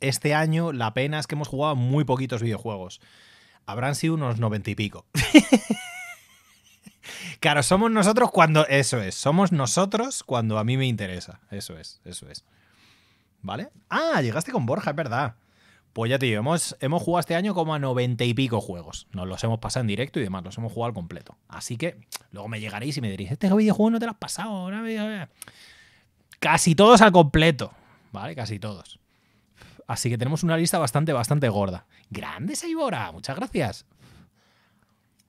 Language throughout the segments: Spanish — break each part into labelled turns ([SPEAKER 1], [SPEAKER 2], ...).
[SPEAKER 1] este año la pena es que hemos jugado muy poquitos videojuegos. Habrán sido unos noventa y pico. claro, somos nosotros cuando... Eso es, somos nosotros cuando a mí me interesa. Eso es, eso es. ¿Vale? Ah, llegaste con Borja, es verdad. Pues ya te digo, hemos, hemos jugado este año como a noventa y pico juegos. Nos los hemos pasado en directo y demás, los hemos jugado al completo. Así que luego me llegaréis y me diréis, este videojuego no te lo has pasado. Casi todos al completo, ¿vale? Casi todos. Así que tenemos una lista bastante, bastante gorda. Grande, Seibora. Muchas gracias.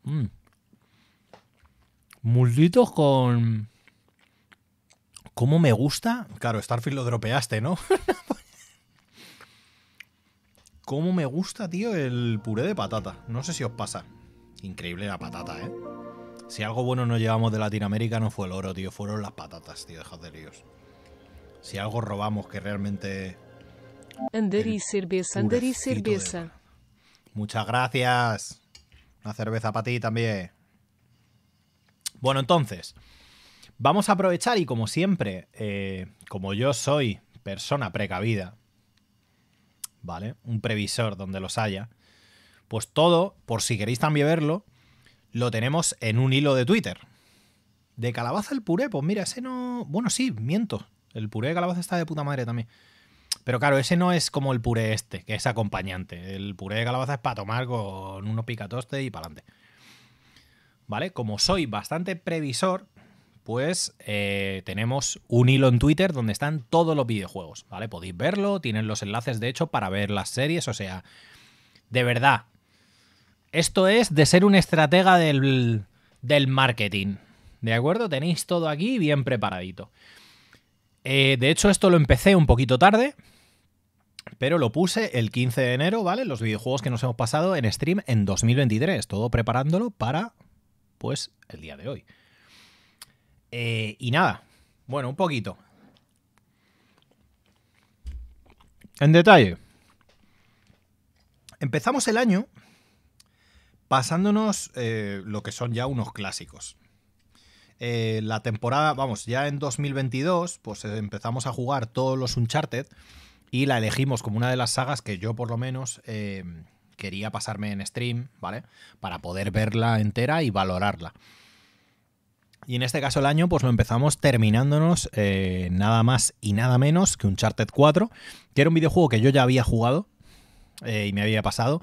[SPEAKER 1] Mm. con... ¿Cómo me gusta? Claro, Starfield lo dropeaste, ¿no? ¿Cómo me gusta, tío, el puré de patata? No sé si os pasa. Increíble la patata, ¿eh? Si algo bueno nos llevamos de Latinoamérica no fue el oro, tío, fueron las patatas, tío, dejad de líos. Si algo robamos que realmente Ander cerveza, Ander cerveza. Muchas gracias. Una cerveza para ti también. Bueno, entonces, vamos a aprovechar y como siempre, eh, como yo soy persona precavida, ¿vale? Un previsor donde los haya, pues todo, por si queréis también verlo, lo tenemos en un hilo de Twitter. De calabaza el puré, pues mira, ese no... Bueno, sí, miento. El puré de calabaza está de puta madre también. Pero claro, ese no es como el puré este, que es acompañante. El puré de calabaza es para tomar con unos picatoste y para adelante. ¿Vale? Como soy bastante previsor, pues eh, tenemos un hilo en Twitter donde están todos los videojuegos, ¿vale? Podéis verlo, tienen los enlaces de hecho para ver las series, o sea, de verdad, esto es de ser un estratega del, marketing, ¿de acuerdo? Tenéis todo aquí bien preparadito. Eh, de hecho, esto lo empecé un poquito tarde, pero lo puse el 15 de enero, ¿vale? Los videojuegos que nos hemos pasado en stream en 2023, todo preparándolo para, pues, el día de hoy. Eh, y nada, bueno, un poquito. En detalle. Empezamos el año pasándonos eh, lo que son ya unos clásicos. Eh, la temporada, vamos, ya en 2022, pues empezamos a jugar todos los Uncharted y la elegimos como una de las sagas que yo por lo menos eh, quería pasarme en stream, ¿vale? Para poder verla entera y valorarla. Y en este caso el año pues lo empezamos terminándonos eh, nada más y nada menos que un Uncharted 4, que era un videojuego que yo ya había jugado eh, y me había pasado,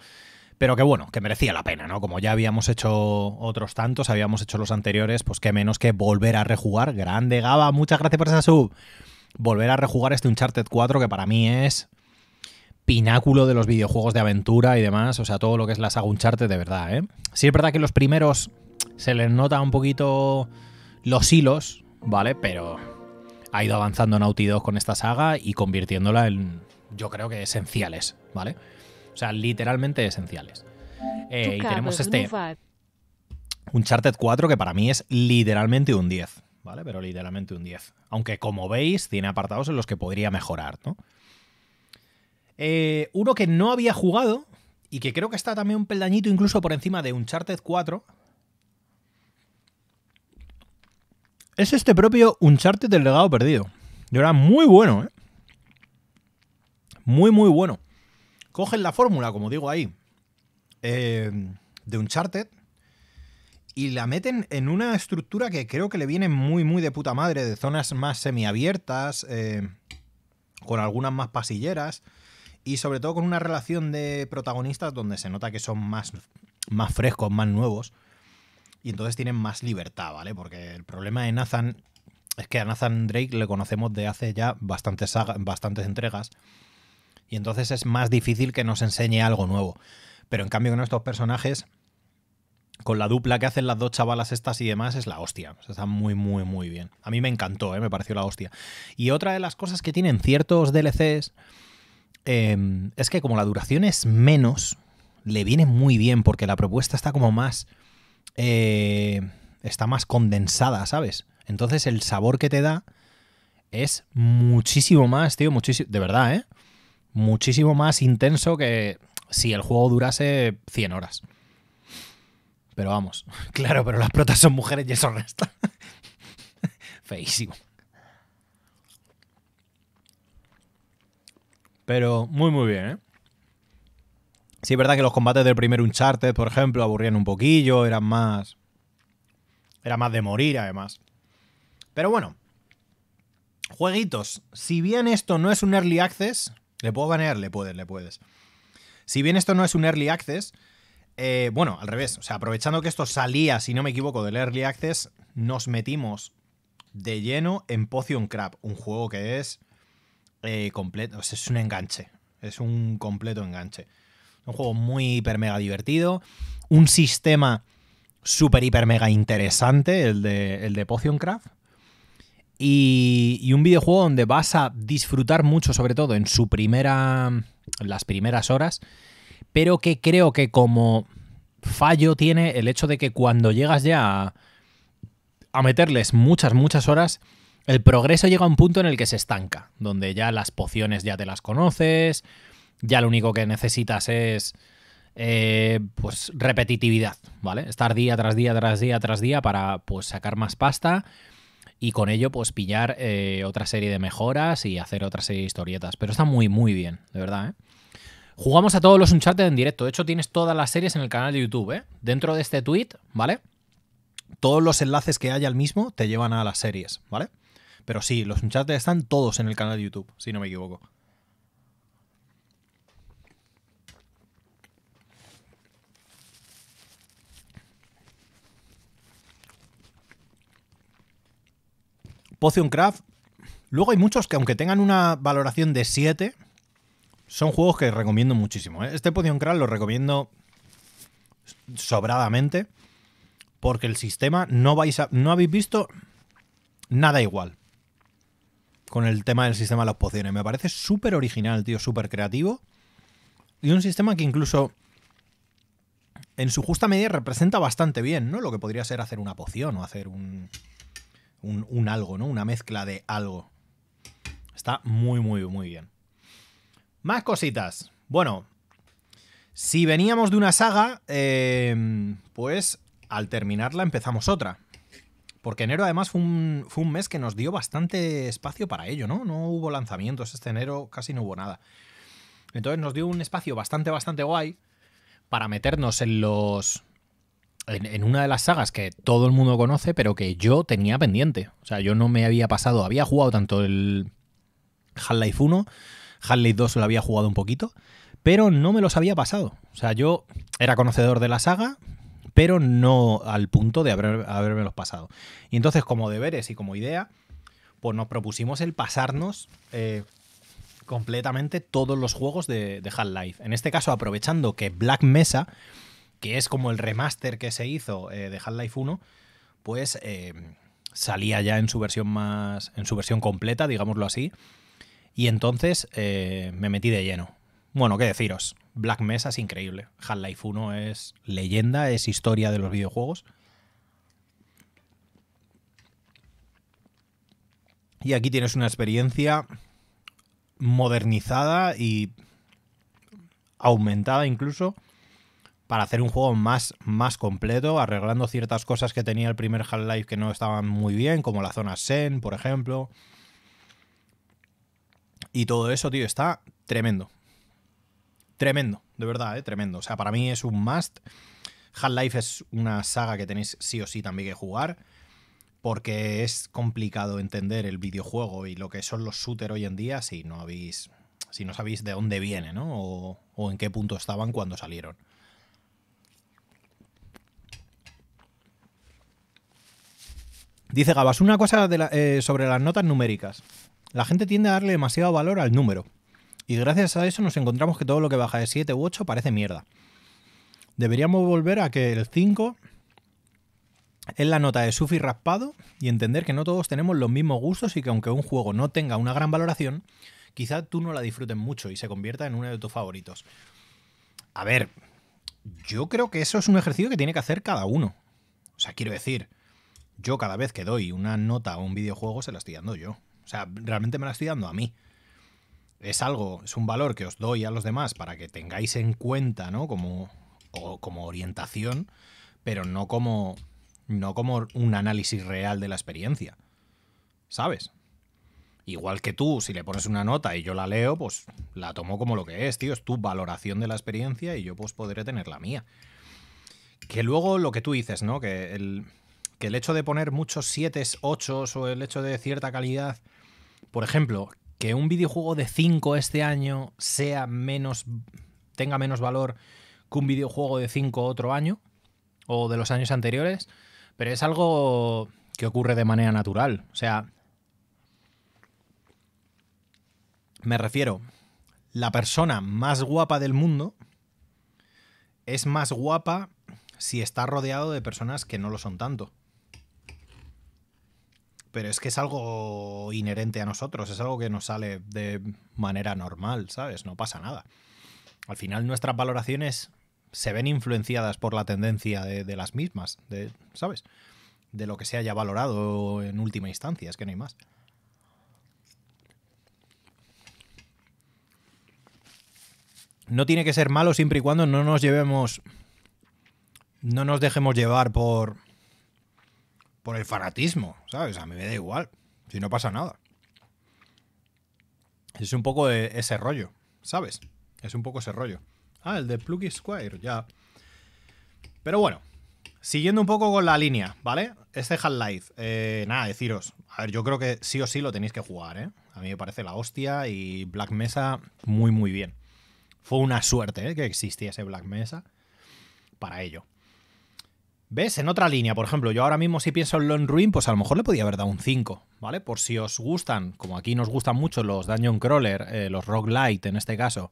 [SPEAKER 1] pero que bueno, que merecía la pena, ¿no? Como ya habíamos hecho otros tantos, habíamos hecho los anteriores, pues qué menos que volver a rejugar. Grande Gaba, muchas gracias por esa sub volver a rejugar este Uncharted 4 que para mí es pináculo de los videojuegos de aventura y demás, o sea, todo lo que es la saga Uncharted de verdad, ¿eh? Sí es verdad que los primeros se les nota un poquito los hilos, ¿vale? Pero ha ido avanzando Naughty Dog con esta saga y convirtiéndola en, yo creo que esenciales, ¿vale? O sea, literalmente esenciales. Eh, y tenemos este Uncharted 4 que para mí es literalmente un 10. ¿vale? Pero literalmente un 10. Aunque como veis, tiene apartados en los que podría mejorar, ¿no? Eh, uno que no había jugado y que creo que está también un peldañito incluso por encima de Uncharted 4. Es este propio Uncharted del legado perdido. Y era muy bueno, ¿eh? Muy, muy bueno. Cogen la fórmula, como digo ahí, eh, de Uncharted y la meten en una estructura que creo que le viene muy, muy de puta madre, de zonas más semiabiertas, eh, con algunas más pasilleras, y sobre todo con una relación de protagonistas donde se nota que son más, más frescos, más nuevos, y entonces tienen más libertad, ¿vale? Porque el problema de Nathan es que a Nathan Drake le conocemos de hace ya bastantes, bastantes entregas, y entonces es más difícil que nos enseñe algo nuevo. Pero en cambio con estos personajes con la dupla que hacen las dos chavalas estas y demás es la hostia. O está muy, muy, muy bien. A mí me encantó, ¿eh? me pareció la hostia. Y otra de las cosas que tienen ciertos DLCs em, es que como la duración es menos, le viene muy bien porque la propuesta está como más... Eh, está más condensada, ¿sabes? Entonces el sabor que te da es muchísimo más, tío, muchísimo... De verdad, ¿eh? Muchísimo más intenso que si el juego durase 100 horas. Pero vamos, claro, pero las protas son mujeres y eso resta. Feísimo. Pero muy, muy bien, ¿eh? Sí, es verdad que los combates del primer Uncharted, por ejemplo, aburrían un poquillo, eran más. Era más de morir, además. Pero bueno. Jueguitos. Si bien esto no es un early access. ¿Le puedo banear? Le puedes, le puedes. Si bien esto no es un early access, eh, bueno, al revés, o sea, aprovechando que esto salía, si no me equivoco, del Early Access, nos metimos de lleno en Potion Craft, un juego que es eh, completo, es un enganche, es un completo enganche. Un juego muy hiper mega divertido, un sistema súper hiper mega interesante, el de, el de Potion Craft. Y, y, un videojuego donde vas a disfrutar mucho, sobre todo en su primera. En las primeras horas, pero que creo que como fallo tiene el hecho de que cuando llegas ya a, meterles muchas, muchas horas, el progreso llega a un punto en el que se estanca, donde ya las pociones ya te las conoces, ya lo único que necesitas es eh, pues repetitividad, ¿vale? Estar día tras día, tras día, tras día para pues sacar más pasta y con ello pues pillar eh, otra serie de mejoras y hacer otra serie de historietas. Pero está muy, muy bien, de verdad, ¿eh? Jugamos a todos los Uncharted en directo. De hecho, tienes todas las series en el canal de YouTube, ¿eh? Dentro de este tweet, ¿vale? Todos los enlaces que haya al mismo te llevan a las series, ¿vale? Pero sí, los Uncharted están todos en el canal de YouTube, si no me equivoco. Potion Craft. Luego hay muchos que aunque tengan una valoración de 7, son juegos que recomiendo muchísimo. ¿eh? Este Poción Crash lo recomiendo sobradamente porque el sistema no vais no habéis visto nada igual con el tema del sistema de las pociones. Me parece súper original, tío, súper creativo. Y un sistema que incluso en su justa medida representa bastante bien, ¿no? Lo que podría ser hacer una poción o hacer un, un algo, ¿no? Una mezcla de algo. Está muy, muy, muy bien. Más cositas. Bueno, si veníamos de una saga, em, pues al terminarla empezamos otra. Porque enero además fue un, mes que nos dio bastante espacio para ello, ¿no? No hubo lanzamientos este enero, casi no hubo nada. Entonces nos dio un espacio bastante, bastante guay para meternos en los... En, en una de las sagas que todo el mundo conoce, pero que yo tenía pendiente. O sea, yo no me había pasado, había jugado tanto el Half-Life 1 Half-Life 2 lo había jugado un poquito, pero no me los había pasado. O sea, yo era conocedor de la saga, pero no al punto de haberme los pasado. Y entonces, como deberes y como idea, pues nos propusimos el pasarnos eh, completamente todos los juegos de, Half-Life. En este caso, aprovechando que Black Mesa, que es como el remaster que se hizo eh, de Half-Life 1, pues eh, salía ya en su versión más. en su versión completa, digámoslo así, y entonces eh, me metí de lleno. Bueno, qué deciros. Black Mesa es increíble. Half-Life 1 es leyenda, es historia de los videojuegos. Y aquí tienes una experiencia modernizada y aumentada incluso para hacer un juego más, más completo, arreglando ciertas cosas que tenía el primer Half-Life que no estaban muy bien, como la zona zen, por ejemplo. Y todo eso, tío, está tremendo. Tremendo, de verdad, eh, tremendo. O sea, para mí es un must. Half-Life es una saga que tenéis sí o sí también que jugar. Porque es complicado entender el videojuego y lo que son los shooters hoy en día si no habéis. Si no sabéis de dónde viene, ¿no? O, en qué punto estaban cuando salieron. Dice Gabas, una cosa eh, sobre las notas numéricas. La gente tiende a darle demasiado valor al número. Y gracias a eso nos encontramos que todo lo que baja de 7 u 8 parece mierda. Deberíamos volver a que el 5 es la nota de Sufi raspado y entender que no todos tenemos los mismos gustos y que aunque un juego no tenga una gran valoración, quizá tú no la disfrutes mucho y se convierta en uno de tus favoritos. A ver, yo creo que eso es un ejercicio que tiene que hacer cada uno. O sea, quiero decir, yo cada vez que doy una nota a un videojuego se la estoy dando yo. O sea, realmente me la estoy dando a mí. Es algo, es un valor que os doy a los demás para que tengáis en cuenta, ¿no? Como, como orientación, pero no como, no como un análisis real de la experiencia. ¿Sabes? Igual que tú, si le pones una nota y yo la leo, pues la tomo como lo que es, tío. Es tu valoración de la experiencia y yo pues podré tener la mía. Que luego lo que tú dices, ¿no? Que el, que el hecho de poner muchos 7, 8 o el hecho de cierta calidad por ejemplo, que un videojuego de 5 este año sea menos tenga menos valor que un videojuego de 5 otro año o de los años anteriores, pero es algo que ocurre de manera natural, o sea, me refiero, la persona más guapa del mundo es más guapa si está rodeado de personas que no lo son tanto pero es que es algo inherente a nosotros, es algo que nos sale de manera normal, ¿sabes? No pasa nada. Al final nuestras valoraciones se ven influenciadas por la tendencia de, las mismas, de, ¿sabes? De lo que se haya valorado en última instancia, es que no hay más. No tiene que ser malo siempre y cuando no nos llevemos... No nos dejemos llevar por por el fanatismo, ¿sabes? A mí me da igual, si no pasa nada. Es un poco ese rollo, ¿sabes? Es un poco ese rollo. Ah, el de Plucky Square, ya. Pero bueno, siguiendo un poco con la línea, ¿vale? Este Half-Life, eh, nada, deciros. A ver, yo creo que sí o sí lo tenéis que jugar, ¿eh? A mí me parece la hostia y Black Mesa muy, muy bien. Fue una suerte ¿eh? que ese Black Mesa para ello. ¿Ves? En otra línea, por ejemplo, yo ahora mismo si pienso en Lone Ruin, pues a lo mejor le podía haber dado un 5, ¿vale? Por si os gustan, como aquí nos gustan mucho los Dungeon Crawler, eh, los Rock Light en este caso,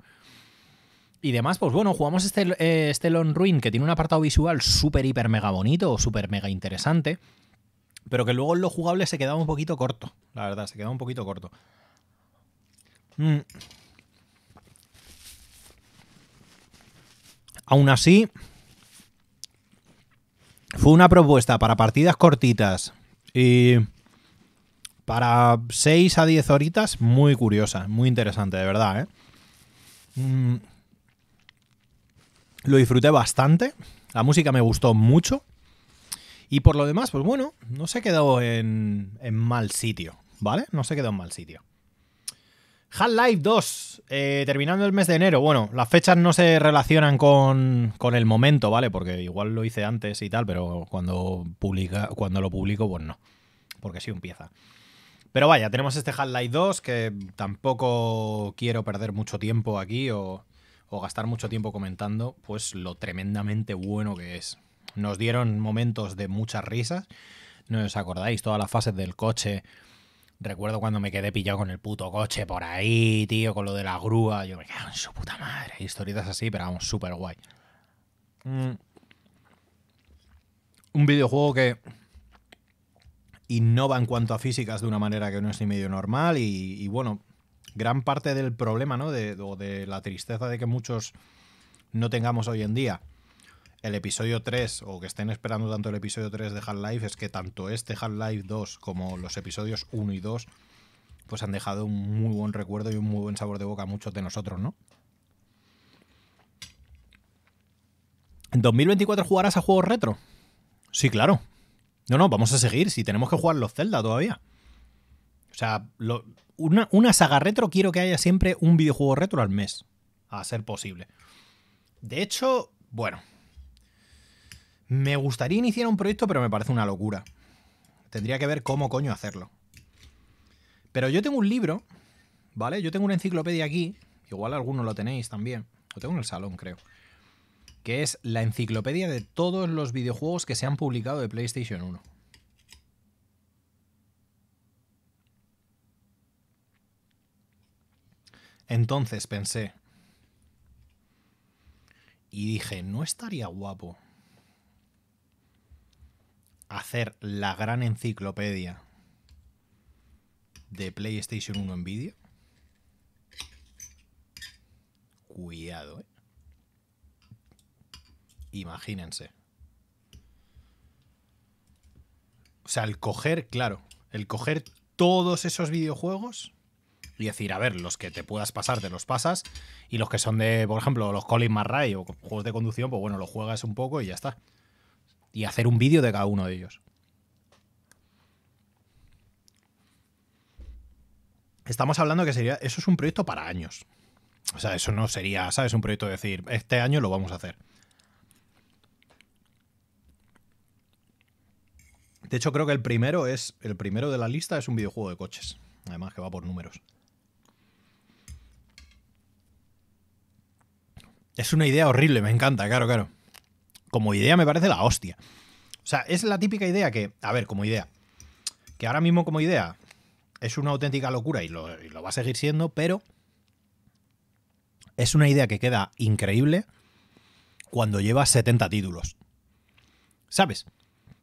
[SPEAKER 1] y demás, pues bueno, jugamos este, eh, este, Lone Ruin que tiene un apartado visual súper, hiper, mega bonito, súper, mega interesante, pero que luego en lo jugable se queda un poquito corto, la verdad, se queda un poquito corto. Mm. Aún así, fue una propuesta para partidas cortitas y para 6 a 10 horitas muy curiosa, muy interesante, de verdad. ¿eh? Mm. Lo disfruté bastante, la música me gustó mucho y por lo demás, pues bueno, no se quedó en mal sitio, ¿vale? No se quedó en mal sitio. Half-Life 2, eh, terminando el mes de enero. Bueno, las fechas no se relacionan con, con, el momento, ¿vale? Porque igual lo hice antes y tal, pero cuando, publica, cuando lo publico, pues no. Porque sí empieza. Pero vaya, tenemos este Half-Life 2 que tampoco quiero perder mucho tiempo aquí o, o gastar mucho tiempo comentando, pues lo tremendamente bueno que es. Nos dieron momentos de muchas risas. No os acordáis, todas las fases del coche Recuerdo cuando me quedé pillado con el puto coche por ahí, tío, con lo de la grúa. Yo me quedé en su puta madre. Historietas así, pero vamos, súper guay. Mm. Un videojuego que innova en cuanto a físicas de una manera que no es ni medio normal. Y, bueno, gran parte del problema, ¿no? De, o de la tristeza de que muchos no tengamos hoy en día el episodio 3 o que estén esperando tanto el episodio 3 de Half-Life es que tanto este Half-Life 2 como los episodios 1 y 2 pues han dejado un muy buen recuerdo y un muy buen sabor de boca a muchos de nosotros, ¿no? ¿En 2024 jugarás a juegos retro? Sí, claro. No, no, vamos a seguir. Si tenemos que jugar los Zelda todavía. O sea, una saga retro quiero que haya siempre un videojuego retro al mes. A ser posible. De hecho, bueno, me gustaría iniciar un proyecto, pero me parece una locura. Tendría que ver cómo coño hacerlo. Pero yo tengo un libro, ¿vale? Yo tengo una enciclopedia aquí, igual alguno lo tenéis también. Lo tengo en el salón, creo. Que es la enciclopedia de todos los videojuegos que se han publicado de PlayStation 1. Entonces pensé. Y dije, no estaría guapo hacer la gran enciclopedia de PlayStation 1 en vídeo. Cuidado, ¿eh? Imagínense. O sea, el coger, claro, el coger todos esos videojuegos y decir, a ver, los que te puedas pasar te los pasas y los que son de, por ejemplo, los Colin Marray o juegos de conducción, pues bueno, los juegas un poco y ya está y hacer un vídeo de cada uno de ellos. Estamos hablando que sería, eso es un proyecto para años. O sea, eso no sería, ¿sabes? Un proyecto de decir, este año lo vamos a hacer. De hecho, creo que el primero es. El primero de la lista es un videojuego de coches. Además que va por números. Es una idea horrible, me encanta, claro, claro como idea me parece la hostia. O sea, es la típica idea que, a ver, como idea, que ahora mismo como idea es una auténtica locura y lo, va a seguir siendo, pero es una idea que queda increíble cuando llevas 70 títulos. ¿Sabes?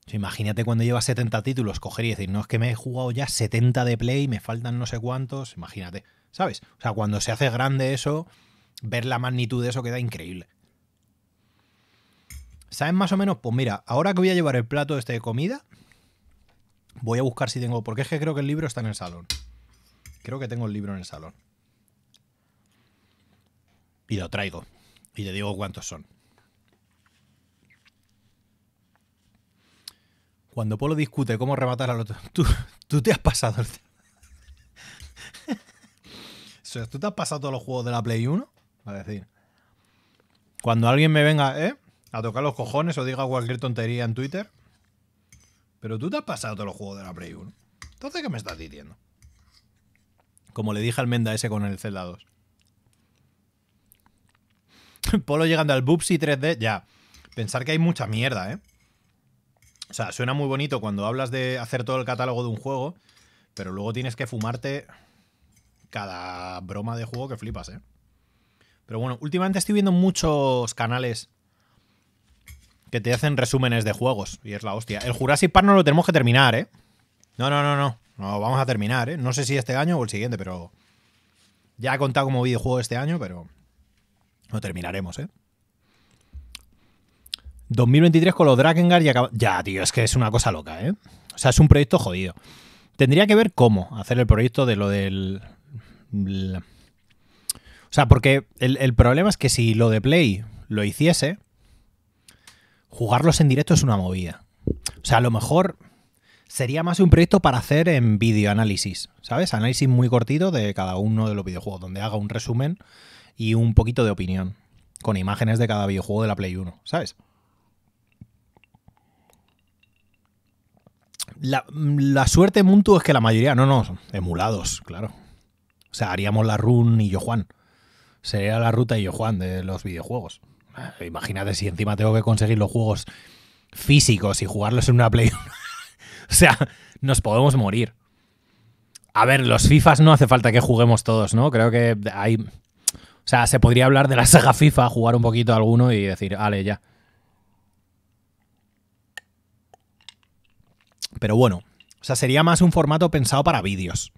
[SPEAKER 1] Imagínate cuando llevas 70 títulos, coger y decir, no es que me he jugado ya 70 de play, me faltan no sé cuántos, imagínate, ¿sabes? O sea, cuando se hace grande eso, ver la magnitud de eso queda increíble. ¿Sabes más o menos? Pues mira, ahora que voy a llevar el plato este de comida, voy a buscar si tengo, porque es que creo que el libro está en el salón. Creo que tengo el libro en el salón. Y lo traigo. Y le digo cuántos son. Cuando Polo discute cómo rematar al otro, tú, tú te has pasado el... ¿tú te has pasado todos los juegos de la Play 1? Va a decir. Cuando alguien me venga, ¿eh? a tocar los cojones o diga cualquier tontería en Twitter. Pero tú te has pasado todos los juegos de la Play 1. Entonces, ¿qué me estás diciendo? Como le dije al Menda ese con el Zelda 2. Polo llegando al Bubsy 3D. Ya, pensar que hay mucha mierda, ¿eh? O sea, suena muy bonito cuando hablas de hacer todo el catálogo de un juego, pero luego tienes que fumarte cada broma de juego que flipas, ¿eh? Pero bueno, últimamente estoy viendo muchos canales que te hacen resúmenes de juegos. Y es la hostia. El Jurassic Park no lo tenemos que terminar, ¿eh? No, no, no, no. No, vamos a terminar, ¿eh? No sé si este año o el siguiente, pero. Ya he contado como videojuego este año, pero. Lo terminaremos, ¿eh? 2023 con los Drakengard y acabamos... Ya, tío, es que es una cosa loca, ¿eh? O sea, es un proyecto jodido. Tendría que ver cómo hacer el proyecto de lo del... O sea, porque el, el problema es que si lo de Play lo hiciese, jugarlos en directo es una movida. O sea, a lo mejor sería más un proyecto para hacer en videoanálisis, ¿sabes? Análisis muy cortito de cada uno de los videojuegos, donde haga un resumen y un poquito de opinión, con imágenes de cada videojuego de la Play 1, ¿sabes? La, suerte Muntu es que la mayoría, no, no, emulados, claro. O sea, haríamos la run y yo Juan. Sería la ruta y yo Juan de los videojuegos. Imagínate si encima tengo que conseguir los juegos físicos y jugarlos en una Play. o sea, nos podemos morir. A ver, los FIFAs no hace falta que juguemos todos, ¿no? Creo que hay. O sea, se podría hablar de la saga FIFA, jugar un poquito a alguno y decir, vale, ya. Pero bueno, o sea, sería más un formato pensado para vídeos.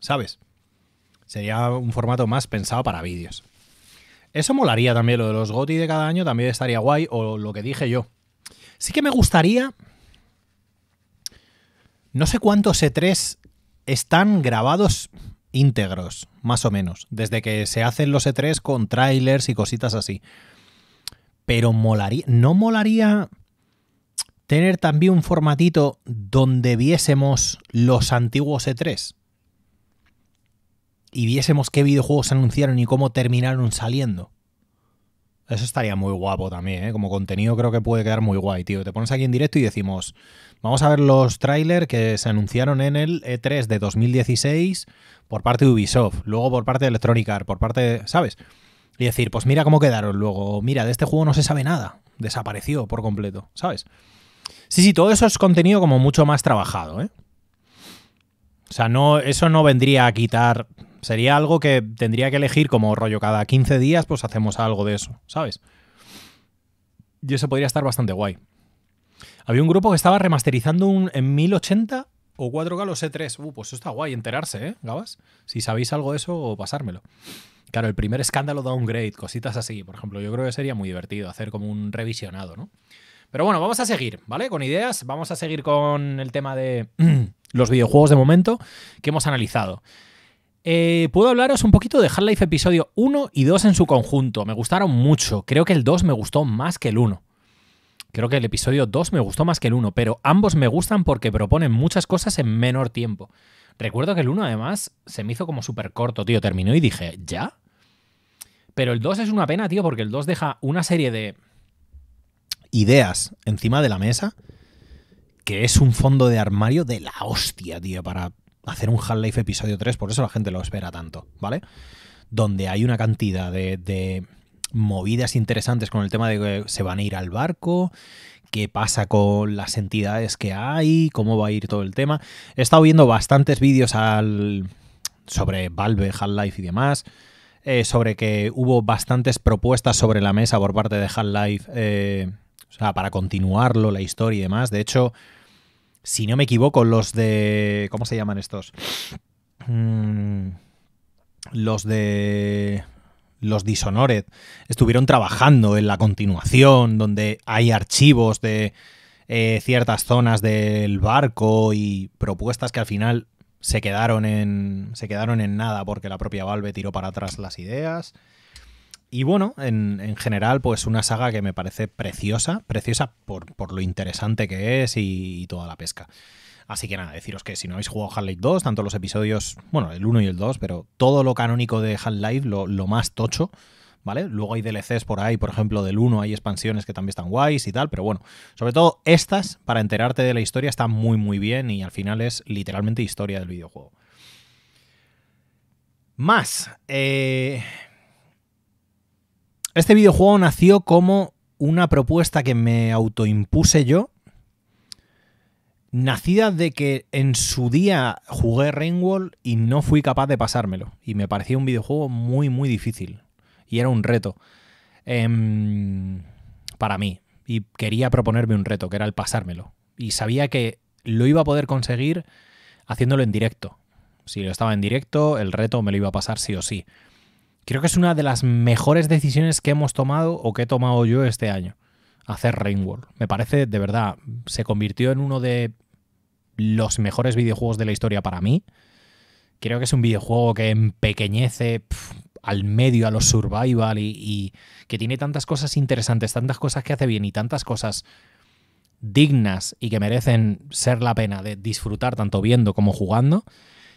[SPEAKER 1] ¿Sabes? Sería un formato más pensado para vídeos. Eso molaría también, lo de los GOTI de cada año también estaría guay, o lo que dije yo. Sí que me gustaría. No sé cuántos E3 están grabados íntegros, más o menos, desde que se hacen los E3 con trailers y cositas así. Pero molaría. ¿No molaría tener también un formatito donde viésemos los antiguos E3? y viésemos qué videojuegos se anunciaron y cómo terminaron saliendo. Eso estaría muy guapo también, ¿eh? Como contenido creo que puede quedar muy guay, tío. Te pones aquí en directo y decimos, vamos a ver los trailers que se anunciaron en el E3 de 2016 por parte de Ubisoft, luego por parte de Electronic Arts, por parte, de, ¿sabes? Y decir, pues mira cómo quedaron luego, mira, de este juego no se sabe nada, desapareció por completo, ¿sabes? Sí, sí, todo eso es contenido como mucho más trabajado, ¿eh? O sea, no, eso no vendría a quitar Sería algo que tendría que elegir como rollo cada 15 días, pues hacemos algo de eso, ¿sabes? Y eso podría estar bastante guay. Había un grupo que estaba remasterizando un, en 1080 o 4K los E3. Uh, pues eso está guay, enterarse, ¿eh, Gabas? Si sabéis algo de eso, pasármelo. Claro, el primer escándalo downgrade, cositas así, por ejemplo. Yo creo que sería muy divertido hacer como un revisionado, ¿no? Pero bueno, vamos a seguir, ¿vale? Con ideas, vamos a seguir con el tema de los videojuegos de momento que hemos analizado. Eh, puedo hablaros un poquito de Half-Life episodio 1 y 2 en su conjunto. Me gustaron mucho. Creo que el 2 me gustó más que el 1. Creo que el episodio 2 me gustó más que el 1, pero ambos me gustan porque proponen muchas cosas en menor tiempo. Recuerdo que el 1 además se me hizo como súper corto, tío. Terminó y dije, ¿ya? Pero el 2 es una pena, tío, porque el 2 deja una serie de ideas encima de la mesa que es un fondo de armario de la hostia, tío, para hacer un Half-Life episodio 3, por eso la gente lo espera tanto, ¿vale? Donde hay una cantidad de, movidas interesantes con el tema de que se van a ir al barco, qué pasa con las entidades que hay, cómo va a ir todo el tema. He estado viendo bastantes vídeos al, sobre Valve, Half-Life y demás. Eh, sobre que hubo bastantes propuestas sobre la mesa por parte de Half-Life eh, o sea, para continuarlo, la historia y demás. De hecho, si no me equivoco, los de... ¿Cómo se llaman estos? Mm, los de los Dishonored estuvieron trabajando en la continuación, donde hay archivos de eh, ciertas zonas del barco y propuestas que al final se quedaron en se quedaron en nada porque la propia Valve tiró para atrás las ideas y bueno, en, general, pues una saga que me parece preciosa, preciosa por, lo interesante que es y, toda la pesca. Así que nada, deciros que si no habéis jugado Half-Life 2, tanto los episodios, bueno, el 1 y el 2, pero todo lo canónico de Half-Life, lo, lo, más tocho, ¿vale? Luego hay DLCs por ahí, por ejemplo, del 1 hay expansiones que también están guays y tal, pero bueno, sobre todo estas, para enterarte de la historia, están muy muy bien y al final es literalmente historia del videojuego. Más, eh, este videojuego nació como una propuesta que me autoimpuse yo, nacida de que en su día jugué Rainwall y no fui capaz de pasármelo. Y me parecía un videojuego muy, muy difícil. Y era un reto. Em, para mí. Y quería proponerme un reto, que era el pasármelo. Y sabía que lo iba a poder conseguir haciéndolo en directo. Si lo estaba en directo, el reto me lo iba a pasar sí o sí. Creo que es una de las mejores decisiones que hemos tomado o que he tomado yo este año. Hacer Rainworld. Me parece, de verdad, se convirtió en uno de los mejores videojuegos de la historia para mí. Creo que es un videojuego que empequeñece al medio, a los survival y, que tiene tantas cosas interesantes, tantas cosas que hace bien y tantas cosas dignas y que merecen ser la pena de disfrutar tanto viendo como jugando,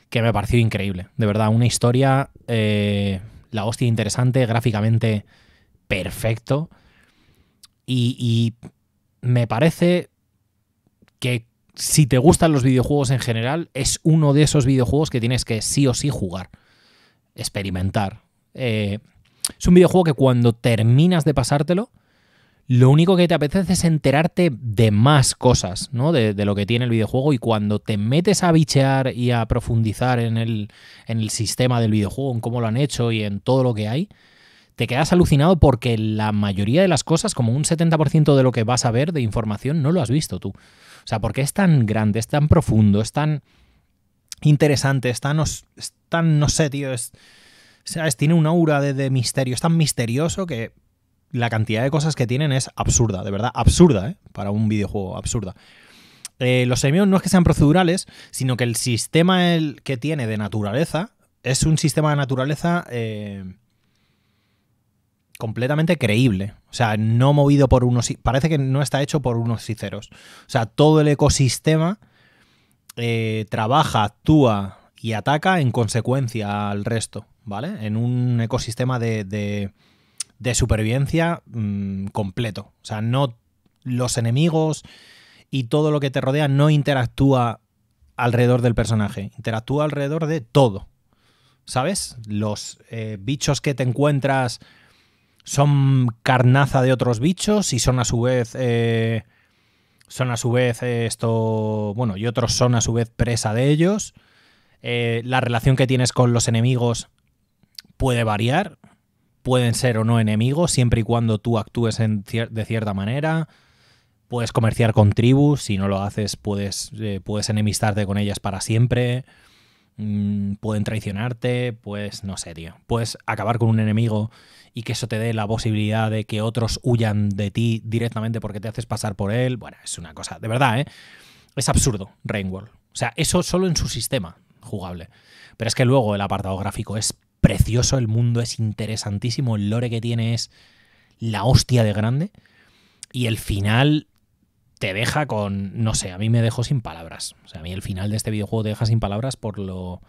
[SPEAKER 1] que me pareció increíble. De verdad, una historia... Eh, la hostia interesante, gráficamente perfecto. Y, me parece que si te gustan los videojuegos en general, es uno de esos videojuegos que tienes que sí o sí jugar, experimentar. Eh, es un videojuego que cuando terminas de pasártelo, lo único que te apetece es enterarte de más cosas, ¿no? De, lo que tiene el videojuego. Y cuando te metes a bichear y a profundizar en el, sistema del videojuego, en cómo lo han hecho y en todo lo que hay, te quedas alucinado porque la mayoría de las cosas, como un 70% de lo que vas a ver de información, no lo has visto tú. O sea, porque es tan grande, es tan profundo, es tan interesante, es tan, es tan no sé, tío, es, tiene un aura de misterio, es tan misterioso que la cantidad de cosas que tienen es absurda, de verdad, absurda, ¿eh? para un videojuego, absurda. Eh, los semios no es que sean procedurales, sino que el sistema el que tiene de naturaleza es un sistema de naturaleza eh, completamente creíble. O sea, no movido por unos... Parece que no está hecho por unos y ceros. O sea, todo el ecosistema eh, trabaja, actúa y ataca en consecuencia al resto, ¿vale? En un ecosistema de de supervivencia mm, completo. O sea, no los enemigos y todo lo que te rodea no interactúa alrededor del personaje, interactúa alrededor de todo. ¿Sabes? Los eh, bichos que te encuentras son carnaza de otros bichos y son a su vez... Eh, son a su vez eh, esto... Bueno, y otros son a su vez presa de ellos. la relación que tienes con los enemigos puede variar pueden ser o no enemigos, siempre y cuando tú actúes de cierta manera. Puedes comerciar con tribus, si no lo haces puedes, eh, puedes enemistarte con ellas para siempre. Mm, pueden traicionarte, pues no sé, tío. Puedes acabar con un enemigo y que eso te dé la posibilidad de que otros huyan de ti directamente porque te haces pasar por él. Bueno, es una cosa, de verdad, ¿eh? Es absurdo, World. O sea, eso solo en su sistema jugable. Pero es que luego el apartado gráfico es precioso, el mundo es interesantísimo, el lore que tiene es la hostia de grande. Y el final te deja con, no sé, a mí me dejó sin palabras. O sea, a mí el final de este videojuego te deja sin palabras por lo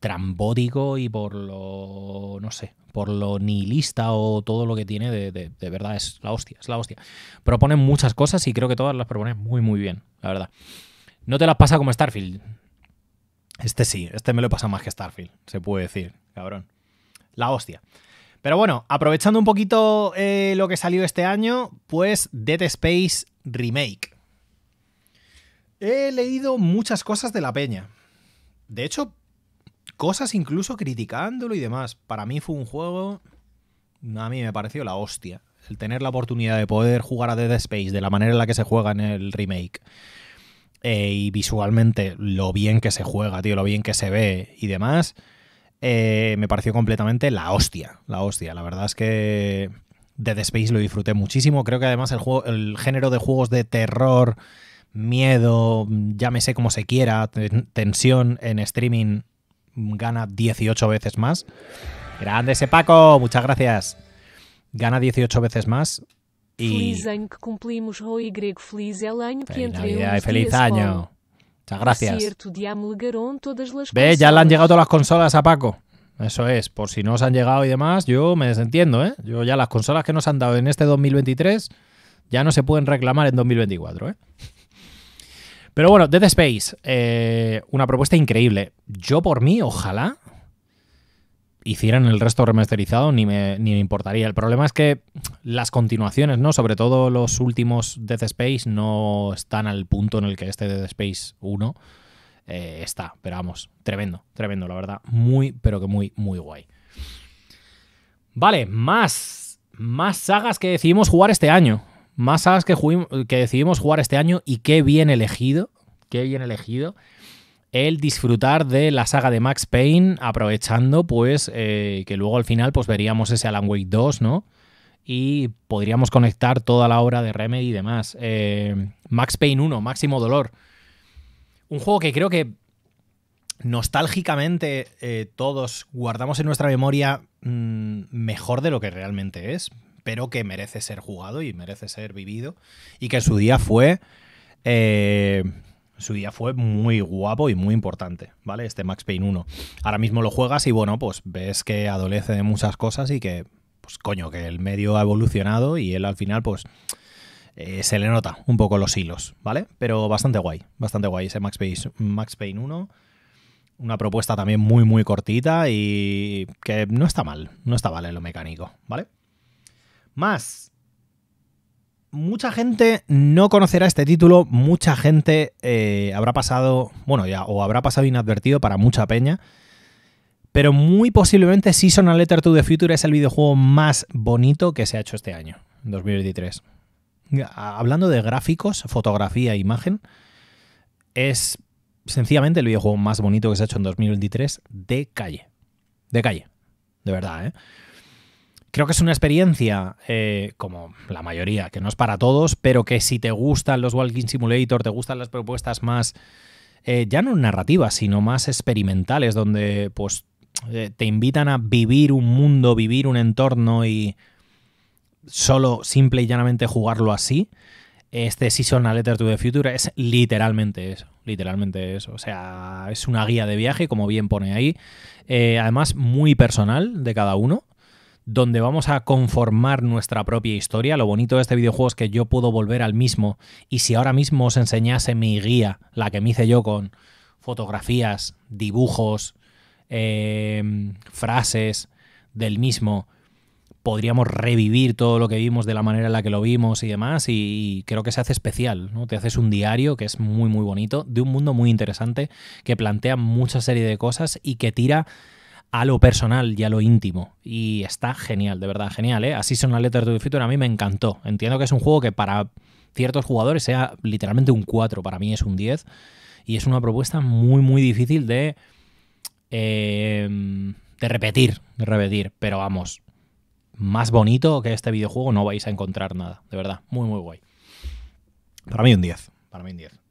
[SPEAKER 1] trambótico y por lo, no sé, por lo nihilista o todo lo que tiene de, verdad es la hostia, es la hostia. Proponen muchas cosas y creo que todas las proponen muy, muy bien, la verdad. No te las pasa como Starfield, este sí, este me lo he pasado más que Starfield, se puede decir, cabrón. La hostia. Pero bueno, aprovechando un poquito eh, lo que salió este año, pues Dead Space Remake. He leído muchas cosas de la peña. De hecho, cosas incluso criticándolo y demás. Para mí fue un juego... A mí me pareció la hostia. El tener la oportunidad de poder jugar a Dead Space de la manera en la que se juega en el remake eh, y visualmente lo bien que se juega, tío, lo bien que se ve y demás, eh, me pareció completamente la hostia, la hostia. La verdad es que Dead Space lo disfruté muchísimo. Creo que además el, juego, el género de juegos de terror, miedo, llámese como se quiera, tensión en streaming gana 18 veces más. Grande ese Paco, muchas gracias. Gana 18 veces más e feliz año que cumplimos hoy, y Feliz año que feliz e año. Muchas gracias. Ve, ya le han llegado todas las consolas a Paco. Eso es, por si no os han llegado y demás, yo me desentiendo, ¿eh? Yo ya las consolas que nos han dado en este 2023 ya no se pueden reclamar en 2024, ¿eh? Pero bueno, Dead Space, eh, una propuesta increíble. Yo por mí, ojalá, hicieran el resto remasterizado ni me, importaría. El problema es que las continuaciones, ¿no? Sobre todo los últimos Death Space no están al punto en el que este Death Space 1 eh, está. Pero vamos, tremendo, tremendo, la verdad. Muy, pero que muy, muy guay. Vale, más, más sagas que decidimos jugar este año. Más sagas que, que decidimos jugar este año y qué bien elegido. Qué bien elegido el disfrutar de la saga de Max Payne, aprovechando pues eh, que luego al final pues veríamos ese Alan Wake 2, ¿no? Y podríamos conectar toda la obra de Remedy y demás. Eh, Max Payne 1, Máximo Dolor. Un juego que creo que nostálgicamente eh, todos guardamos en nuestra memoria mm, mejor de lo que realmente es, pero que merece ser jugado y merece ser vivido y que en su día fue su día fue muy guapo y muy importante, ¿vale? Este Max Payne 1. Ahora mismo lo juegas y bueno, pues ves que adolece de muchas cosas y que, pues coño, que el medio ha evolucionado y él al final, pues, eh, se le nota un poco los hilos, ¿vale? Pero bastante guay, bastante guay ese Max Payne, Max Payne 1. Una propuesta también muy, muy cortita y que no está mal, no está mal en lo mecánico, ¿vale? Más, Mucha gente no conocerá este título, mucha gente eh, habrá pasado, bueno, ya, o habrá pasado inadvertido para mucha peña, pero muy posiblemente Season Letter to the Future es el videojuego más bonito que se ha hecho este año, 2023. Hablando de gráficos, fotografía imagen, es sencillamente el videojuego más bonito que se ha hecho en 2023 de calle. De calle, de verdad, ¿eh? Creo que es una experiencia, eh, como la mayoría, que no es para todos, pero que si te gustan los Walking Simulator, te gustan las propuestas más, eh, ya no narrativas, sino más experimentales, donde pues eh, te invitan a vivir un mundo, vivir un entorno y solo simple y llanamente jugarlo así, este Seasonal Letter to the Future es literalmente eso, literalmente eso. O sea, es una guía de viaje, como bien pone ahí, además muy personal de cada uno donde vamos a conformar nuestra propia historia. Lo bonito de este videojuego es que yo puedo volver al mismo y si ahora mismo os enseñase mi guía, la que me hice yo con fotografías, dibujos, eh, frases del mismo, podríamos revivir todo lo que vimos de la manera en la que lo vimos y demás, y, creo que se hace especial, ¿no? Te haces un diario que es muy, muy bonito, de un mundo muy interesante, que plantea mucha serie de cosas y que tira a lo personal y a lo íntimo. Y está genial, de verdad, genial. ¿eh? Así son las letras de Future, a mí me encantó. Entiendo que es un juego que para ciertos jugadores sea literalmente un 4, para mí es un 10. Y es una propuesta muy, muy difícil de. Em, de repetir, de repetir. Pero vamos, más bonito que este videojuego no vais a encontrar nada, de verdad. Muy, muy guay. Para mí un 10, para mí un 10.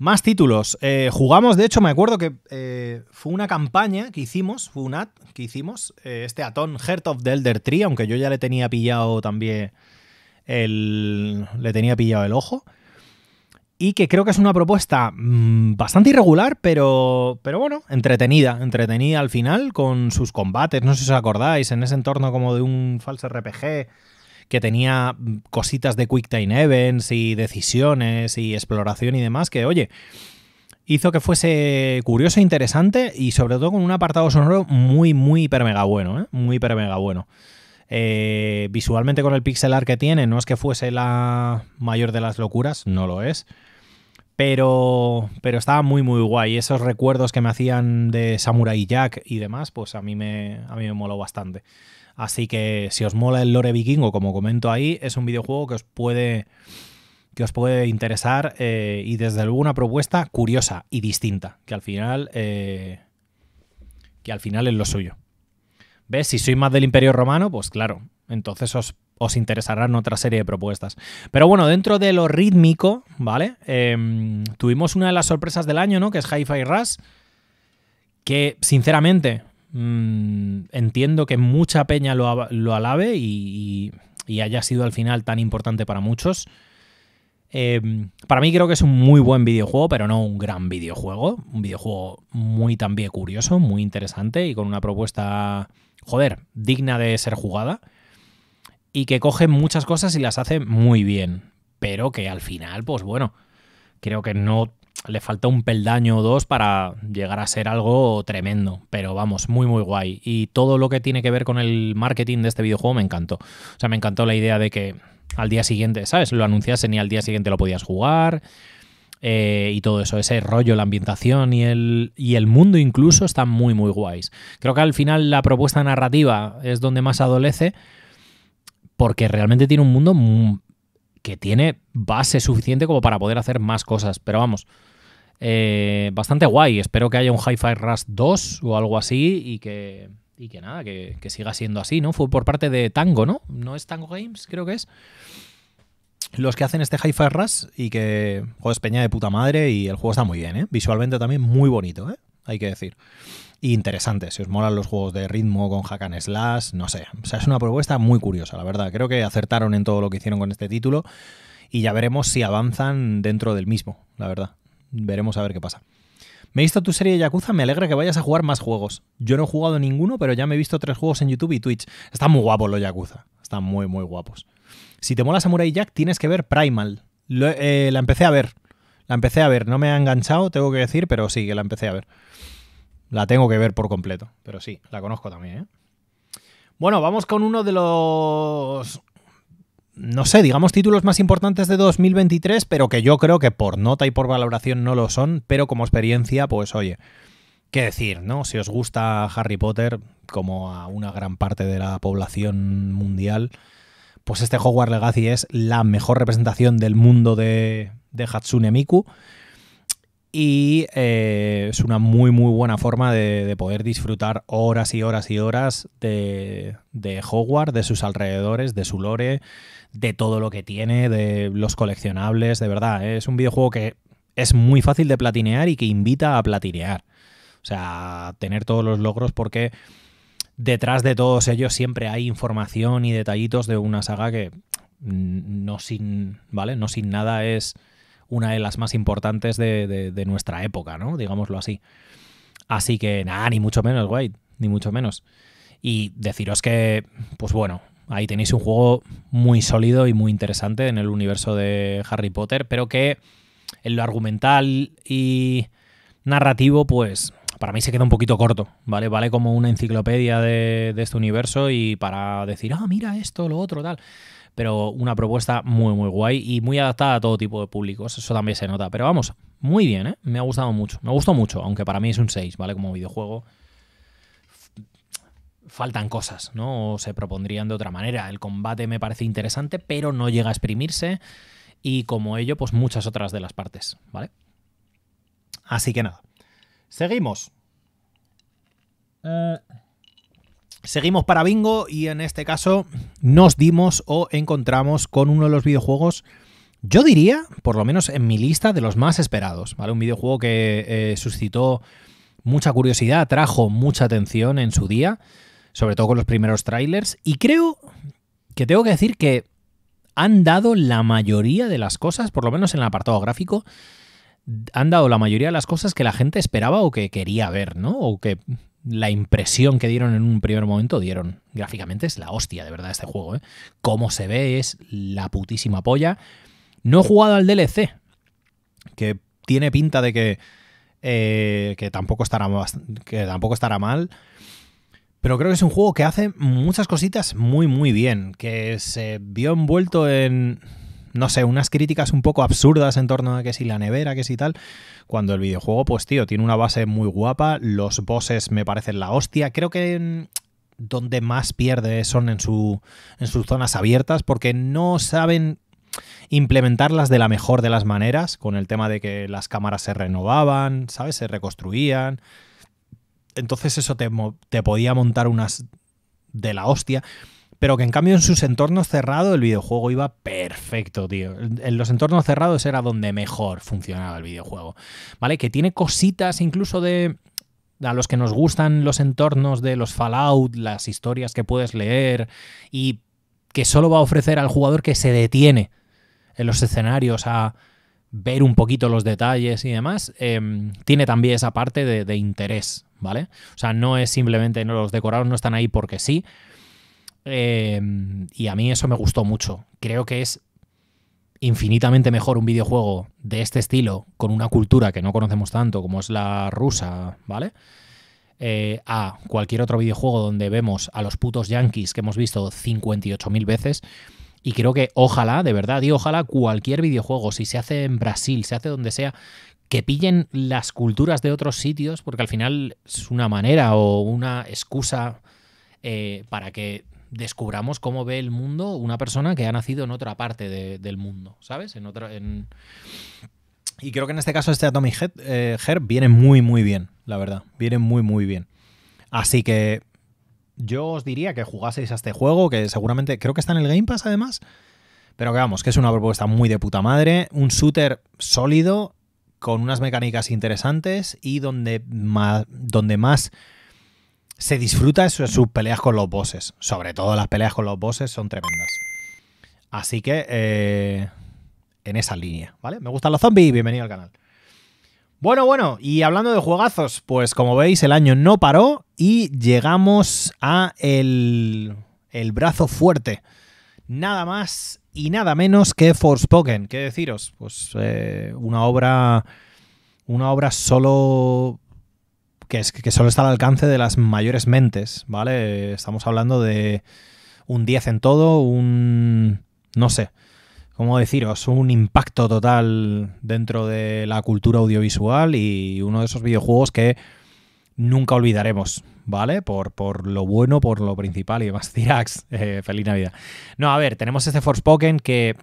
[SPEAKER 1] Más títulos. Eh, jugamos, de hecho, me acuerdo que eh, fue una campaña que hicimos, fue un ad que hicimos, eh, este atón Heart of the Elder Tree, aunque yo ya le tenía pillado también el. Le tenía pillado el ojo. Y que creo que es una propuesta mm, bastante irregular, pero, pero bueno, entretenida. Entretenida al final con sus combates. No sé si os acordáis, en ese entorno como de un falso RPG que tenía cositas de Time Events y decisiones y exploración y demás, que oye, hizo que fuese curioso, e interesante y sobre todo con un apartado sonoro muy, muy hiper mega bueno, ¿eh? muy hiper mega bueno. Eh, visualmente con el pixel art que tiene, no es que fuese la mayor de las locuras, no lo es. Pero, pero estaba muy, muy guay. Esos recuerdos que me hacían de Samurai Jack y demás, pues a mí me, a mí me moló bastante. Así que si os mola el lore vikingo, como comento ahí, es un videojuego que os puede, que os puede interesar eh, y desde luego una propuesta curiosa y distinta, que al final, eh, que al final es lo suyo. ¿Ves? Si sois más del Imperio Romano, pues claro, entonces os, os interesarán otra serie de propuestas. Pero bueno, dentro de lo rítmico, ¿vale? Em, tuvimos una de las sorpresas del año, ¿no? Que es Hi-Fi Rush, que sinceramente Mm, entiendo que mucha peña lo, alabe y, haya sido al final tan importante para muchos. Em, para mí creo que es un muy buen videojuego, pero no un gran videojuego. Un videojuego muy también curioso, muy interesante y con una propuesta, joder, digna de ser jugada. Y que coge muchas cosas y las hace muy bien. Pero que al final, pues bueno, creo que no le falta un peldaño o dos para llegar a ser algo tremendo, pero vamos, muy muy guay. Y todo lo que tiene que ver con el marketing de este videojuego me encantó. O sea, me encantó la idea de que al día siguiente, ¿sabes? Lo anunciasen y al día siguiente lo podías jugar. Eh, y todo eso, ese rollo, la ambientación y el, y el mundo incluso están muy, muy guays. Creo que al final la propuesta narrativa es donde más adolece, porque realmente tiene un mundo mm, que tiene base suficiente como para poder hacer más cosas. Pero vamos, eh, bastante guay. Espero que haya un Hi-Fi Rush 2 o algo así y que, que nada, que, siga siendo así, ¿no? Fue por parte de Tango, ¿no? No es Tango Games, creo que es. Los que hacen este Hi-Fi Rush y que, joder, es peña de puta madre y el juego está muy bien, ¿eh? Visualmente también muy bonito, ¿eh? Hay que decir. interesante, si os molan los juegos de ritmo con hack and slash, no sé. O sea, es una propuesta muy curiosa, la verdad. Creo que acertaron en todo lo que hicieron con este título y ya veremos si avanzan dentro del mismo, la verdad. Veremos a ver qué pasa. Me he visto tu serie de Yakuza, me alegra que vayas a jugar más juegos. Yo no he jugado ninguno, pero ya me he visto tres juegos en YouTube y Twitch. Están muy guapos los Yakuza. Están muy, muy guapos. Si te mola Samurai Jack, tienes que ver Primal. Eh, la empecé a ver. La empecé a ver. No me ha enganchado, tengo que decir, pero sí, que la empecé a ver. La tengo que ver por completo. Pero sí, la conozco también, ¿eh? Bueno, vamos con uno de los no sé, digamos títulos más importantes de 2023, pero que yo creo que por nota y por valoración no lo son, pero como experiencia, pues oye, qué decir, ¿no? Si os gusta Harry Potter, como a una gran parte de la población mundial, pues este Hogwarts Legacy es la mejor representación del mundo de, Hatsune Miku. Y eh, es una muy muy buena forma de, poder disfrutar horas y horas y horas de, de Hogwarts, de sus alrededores, de su lore, de todo lo que tiene, de los coleccionables, de verdad. ¿eh? Es un videojuego que es muy fácil de platinear y que invita a platinear. O sea, a tener todos los logros porque detrás de todos ellos siempre hay información y detallitos de una saga que no sin, ¿vale? No sin nada es una de las más importantes de, nuestra época, ¿no? Digámoslo así. Así que nada, ni mucho menos, güey, ni mucho menos. Y deciros que, pues bueno, ahí tenéis un juego muy sólido y muy interesante en el universo de Harry Potter, pero que en lo argumental y narrativo, pues para mí se queda un poquito corto, ¿vale? Vale como una enciclopedia de, este universo y para decir, ah, mira esto, lo otro, tal pero una propuesta muy, muy guay y muy adaptada a todo tipo de públicos. Eso también se nota. Pero vamos, muy bien, ¿eh? Me ha gustado mucho. Me gustó mucho, aunque para mí es un 6, ¿vale? Como videojuego faltan cosas, ¿no? O se propondrían de otra manera. El combate me parece interesante, pero no llega a exprimirse. Y como ello, pues muchas otras de las partes, ¿vale? Así que nada. Seguimos. Eh. Seguimos para Bingo y en este caso nos dimos o encontramos con uno de los videojuegos, yo diría, por lo menos en mi lista, de los más esperados, ¿vale? Un videojuego que eh, suscitó mucha curiosidad, trajo mucha atención en su día sobre todo con los primeros trailers, y creo que tengo que decir que han dado la mayoría de las cosas, por lo menos en el apartado gráfico, han dado la mayoría de las cosas que la gente esperaba o que quería ver, ¿no? O que la impresión que dieron en un primer momento dieron. Gráficamente es la hostia, de verdad, este juego, ¿eh? Cómo se ve es la putísima polla. No he jugado al DLC, que tiene pinta de que, eh, que, tampoco estará, que tampoco estará mal. Pero creo que es un juego que hace muchas cositas muy, muy bien, que se vio envuelto en, no sé, unas críticas un poco absurdas en torno a que si la nevera, que si tal, cuando el videojuego, pues tío, tiene una base muy guapa, los bosses me parecen la hostia, creo que donde más pierde son en, su, en sus zonas abiertas, porque no saben implementarlas de la mejor de las maneras, con el tema de que las cámaras se renovaban, ¿sabes? Se reconstruían entonces eso te, podía montar unas de la hostia pero que en cambio en sus entornos cerrados el videojuego iba perfecto, tío. En los entornos cerrados era donde mejor funcionaba el videojuego, ¿vale? Que tiene cositas incluso de... A los que nos gustan los entornos de los Fallout, las historias que puedes leer y que solo va a ofrecer al jugador que se detiene en los escenarios a ver un poquito los detalles y demás, em, tiene también esa parte de, interés, ¿vale? O sea, no es simplemente, no, los decorados no están ahí porque sí. Em, y a mí eso me gustó mucho. Creo que es infinitamente mejor un videojuego de este estilo, con una cultura que no conocemos tanto como es la rusa, ¿vale? Eh, a cualquier otro videojuego donde vemos a los putos yankees que hemos visto 58.000 veces y creo que ojalá, de verdad, y ojalá cualquier videojuego, si se hace en Brasil, se hace donde sea, que pillen las culturas de otros sitios, porque al final es una manera o una excusa eh, para que descubramos cómo ve el mundo una persona que ha nacido en otra parte del mundo, ¿sabes? En otra, Y creo que en este caso este Atomic Head, eh, viene muy, muy bien, la verdad. Viene muy, muy bien. Así que yo os diría que jugaseis a este juego, que seguramente creo que está en el Game Pass además. Pero que vamos, que es una propuesta muy de puta madre. Un shooter sólido, con unas mecánicas interesantes y donde más, donde más se disfruta es sus peleas con los bosses. Sobre todo las peleas con los bosses son tremendas. Así que eh, en esa línea, ¿vale? Me gustan los zombies, bienvenido al canal. Bueno, bueno, y hablando de juegazos, pues como veis el año no paró y llegamos a el, el brazo fuerte. Nada más y nada menos que Forspoken. ¿Qué deciros? Pues eh, una obra. Una obra solo. Que, es, que solo está al alcance de las mayores mentes, ¿vale? Estamos hablando de un 10 en todo, un. No sé. ¿cómo deciros? Un impacto total dentro de la cultura audiovisual y uno de esos videojuegos que nunca olvidaremos, ¿vale? Por, por lo bueno, por lo principal y demás. Tirax, eh, feliz Navidad. No, a ver, tenemos este Forspoken que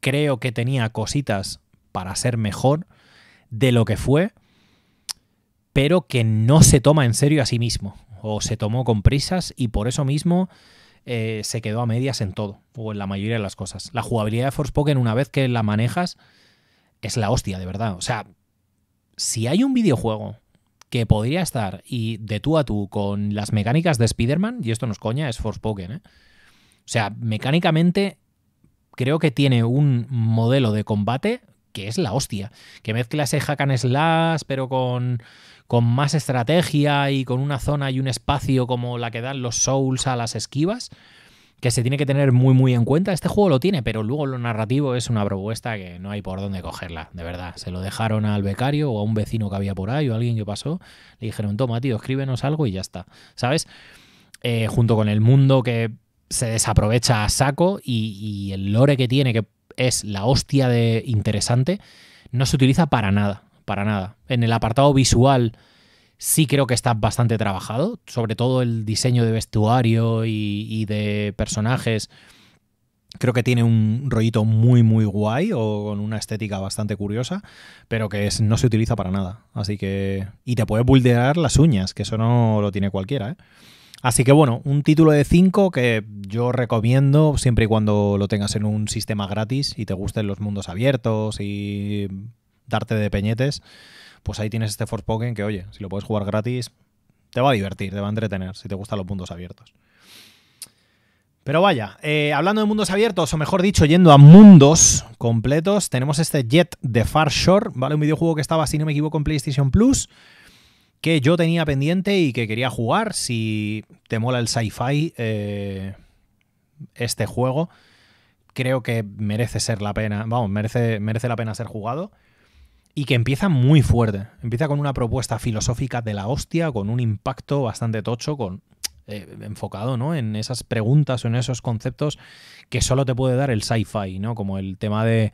[SPEAKER 1] creo que tenía cositas para ser mejor de lo que fue, pero que no se toma en serio a sí mismo, o se tomó con prisas y por eso mismo eh, se quedó a medias en todo, o en la mayoría de las cosas. La jugabilidad de Force Forspoken, una vez que la manejas, es la hostia, de verdad. O sea, si hay un videojuego que podría estar y de tú a tú con las mecánicas de Spider-Man, y esto no coña, es Force ¿eh? O sea, mecánicamente creo que tiene un modelo de combate que es la hostia, que mezcla ese hack slash, pero con con más estrategia y con una zona y un espacio como la que dan los Souls a las esquivas, que se tiene que tener muy muy en cuenta. Este juego lo tiene, pero luego lo narrativo es una propuesta que no hay por dónde cogerla, de verdad. Se lo dejaron al becario o a un vecino que había por ahí o a alguien que pasó, le dijeron, toma tío, escríbenos algo y ya está, ¿sabes? Eh, junto con el mundo que se desaprovecha a saco y, y el lore que tiene, que es la hostia de interesante, no se utiliza para nada para nada. En el apartado visual sí creo que está bastante trabajado, sobre todo el diseño de vestuario y, de personajes. Creo que tiene un rollito muy, muy guay o con una estética bastante curiosa, pero que no se utiliza para nada. Así que. Y te puede buldear las uñas, que eso no lo tiene cualquiera, ¿eh? Así que bueno, un título de 5 que yo recomiendo siempre y cuando lo tengas en un sistema gratis y te gusten los mundos abiertos y darte de peñetes, pues ahí tienes este Forspoken que, oye, si lo puedes jugar gratis, te va a divertir, te va a entretener, si te gustan los mundos abiertos. Pero vaya, eh, hablando de mundos abiertos, o mejor dicho, yendo a mundos completos, tenemos este Jet de Far Shore, ¿vale? Un videojuego que estaba, si no me equivoco, en PlayStation Plus, que yo tenía pendiente y que quería jugar. Si te mola el sci-fi, eh, este juego creo que merece ser la pena, vamos, merece, merece la pena ser jugado y que empieza muy fuerte. Empieza con una propuesta filosófica de la hostia, con un impacto bastante tocho, con, eh, enfocado ¿no? en esas preguntas o en esos conceptos que solo te puede dar el sci-fi, ¿no? como el tema de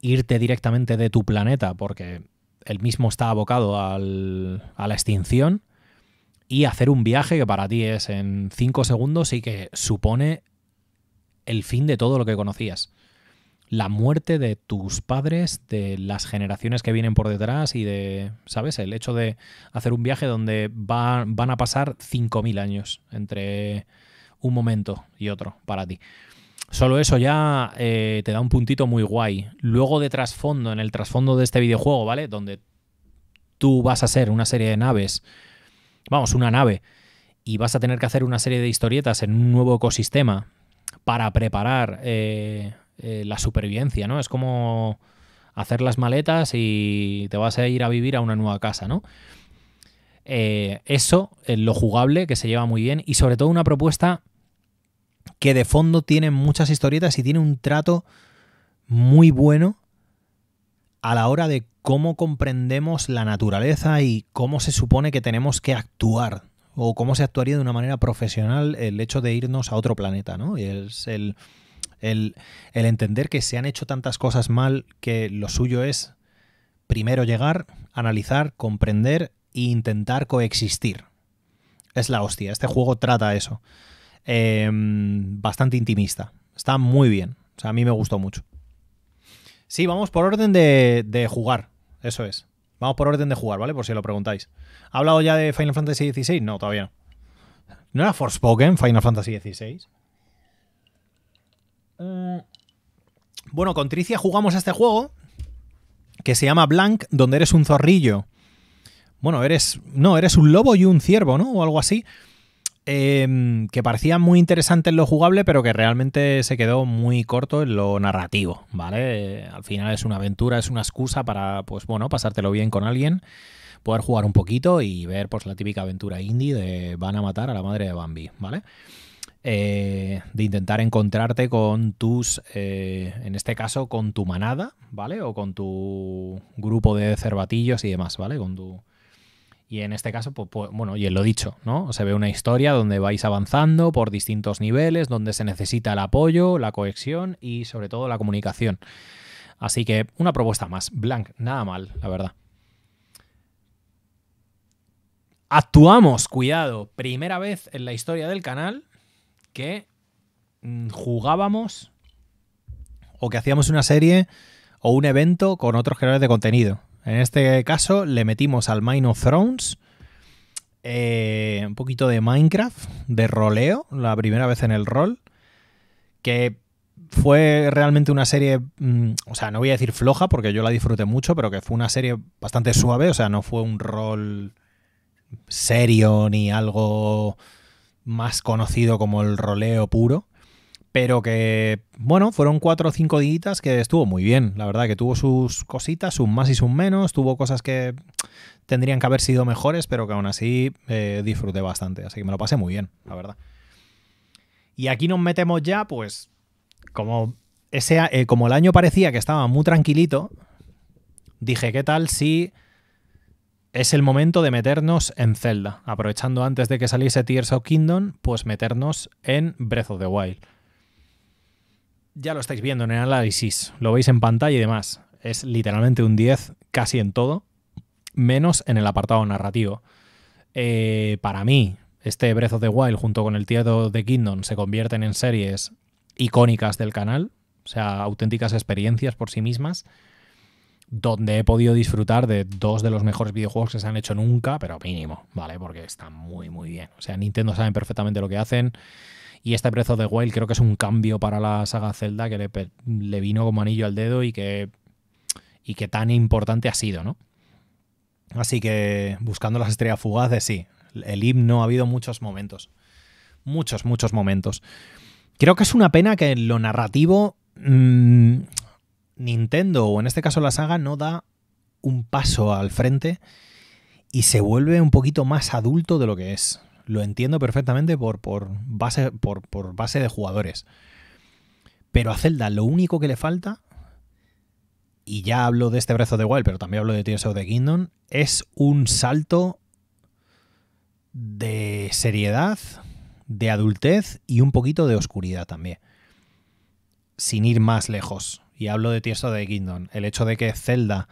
[SPEAKER 1] irte directamente de tu planeta, porque el mismo está abocado al, a la extinción, y hacer un viaje que para ti es en cinco segundos y que supone el fin de todo lo que conocías la muerte de tus padres, de las generaciones que vienen por detrás y de, ¿sabes? El hecho de hacer un viaje donde van a pasar 5.000 años entre un momento y otro para ti. Solo eso ya eh, te da un puntito muy guay. Luego de trasfondo, en el trasfondo de este videojuego, ¿vale? Donde tú vas a ser una serie de naves, vamos, una nave, y vas a tener que hacer una serie de historietas en un nuevo ecosistema para preparar... Eh, eh, la supervivencia, ¿no? Es como hacer las maletas y te vas a ir a vivir a una nueva casa, ¿no? Eh, eso, es eh, lo jugable, que se lleva muy bien, y sobre todo una propuesta que de fondo tiene muchas historietas y tiene un trato muy bueno a la hora de cómo comprendemos la naturaleza y cómo se supone que tenemos que actuar o cómo se actuaría de una manera profesional el hecho de irnos a otro planeta, ¿no? Y es el, el, entender que se han hecho tantas cosas mal que lo suyo es primero llegar, analizar, comprender e intentar coexistir. Es la hostia. Este juego trata eso. Em, bastante intimista. Está muy bien. O sea, a mí me gustó mucho. Sí, vamos por orden de, de jugar. Eso es. Vamos por orden de jugar, ¿vale? Por si lo preguntáis. ¿Ha hablado ya de Final Fantasy XVI? No, todavía no. ¿No era Forspoken Final Fantasy XVI? Mm, bueno, con Tricia jugamos a este juego que se llama Blank, donde eres un zorrillo. Bueno, eres. No, eres un lobo y un ciervo, ¿no? O algo así. Em, que parecía muy interesante en lo jugable, pero que realmente se quedó muy corto en lo narrativo, ¿vale? Al final es una aventura, es una excusa para, pues bueno, pasártelo bien con alguien, poder jugar un poquito y ver, pues, la típica aventura indie de van a matar a la madre de Bambi, ¿vale? Eh, de intentar encontrarte con tus, eh, en este caso, con tu manada, ¿vale? O con tu grupo de cervatillos y demás, ¿vale? Con tu... Y en este caso, pues, pues bueno, y en lo dicho, ¿no? Se ve una historia donde vais avanzando por distintos niveles, donde se necesita el apoyo, la cohesión y sobre todo la comunicación. Así que una propuesta más. Blank, nada mal, la verdad. Actuamos, cuidado, primera vez en la historia del canal que mm, jugábamos o que hacíamos una serie o un evento con otros creadores de contenido. En este caso le metimos al Mine of Thrones, eh, un poquito de Minecraft, de roleo, la primera vez en el rol, que fue realmente una serie, mm, o sea, no voy a decir floja porque yo la disfruté mucho, pero que fue una serie bastante suave, o sea, no fue un rol serio ni algo más conocido como el roleo puro, pero que, bueno, fueron cuatro o cinco días que estuvo muy bien, la verdad, que tuvo sus cositas, sus más y sus menos, tuvo cosas que tendrían que haber sido mejores, pero que aún así eh, disfruté bastante, así que me lo pasé muy bien, la verdad. Y aquí nos metemos ya, pues, como, ese, eh, como el año parecía que estaba muy tranquilito, dije, ¿qué tal si es el momento de meternos en Zelda, aprovechando antes de que saliese Tears of Kingdom, pues meternos en Breath of the Wild. Ya lo estáis viendo en el análisis, lo veis en pantalla y demás. Es literalmente un 10 casi en todo, menos en el apartado narrativo. Eh, para mí, este Breath of the Wild junto con el Tears of Kingdom se convierten en series icónicas del canal, o sea, auténticas experiencias por sí mismas donde he podido disfrutar de dos de los mejores videojuegos que se han hecho nunca, pero mínimo, ¿vale? Porque están muy, muy bien. O sea, Nintendo saben perfectamente lo que hacen. Y este Breath de the creo que es un cambio para la saga Zelda que le, vino como anillo al dedo y que, y que tan importante ha sido, ¿no? Así que buscando las estrellas fugaces, sí. El himno ha habido muchos momentos. Muchos, muchos momentos. Creo que es una pena que lo narrativo mm, Nintendo, o en este caso la saga, no da un paso al frente y se vuelve un poquito más adulto de lo que es. Lo entiendo perfectamente por, por base, por, base de jugadores. Pero a Zelda lo único que le falta, y ya hablo de este Breath de the Wild, pero también hablo de Tears of the Kingdom, es un salto de seriedad, de adultez y un poquito de oscuridad también. Sin ir más lejos y hablo de Tierso de Kingdom, el hecho de que Zelda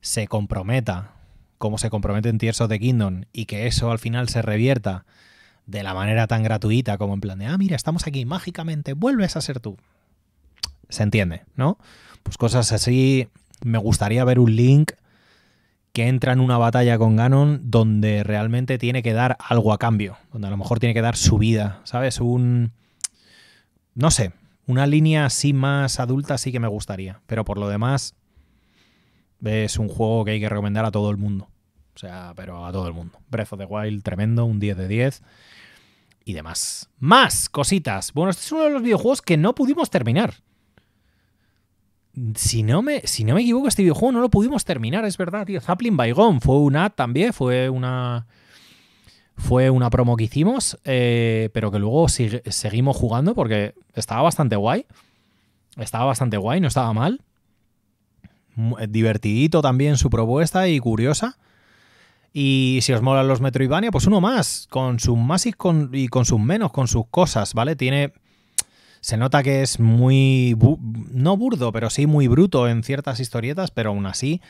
[SPEAKER 1] se comprometa, como se compromete en Tierso de Kingdom, y que eso al final se revierta de la manera tan gratuita como en plan de, ah, mira, estamos aquí mágicamente, vuelves a ser tú. Se entiende, ¿no? Pues cosas así, me gustaría ver un Link que entra en una batalla con Ganon donde realmente tiene que dar algo a cambio, donde a lo mejor tiene que dar su vida, ¿sabes? Un... No sé, una línea así más adulta sí que me gustaría, pero por lo demás es un juego que hay que recomendar a todo el mundo. O sea, pero a todo el mundo. Breath of the Wild, tremendo, un 10 de 10 y demás. Más cositas. Bueno, este es uno de los videojuegos que no pudimos terminar. Si no, me, si no me equivoco, este videojuego no lo pudimos terminar, es verdad, tío. Zaplin Gone fue una también, fue una, fue una promo que hicimos, eh, pero que luego seguimos jugando porque estaba bastante guay. Estaba bastante guay, no estaba mal. Eh, divertidito también su propuesta y curiosa. Y si os molan los Metroidvania, pues uno más, con sus más y con, sus menos, con sus cosas, ¿vale? Tiene... Se nota que es muy... no burdo, pero sí muy bruto en ciertas historietas, pero aún así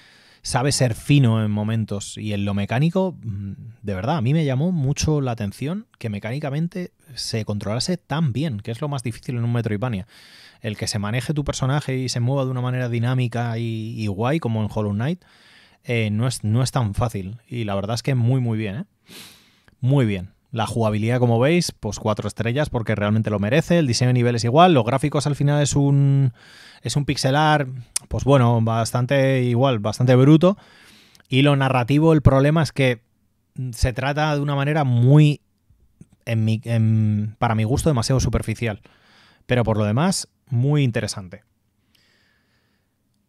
[SPEAKER 1] sabe ser fino en momentos y en lo mecánico, mm, de verdad, a mí me llamó mucho la atención que mecánicamente se controlase tan bien, que es lo más difícil en un Metroidvania. El que se maneje tu personaje y se mueva de una manera dinámica y, guay, como en Hollow Knight, eh, no, es, no es tan fácil. Y la verdad es que muy, muy bien, ¿eh? Muy bien. La jugabilidad, como veis, pues cuatro estrellas porque realmente lo merece. El diseño de nivel es igual. Los gráficos al final es un, es un pixelar, pues bueno, bastante igual, bastante bruto. Y lo narrativo, el problema es que se trata de una manera muy, en para mi gusto, demasiado superficial. Pero por lo demás, muy interesante.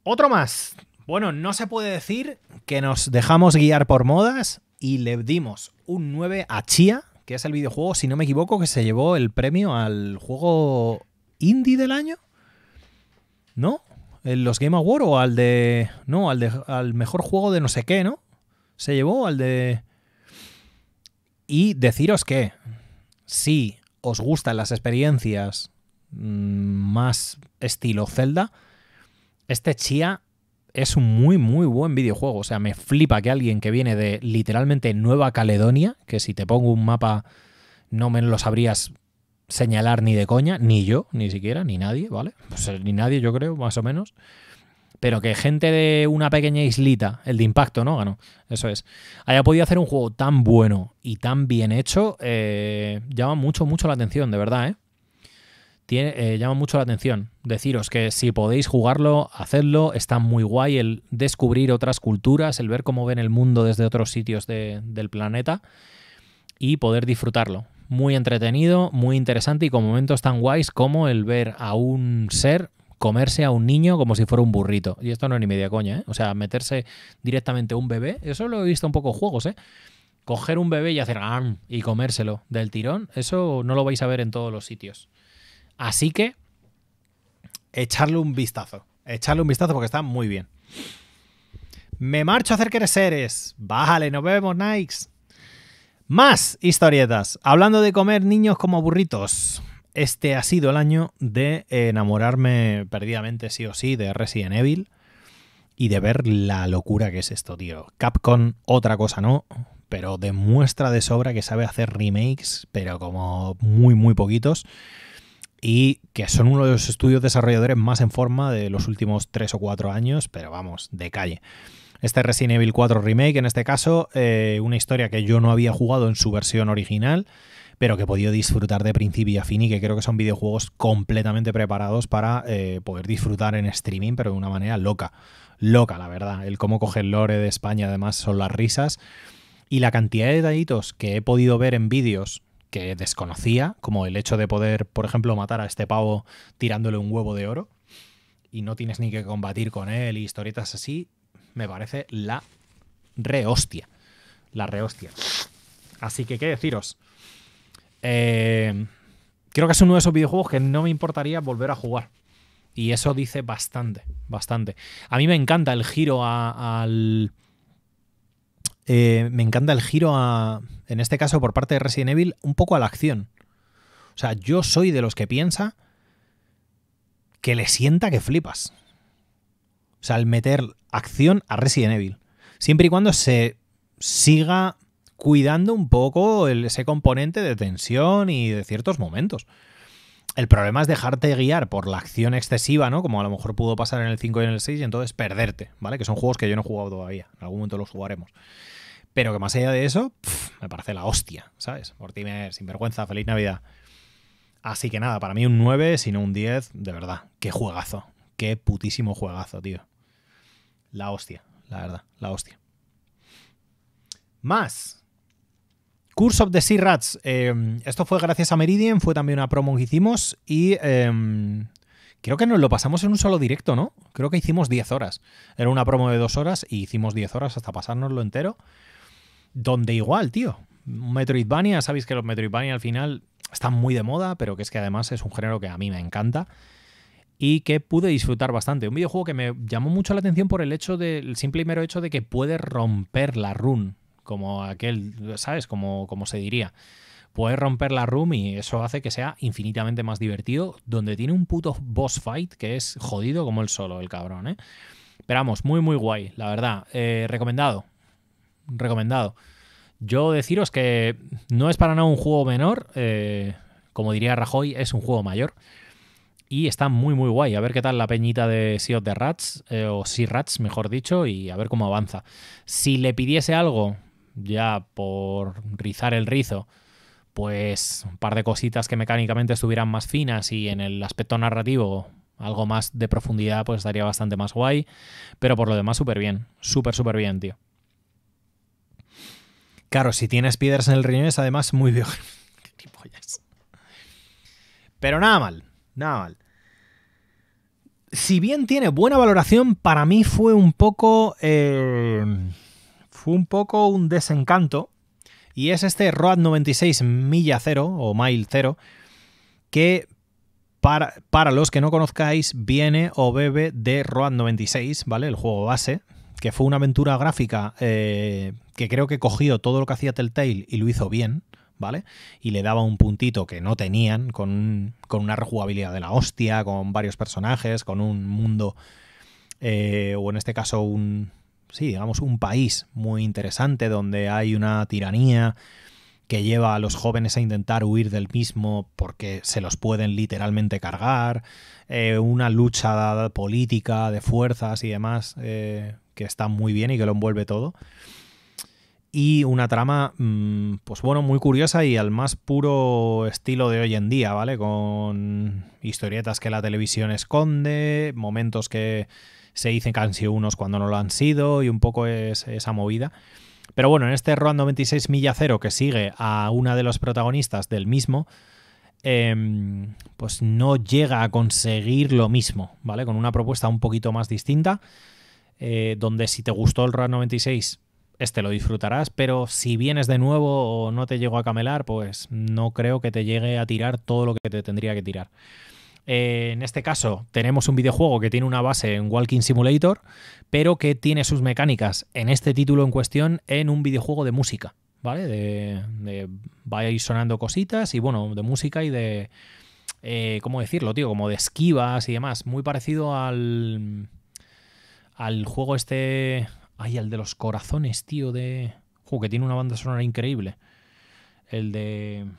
[SPEAKER 1] Otro más. Bueno, no se puede decir que nos dejamos guiar por modas y le dimos un 9 a Chia que es el videojuego, si no me equivoco, que se llevó el premio al juego indie del año. ¿No? En los Game Awards o al de. No, al de. al mejor juego de no sé qué, ¿no? Se llevó al de. Y deciros que si os gustan las experiencias mm, más estilo Zelda, este Chia es un muy, muy buen videojuego. O sea, me flipa que alguien que viene de literalmente Nueva Caledonia, que si te pongo un mapa no me lo sabrías señalar ni de coña, ni yo, ni siquiera, ni nadie, ¿vale? Pues eh, ni nadie, yo creo, más o menos. Pero que gente de una pequeña islita, el de impacto, ¿no? Gano, eso es. Haya podido hacer un juego tan bueno y tan bien hecho, eh, llama mucho, mucho la atención, de verdad, ¿eh? Eh, llama mucho la atención. Deciros que si podéis jugarlo, hacerlo Está muy guay el descubrir otras culturas, el ver cómo ven el mundo desde otros sitios del planeta y poder disfrutarlo. Muy entretenido, muy interesante y con momentos tan guays como el ver a un ser comerse a un niño como si fuera un burrito. Y esto no es ni media coña, ¿eh? O sea, meterse directamente a un bebé. Eso lo he visto un poco en juegos, ¿eh? Coger un bebé y hacer y comérselo del tirón. Eso no lo vais a ver en todos los sitios. Así que echarle un vistazo. Echarle un vistazo porque está muy bien. Me marcho a hacer creceres, Vale, nos vemos, Nikes. Más historietas. Hablando de comer niños como burritos. Este ha sido el año de enamorarme perdidamente, sí o sí, de Resident Evil. Y de ver la locura que es esto, tío. Capcom, otra cosa no, pero demuestra de sobra que sabe hacer remakes, pero como muy, muy poquitos y que son uno de los estudios desarrolladores más en forma de los últimos tres o cuatro años, pero vamos, de calle. Este Resident Evil 4 Remake, en este caso, eh, una historia que yo no había jugado en su versión original, pero que he podido disfrutar de principio a fin y que creo que son videojuegos completamente preparados para eh, poder disfrutar en streaming, pero de una manera loca. Loca, la verdad. El cómo coge el lore de España, además, son las risas. Y la cantidad de detallitos que he podido ver en vídeos que desconocía, como el hecho de poder, por ejemplo, matar a este pavo tirándole un huevo de oro y no tienes ni que combatir con él y historietas así, me parece la rehostia. La rehostia. Así que, ¿qué deciros? Eh, creo que es uno de esos videojuegos que no me importaría volver a jugar. Y eso dice bastante, bastante. A mí me encanta el giro al... Eh, me encanta el giro en este caso por parte de Resident Evil, un poco a la acción. O sea, yo soy de los que piensa que le sienta que flipas. O sea, al meter acción a Resident Evil. Siempre y cuando se siga cuidando un poco ese componente de tensión y de ciertos momentos. El problema es dejarte guiar por la acción excesiva, ¿no? Como a lo mejor pudo pasar en el 5 y en el 6 y entonces perderte, ¿vale? Que son juegos que yo no he jugado todavía. En algún momento los jugaremos. Pero que más allá de eso, me parece la hostia, ¿sabes? por Mortimer, sinvergüenza, feliz Navidad. Así que nada, para mí un 9, sino un 10, de verdad. Qué juegazo. Qué putísimo juegazo, tío. La hostia, la verdad, la hostia. Más. Curse of the Sea Rats. Em, esto fue gracias a Meridian, fue también una promo que hicimos y em, creo que nos lo pasamos en un solo directo, ¿no? Creo que hicimos 10 horas. Era una promo de 2 horas y hicimos 10 horas hasta pasárnoslo entero donde igual, tío. Metroidvania, sabéis que los Metroidvania al final están muy de moda, pero que es que además es un género que a mí me encanta y que pude disfrutar bastante. Un videojuego que me llamó mucho la atención por el hecho del simple y mero hecho de que puede romper la run, como aquel, ¿sabes? Como, como se diría. Puede romper la run y eso hace que sea infinitamente más divertido, donde tiene un puto boss fight que es jodido como el solo, el cabrón, ¿eh? Pero vamos, muy, muy guay, la verdad. Eh, recomendado recomendado. Yo deciros que no es para nada un juego menor, eh, como diría Rajoy, es un juego mayor. Y está muy, muy guay. A ver qué tal la peñita de Sea of the Rats, eh, o Sea Rats, mejor dicho, y a ver cómo avanza. Si le pidiese algo, ya por rizar el rizo, pues un par de cositas que mecánicamente estuvieran más finas y en el aspecto narrativo algo más de profundidad, pues estaría bastante más guay. Pero por lo demás, súper bien. Súper, súper bien, tío. Claro, si tienes piedras en el riñón es además muy viejo. Pero nada mal, nada mal. Si bien tiene buena valoración, para mí fue un poco. Eh, fue un poco un desencanto. Y es este Road 96 Milla 0 o Mile 0, que para, los que no conozcáis, viene o bebe de Road 96, ¿vale? El juego base, que fue una aventura gráfica eh, que creo que cogió todo lo que hacía Telltale y lo hizo bien, ¿vale? Y le daba un puntito que no tenían, con, con una rejugabilidad de la hostia, con varios personajes, con un mundo, eh, o en este caso un, sí, digamos, un país muy interesante donde hay una tiranía que lleva a los jóvenes a intentar huir del mismo porque se los pueden literalmente cargar, eh, una lucha política de fuerzas y demás eh, que está muy bien y que lo envuelve todo y una trama, mm, pues bueno, muy curiosa y al más puro estilo de hoy en día, ¿vale? Con historietas que la televisión esconde, momentos que se dicen que unos cuando no lo han sido y un poco esa movida. Pero bueno, en este Road 96 Milla Cero que sigue a una de los protagonistas del mismo, em, pues no llega a conseguir lo mismo, ¿vale? Con una propuesta un poquito más distinta, eh, donde si te gustó el Road 96 este lo disfrutarás, pero si vienes de nuevo o no te llego a camelar, pues no creo que te llegue a tirar todo lo que te tendría que tirar. Eh, en este caso, tenemos un videojuego que tiene una base en Walking Simulator, pero que tiene sus mecánicas en este título en cuestión en un videojuego de música, ¿vale? De, de va sonando cositas y bueno, de música y de... Eh, ¿Cómo decirlo, tío? Como de esquivas y demás. Muy parecido al al juego este, Ay, el de los corazones, tío, de. que tiene una banda sonora increíble. El de.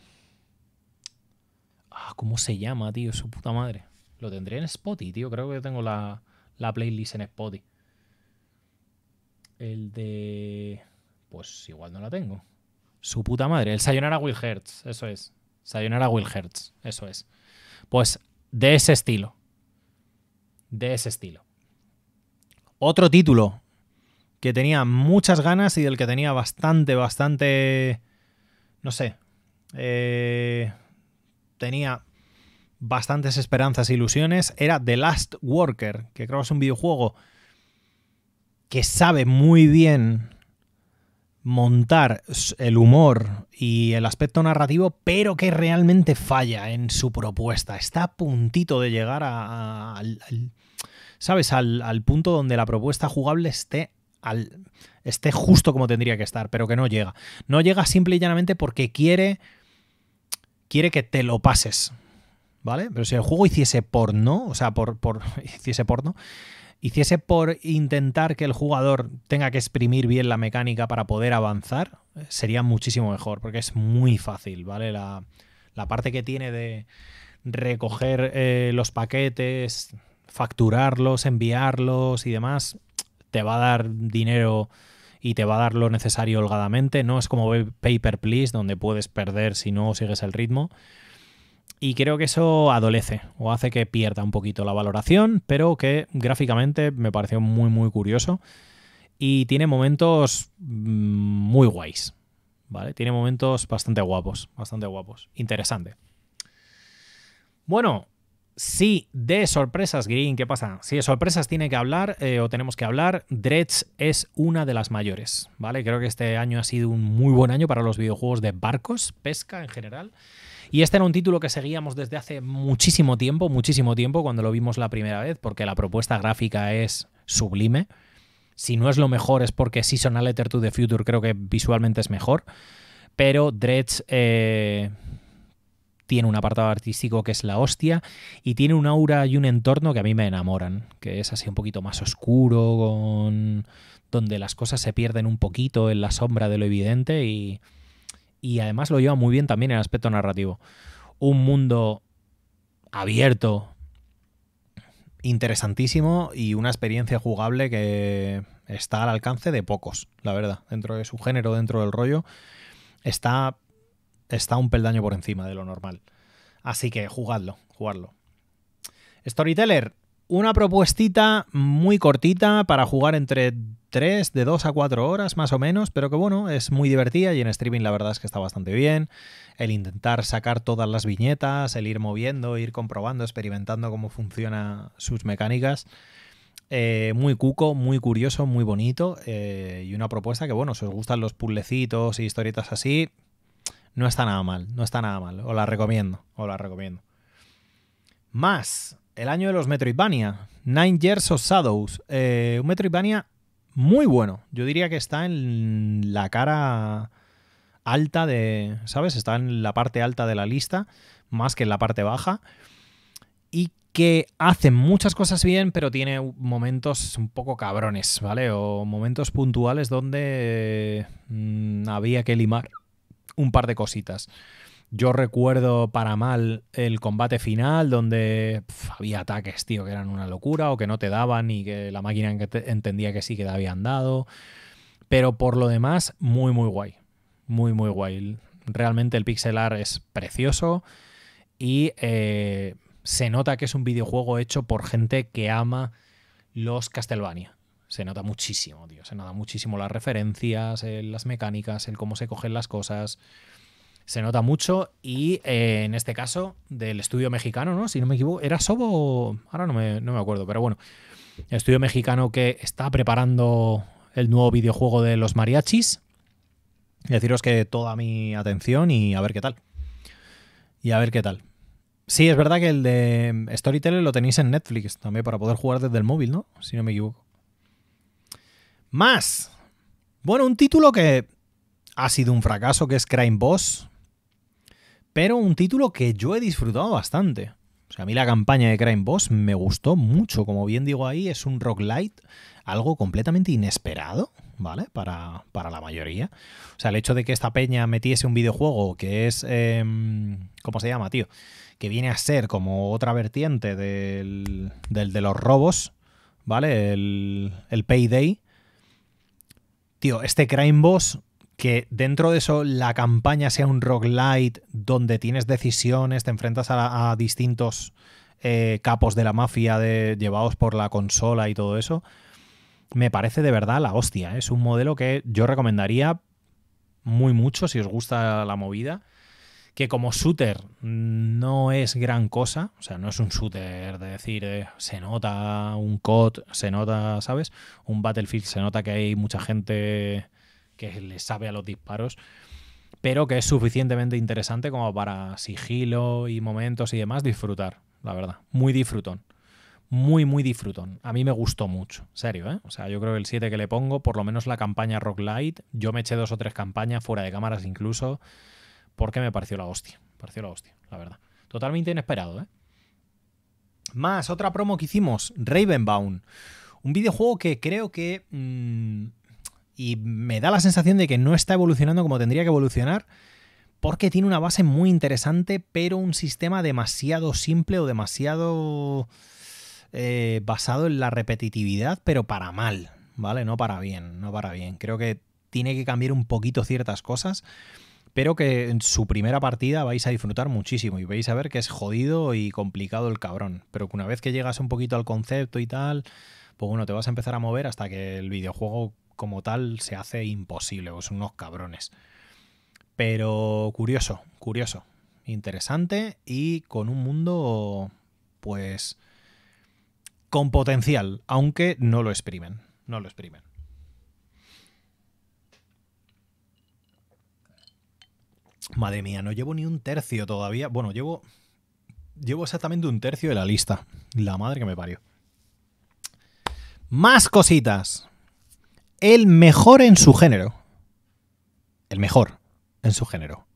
[SPEAKER 1] Ah, ¿cómo se llama, tío? Su puta madre. Lo tendría en Spotify, tío. Creo que tengo la, la playlist en Spotify. El de. Pues igual no la tengo. Su puta madre. El Sayonara Will Hertz. Eso es. Sayonara Will Hertz. Eso es. Pues de ese estilo. De ese estilo. Otro título que tenía muchas ganas y del que tenía bastante, bastante, no sé, eh, tenía bastantes esperanzas e ilusiones, era The Last Worker, que creo que es un videojuego que sabe muy bien montar el humor y el aspecto narrativo, pero que realmente falla en su propuesta. Está a puntito de llegar a, ¿sabes? Al, al punto donde la propuesta jugable esté al, esté justo como tendría que estar, pero que no llega. No llega simple y llanamente porque quiere, quiere que te lo pases. ¿Vale? Pero si el juego hiciese porno, o sea, por, hiciese porno, hiciese por intentar que el jugador tenga que exprimir bien la mecánica para poder avanzar, sería muchísimo mejor, porque es muy fácil, ¿vale? La, parte que tiene de recoger eh, los paquetes, facturarlos, enviarlos y demás, te va a dar dinero y te va a dar lo necesario holgadamente. No es como Paper Please, donde puedes perder si no sigues el ritmo. Y creo que eso adolece o hace que pierda un poquito la valoración, pero que gráficamente me pareció muy, muy curioso. Y tiene momentos mm, muy guays. ¿Vale? Tiene momentos bastante guapos, bastante guapos. Interesante. Bueno, Sí, de sorpresas, Green, ¿qué pasa? Sí, de sorpresas tiene que hablar eh, o tenemos que hablar. Dredge es una de las mayores, ¿vale? Creo que este año ha sido un muy buen año para los videojuegos de barcos, pesca en general. Y este era un título que seguíamos desde hace muchísimo tiempo, muchísimo tiempo, cuando lo vimos la primera vez, porque la propuesta gráfica es sublime. Si no es lo mejor es porque Seasonal Letter to the Future creo que visualmente es mejor. Pero Dredge... Eh, tiene un apartado artístico que es la hostia y tiene un aura y un entorno que a mí me enamoran, que es así un poquito más oscuro, donde las cosas se pierden un poquito en la sombra de lo evidente y, y además lo lleva muy bien también en el aspecto narrativo. Un mundo abierto, interesantísimo y una experiencia jugable que está al alcance de pocos, la verdad, dentro de su género, dentro del rollo. Está está un peldaño por encima de lo normal. Así que jugadlo, jugadlo. Storyteller, una propuestita muy cortita para jugar entre 3, de 2 a 4 horas más o menos, pero que bueno, es muy divertida y en streaming la verdad es que está bastante bien. El intentar sacar todas las viñetas, el ir moviendo, ir comprobando, experimentando cómo funcionan sus mecánicas. Eh, muy cuco, muy curioso, muy bonito eh, y una propuesta que bueno, si os gustan los puzzlecitos y historietas así, no está nada mal, no está nada mal. Os la recomiendo, os la recomiendo. Más, el año de los Metroidvania, Nine Years of Shadows. Eh, un Metroidvania muy bueno. Yo diría que está en la cara alta de, ¿sabes? Está en la parte alta de la lista, más que en la parte baja. Y que hace muchas cosas bien, pero tiene momentos un poco cabrones, ¿vale? O momentos puntuales donde mm, había que limar un par de cositas. Yo recuerdo para mal el combate final donde había ataques, tío, que eran una locura o que no te daban y que la máquina entendía que sí que te habían dado. Pero por lo demás, muy, muy guay. Muy, muy guay. Realmente el pixel art es precioso y eh, se nota que es un videojuego hecho por gente que ama los Castlevania se nota muchísimo, tío. Se nota muchísimo las referencias, eh, las mecánicas, el cómo se cogen las cosas. Se nota mucho y eh, en este caso del estudio mexicano, ¿no? Si no me equivoco, era Sobo, ahora no me, no me acuerdo, pero bueno. El estudio mexicano que está preparando el nuevo videojuego de los mariachis. Deciros que toda mi atención y a ver qué tal. Y a ver qué tal. Sí, es verdad que el de Storyteller lo tenéis en Netflix también para poder jugar desde el móvil, ¿no? Si no me equivoco. Más. Bueno, un título que ha sido un fracaso, que es Crime Boss. Pero un título que yo he disfrutado bastante. O sea, a mí la campaña de Crime Boss me gustó mucho. Como bien digo ahí, es un rock light, algo completamente inesperado, ¿vale? Para, la mayoría. O sea, el hecho de que esta peña metiese un videojuego que es. Em, ¿Cómo se llama, tío? Que viene a ser como otra vertiente del, del de los robos, ¿vale? El, el Payday Tío, este Crime Boss, que dentro de eso la campaña sea un roguelite donde tienes decisiones, te enfrentas a, distintos eh, capos de la mafia de, llevados por la consola y todo eso, me parece de verdad la hostia. ¿eh? Es un modelo que yo recomendaría muy mucho si os gusta la movida que como shooter no es gran cosa, o sea, no es un shooter de decir, eh, se nota un COD, se nota, ¿sabes? Un Battlefield, se nota que hay mucha gente que le sabe a los disparos, pero que es suficientemente interesante como para sigilo y momentos y demás disfrutar, la verdad. Muy disfrutón. Muy, muy disfrutón. A mí me gustó mucho, serio, ¿eh? O sea, yo creo que el 7 que le pongo, por lo menos la campaña Rock Light, yo me eché dos o tres campañas fuera de cámaras incluso porque me pareció la hostia. pareció la hostia, la verdad. Totalmente inesperado, ¿eh? Más otra promo que hicimos, Ravenbound. Un videojuego que creo que... Mm, y me da la sensación de que no está evolucionando como tendría que evolucionar porque tiene una base muy interesante, pero un sistema demasiado simple o demasiado eh, basado en la repetitividad, pero para mal, ¿vale? No para bien, no para bien. Creo que tiene que cambiar un poquito ciertas cosas pero que en su primera partida vais a disfrutar muchísimo y vais a ver que es jodido y complicado el cabrón, pero que una vez que llegas un poquito al concepto y tal, pues bueno, te vas a empezar a mover hasta que el videojuego como tal se hace imposible, son unos cabrones. Pero curioso, curioso, interesante y con un mundo pues con potencial, aunque no lo exprimen, no lo exprimen. Madre mía, no llevo ni un tercio todavía. Bueno, llevo. Llevo exactamente un tercio de la lista. La madre que me parió. Más cositas. El mejor en su género. El mejor en su género.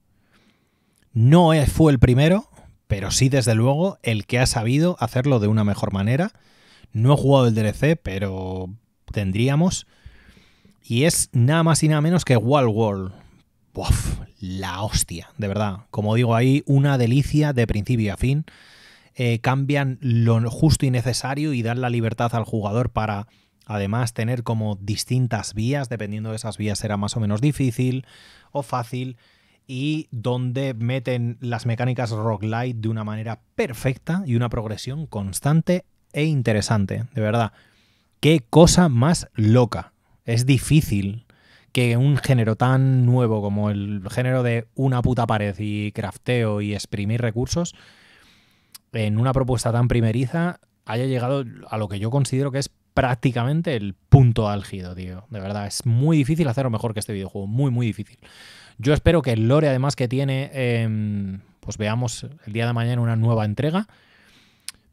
[SPEAKER 1] No fue el primero, pero sí, desde luego, el que ha sabido hacerlo de una mejor manera. No he jugado el DLC, pero tendríamos. Y es nada más y nada menos que Wall World la hostia, de verdad. Como digo ahí, una delicia de principio a fin. Eh, cambian lo justo y necesario y dan la libertad al jugador para además tener como distintas vías, dependiendo de esas vías será más o menos difícil o fácil, y donde meten las mecánicas roguelite de una manera perfecta y una progresión constante e interesante, de verdad. Qué cosa más loca. Es difícil que un género tan nuevo como el género de una puta pared y crafteo y exprimir recursos, en una propuesta tan primeriza, haya llegado a lo que yo considero que es prácticamente el punto álgido, tío. De verdad, es muy difícil hacerlo mejor que este videojuego, muy, muy difícil. Yo espero que el lore, además que tiene, em, pues veamos el día de mañana una nueva entrega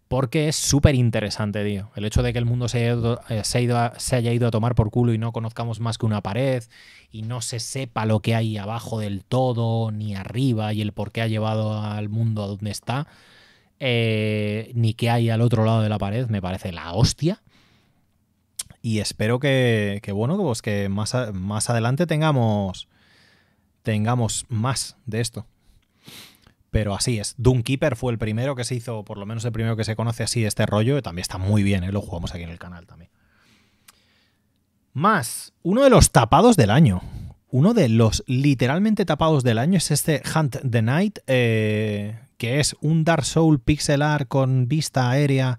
[SPEAKER 1] porque es súper interesante, tío. El hecho de que el mundo se haya, ido, eh, se, haya ido a, tomar por culo y no conozcamos más que una pared y no se sepa lo que hay abajo del todo ni arriba y el por qué ha llevado al mundo a donde está, eh, ni qué hay al otro lado de la pared, me parece la hostia. Y espero que, bueno, pues que más, más adelante tengamos, tengamos más de esto. Pero así es. Doom Keeper fue el primero que se hizo, por lo menos el primero que se conoce así este rollo. y También está muy bien, ¿eh? lo jugamos aquí en el canal también. Más, uno de los tapados del año. Uno de los literalmente tapados del año es este Hunt the Night, eh, que es un Dark Soul pixelar con vista aérea,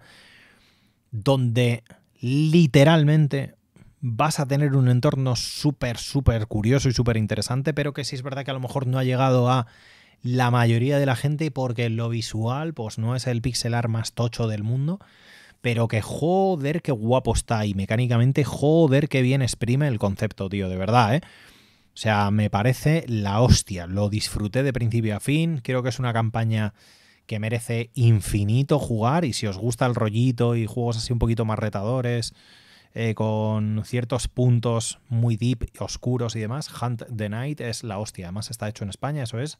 [SPEAKER 1] donde literalmente vas a tener un entorno súper, súper curioso y súper interesante, pero que sí es verdad que a lo mejor no ha llegado a la mayoría de la gente porque lo visual pues no es el pixelar más tocho del mundo, pero que joder qué guapo está y mecánicamente joder qué bien exprime el concepto, tío, de verdad, ¿eh? O sea, me parece la hostia, lo disfruté de principio a fin, creo que es una campaña que merece infinito jugar y si os gusta el rollito y juegos así un poquito más retadores, eh, con ciertos puntos muy deep, oscuros y demás, Hunt the Night es la hostia, además está hecho en España, eso es.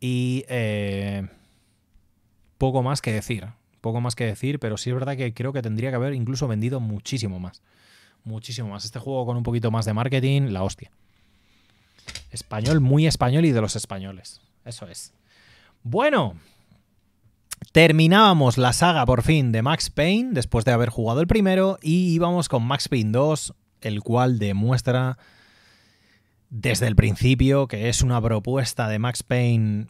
[SPEAKER 1] Y eh, poco más que decir, poco más que decir, pero sí es verdad que creo que tendría que haber incluso vendido muchísimo más. Muchísimo más. Este juego con un poquito más de marketing, la hostia. Español, muy español y de los españoles. Eso es. Bueno, terminábamos la saga por fin de Max Payne después de haber jugado el primero y íbamos con Max Payne 2, el cual demuestra desde el principio, que es una propuesta de Max Payne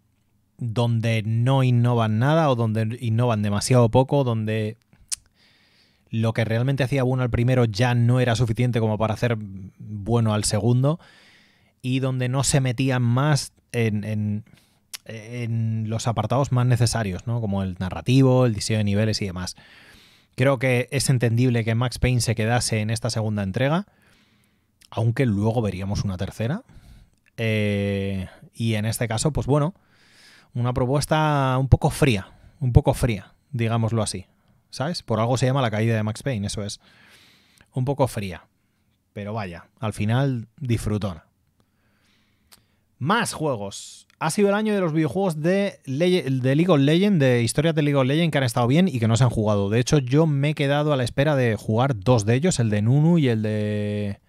[SPEAKER 1] donde no innovan nada o donde innovan demasiado poco, donde lo que realmente hacía bueno al primero ya no era suficiente como para hacer bueno al segundo y donde no se metían más en, los apartados más necesarios, ¿no? como el narrativo, el diseño de niveles y demás. Creo que es entendible que Max Payne se quedase en esta segunda entrega aunque luego veríamos una tercera. Eh, y en este caso, pues bueno, una propuesta un poco fría, un poco fría, digámoslo así. ¿Sabes? Por algo se llama la caída de Max Payne, eso es. Un poco fría. Pero vaya, al final disfrutona. Más juegos. Ha sido el año de los videojuegos de, de League of Legends, de historias de League of Legends que han estado bien y que no se han jugado. De hecho, yo me he quedado a la espera de jugar dos de ellos, el de Nunu y el de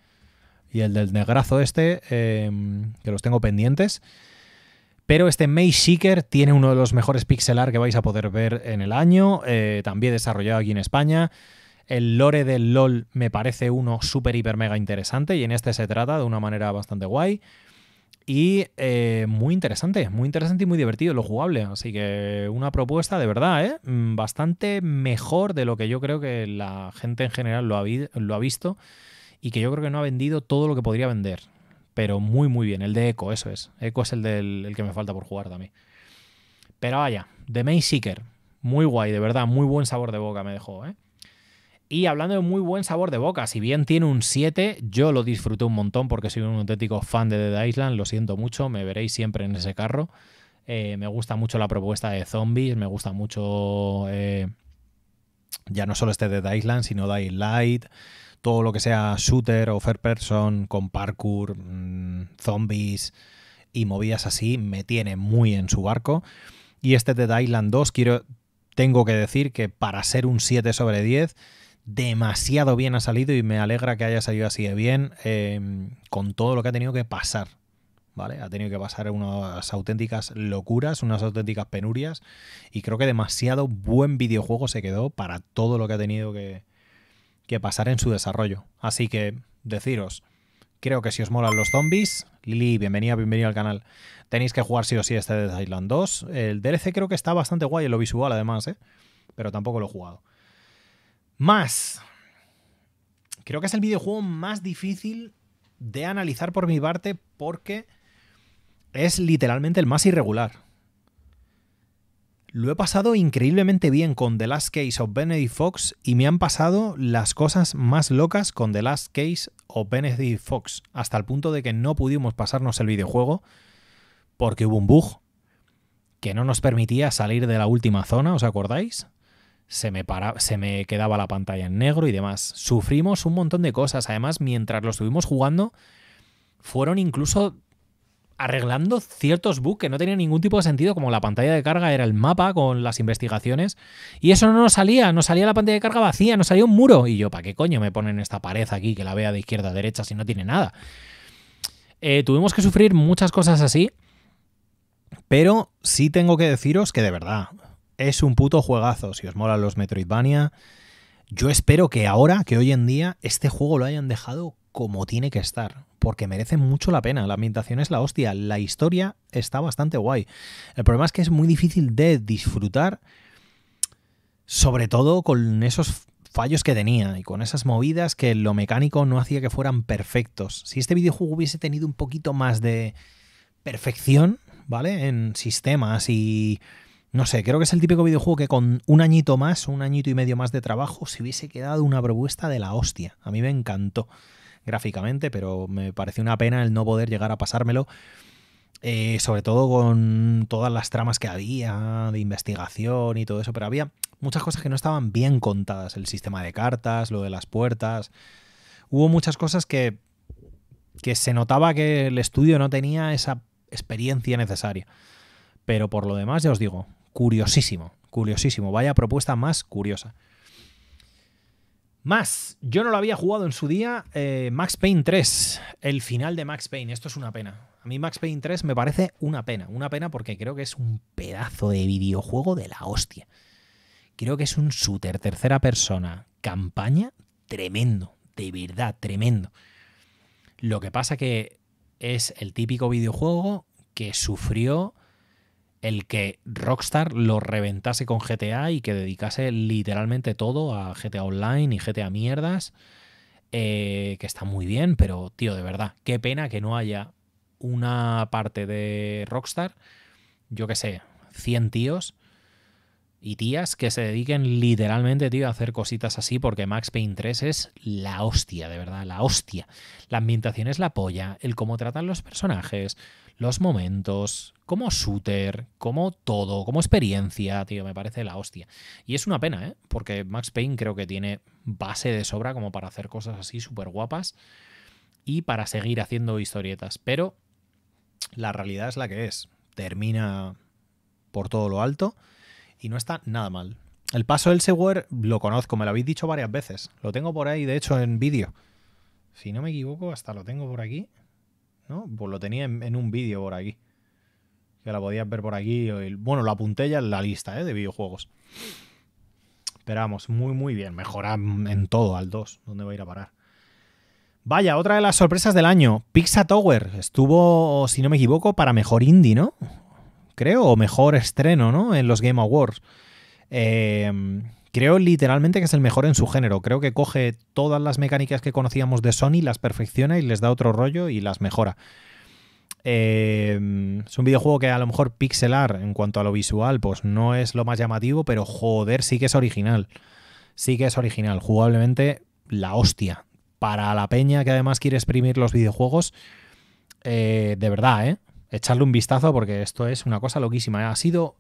[SPEAKER 1] y el del negrazo este, em, que los tengo pendientes. Pero este May Seeker tiene uno de los mejores pixel que vais a poder ver en el año, eh, también desarrollado aquí en España. El lore del LOL me parece uno súper, hiper, mega interesante y en este se trata de una manera bastante guay. Y eh, muy interesante, muy interesante y muy divertido lo jugable. Así que una propuesta de verdad, ¿eh? Mm, bastante mejor de lo que yo creo que la gente en general lo lo ha visto y que yo creo que no ha vendido todo lo que podría vender. Pero muy, muy bien. El de Echo, eso es. Echo es el, del, que me falta por jugar también. Pero vaya, The Main Seeker. Muy guay, de verdad. Muy buen sabor de boca me dejó, ¿eh? Y hablando de muy buen sabor de boca, si bien tiene un 7, yo lo disfruté un montón porque soy un auténtico fan de Dead Island, lo siento mucho, me veréis siempre en ese carro. Eh, me gusta mucho la propuesta de zombies, me gusta mucho eh, ya no solo este Dead Island, sino Dying Light, todo lo que sea shooter o fair person con parkour, mm, zombies y movidas así me tiene muy en su barco. Y este The Island 2 quiero, tengo que decir que para ser un 7 sobre 10 demasiado bien ha salido y me alegra que haya salido así de bien em, con todo lo que ha tenido que pasar. ¿Vale? Ha tenido que pasar unas auténticas locuras, unas auténticas penurias y creo que demasiado buen videojuego se quedó para todo lo que ha tenido que, que pasar en su desarrollo. Así que, deciros, creo que si os molan los zombies, Lili, bienvenida, bienvenido al canal. Tenéis que jugar sí o sí este de Island 2. El DLC creo que está bastante guay en lo visual, además, ¿eh? pero tampoco lo he jugado. Más. Creo que es el videojuego más difícil de analizar por mi parte porque es literalmente el más irregular. Lo he pasado increíblemente bien con The Last Case of Benedict Fox y me han pasado las cosas más locas con The Last Case of Benedict Fox, hasta el punto de que no pudimos pasarnos el videojuego porque hubo un bug que no nos permitía salir de la última zona, ¿os acordáis? Se me, se me, quedaba la pantalla en negro y demás. Sufrimos un montón de cosas. Además, mientras lo estuvimos jugando, fueron incluso arreglando ciertos bugs que no tenía ningún tipo de sentido, como la pantalla de carga era el mapa con las investigaciones, y eso no nos salía, no salía la pantalla de carga vacía, nos salía un muro, y yo, ¿para qué coño me ponen esta pared aquí que la vea de izquierda a derecha si no tiene nada? Eh, tuvimos que sufrir muchas cosas así, pero sí tengo que deciros que de verdad, es un puto juegazo, si os molan los Metroidvania, yo espero que ahora, que hoy en día, este juego lo hayan dejado como tiene que estar, porque merece mucho la pena. La ambientación es la hostia, la historia está bastante guay. El problema es que es muy difícil de disfrutar, sobre todo con esos fallos que tenía y con esas movidas que lo mecánico no hacía que fueran perfectos. Si este videojuego hubiese tenido un poquito más de perfección, ¿vale? En sistemas y... No sé, creo que es el típico videojuego que con un añito más, un añito y medio más de trabajo, se hubiese quedado una propuesta de la hostia. A mí me encantó gráficamente, pero me pareció una pena el no poder llegar a pasármelo. Eh, sobre todo con todas las tramas que había de investigación y todo eso, pero había muchas cosas que no estaban bien contadas, el sistema de cartas, lo de las puertas, hubo muchas cosas que, que se notaba que el estudio no tenía esa experiencia necesaria, pero por lo demás ya os digo, curiosísimo, curiosísimo, vaya propuesta más curiosa. Más, yo no lo había jugado en su día, eh, Max Payne 3, el final de Max Payne, esto es una pena. A mí Max Payne 3 me parece una pena, una pena porque creo que es un pedazo de videojuego de la hostia. Creo que es un shooter tercera persona, campaña tremendo, de verdad tremendo. Lo que pasa que es el típico videojuego que sufrió el que Rockstar lo reventase con GTA y que dedicase literalmente todo a GTA Online y GTA Mierdas, eh, que está muy bien, pero tío, de verdad, qué pena que no haya una parte de Rockstar, yo qué sé, 100 tíos y tías que se dediquen literalmente, tío, a hacer cositas así, porque Max Payne 3 es la hostia, de verdad, la hostia. La ambientación es la polla, el cómo tratan los personajes, los momentos, como shooter, como todo, como experiencia, tío, me parece la hostia. Y es una pena, ¿eh? Porque Max Payne creo que tiene base de sobra como para hacer cosas así súper guapas y para seguir haciendo historietas. Pero la realidad es la que es. Termina por todo lo alto y no está nada mal. El paso del Segware lo conozco, me lo habéis dicho varias veces. Lo tengo por ahí, de hecho, en vídeo. Si no me equivoco, hasta lo tengo por aquí. ¿no? Pues lo tenía en, un vídeo por aquí. Que la podías ver por aquí. Bueno, la apunté ya en la lista ¿eh? de videojuegos. Pero vamos, muy, muy bien. mejorar en todo al 2. ¿Dónde va a ir a parar? Vaya, otra de las sorpresas del año. Pizza Tower. Estuvo, si no me equivoco, para mejor indie, ¿no? Creo, o mejor estreno, ¿no? En los Game Awards. Eh, Creo literalmente que es el mejor en su género. Creo que coge todas las mecánicas que conocíamos de Sony, las perfecciona y les da otro rollo y las mejora. Em, es un videojuego que a lo mejor pixelar en cuanto a lo visual, pues no es lo más llamativo, pero joder, sí que es original. Sí que es original. Jugablemente, la hostia. Para la peña que además quiere exprimir los videojuegos, eh, de verdad, ¿eh? Echarle un vistazo porque esto es una cosa loquísima. Ha sido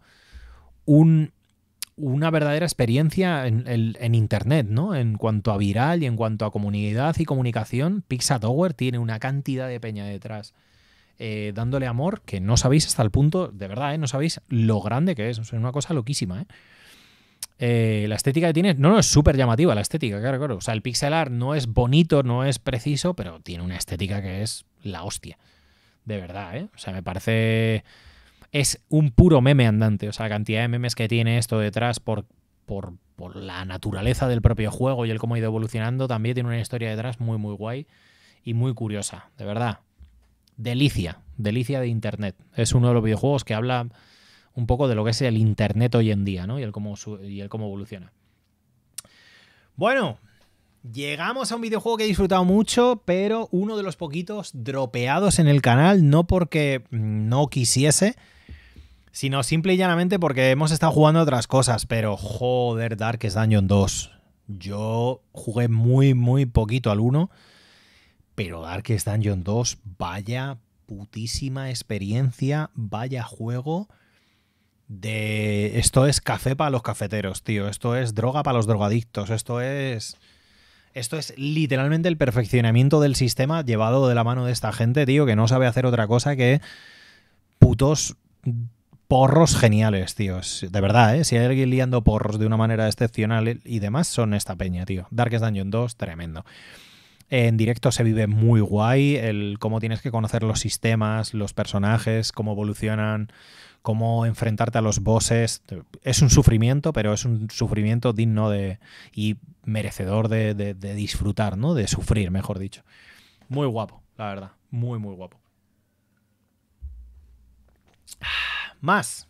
[SPEAKER 1] un una verdadera experiencia en, en, Internet, ¿no? En cuanto a viral y en cuanto a comunidad y comunicación, Tower tiene una cantidad de peña detrás. Eh, dándole amor que no sabéis hasta el punto, de verdad, ¿eh? no sabéis lo grande que es. es una cosa loquísima. Eh. eh, la estética que tiene, no, no, es súper llamativa la estética, claro, claro. O sea, el pixel art no es bonito, no es preciso, pero tiene una estética que es la hostia. De verdad, ¿eh? O sea, me parece es un puro meme andante. O sea, la cantidad de memes que tiene esto detrás por, por, la naturaleza del propio juego y el cómo ha ido evolucionando, también tiene una historia detrás muy, muy guay y muy curiosa, de verdad. Delicia, delicia de Internet. Es uno de los videojuegos que habla un poco de lo que es el Internet hoy en día, ¿no? Y el cómo, y el cómo evoluciona. Bueno, Llegamos a un videojuego que he disfrutado mucho, pero uno de los poquitos dropeados en el canal, no porque no quisiese, sino simple y llanamente porque hemos estado jugando otras cosas, pero joder, Darkest Dungeon 2. Yo jugué muy, muy poquito al 1, pero Darkest Dungeon 2, vaya putísima experiencia, vaya juego de... Esto es café para los cafeteros, tío, esto es droga para los drogadictos, esto es... Esto es literalmente el perfeccionamiento del sistema llevado de la mano de esta gente, tío, que no sabe hacer otra cosa que putos porros geniales, tíos. De verdad, ¿eh? Si hay alguien liando porros de una manera excepcional y demás, son esta peña, tío. Darkest Dungeon 2, tremendo. En directo se vive muy guay el cómo tienes que conocer los sistemas, los personajes, cómo evolucionan, cómo enfrentarte a los bosses. Es un sufrimiento, pero es un sufrimiento digno de y merecedor de, de disfrutar, ¿no? De sufrir, mejor dicho. Muy guapo, la verdad. Muy, muy guapo. Ah más.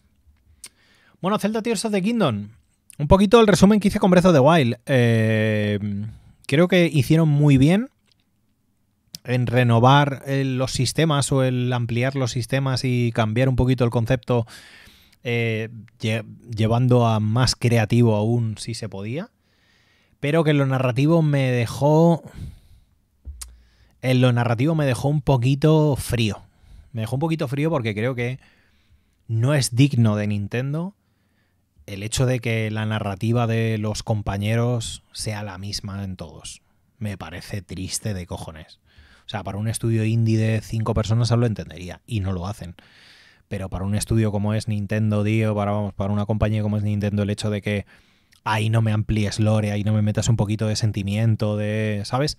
[SPEAKER 1] Bueno, Zelda Tears of the Kingdom. Un poquito el resumen que hice con Breath of the Wild. Eh, creo que hicieron muy bien en renovar eh, los sistemas o el ampliar los sistemas y cambiar un poquito el concepto eh, llevando a más creativo aún si se podía. Pero que en lo narrativo me dejó... En lo narrativo me dejó un poquito frío. Me dejó un poquito frío porque creo que no es digno de Nintendo el hecho de que la narrativa de los compañeros sea la misma en todos. Me parece triste de cojones. O sea, para un estudio indie de cinco personas lo entendería y no lo hacen. Pero para un estudio como es Nintendo, Dio, para, vamos, para una compañía como es Nintendo, el hecho de que ahí no me amplíes lore, ahí no me metas un poquito de sentimiento, de, ¿sabes?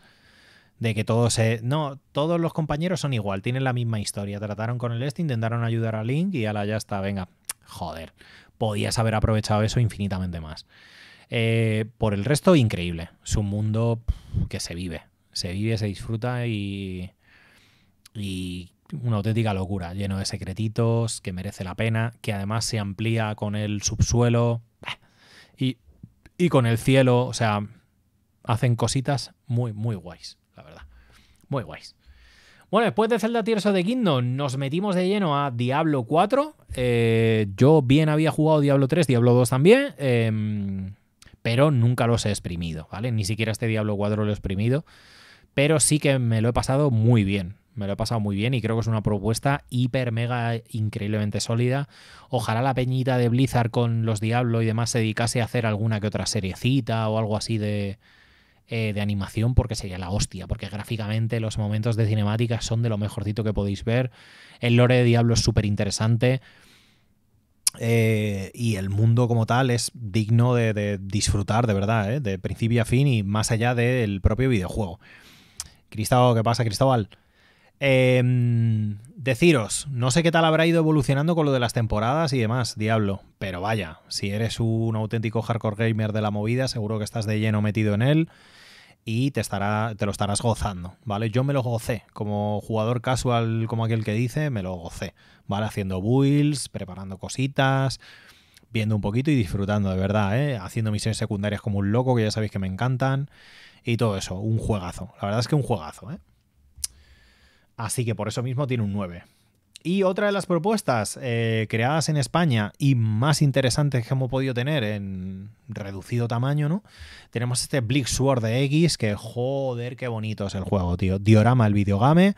[SPEAKER 1] de que todos se. No, todos los compañeros son igual, tienen la misma historia. Trataron con el este, intentaron ayudar a Link y la ya está, venga. Joder, podías haber aprovechado eso infinitamente más. Eh, por el resto, increíble. Es un mundo que se vive. Se vive, se disfruta y. Y una auténtica locura, lleno de secretitos, que merece la pena, que además se amplía con el subsuelo y, y con el cielo, o sea, hacen cositas muy, muy guays la verdad. Muy guays. Bueno, después de Zelda Tierso de Kingdom, nos metimos de lleno a Diablo 4. Eh, yo bien había jugado Diablo 3, Diablo 2 también, em, pero nunca los he exprimido, ¿vale? Ni siquiera este Diablo 4 lo he exprimido, pero sí que me lo he pasado muy bien. Me lo he pasado muy bien y creo que es una propuesta hiper, mega, increíblemente sólida. Ojalá la peñita de Blizzard con los Diablo y demás se dedicase a hacer alguna que otra seriecita o algo así de, eh, de animación porque sería la hostia, porque gráficamente los momentos de cinemática son de lo mejorcito que podéis ver. El lore de Diablo es súper interesante. Eh, y el mundo como tal es digno de, disfrutar de verdad, eh, de principio a fin y más allá del propio videojuego. Cristóbal, ¿qué pasa, Cristóbal? Em, deciros, no sé qué tal habrá ido evolucionando con lo de las temporadas y demás, diablo, pero vaya, si eres un auténtico hardcore gamer de la movida, seguro que estás de lleno metido en él y te, estará, te lo estarás gozando, ¿vale? Yo me lo gocé, como jugador casual como aquel que dice, me lo gocé, ¿vale? Haciendo builds, preparando cositas, viendo un poquito y disfrutando de verdad, ¿eh? Haciendo misiones secundarias como un loco, que ya sabéis que me encantan, y todo eso, un juegazo, la verdad es que un juegazo, ¿eh? Así que por eso mismo tiene un 9. Y otra de las propuestas eh, creadas en España y más interesantes que hemos podido tener en reducido tamaño, ¿no? Tenemos este Bleak Sword de X, que joder, qué bonito es el juego, tío. Diorama el videogame.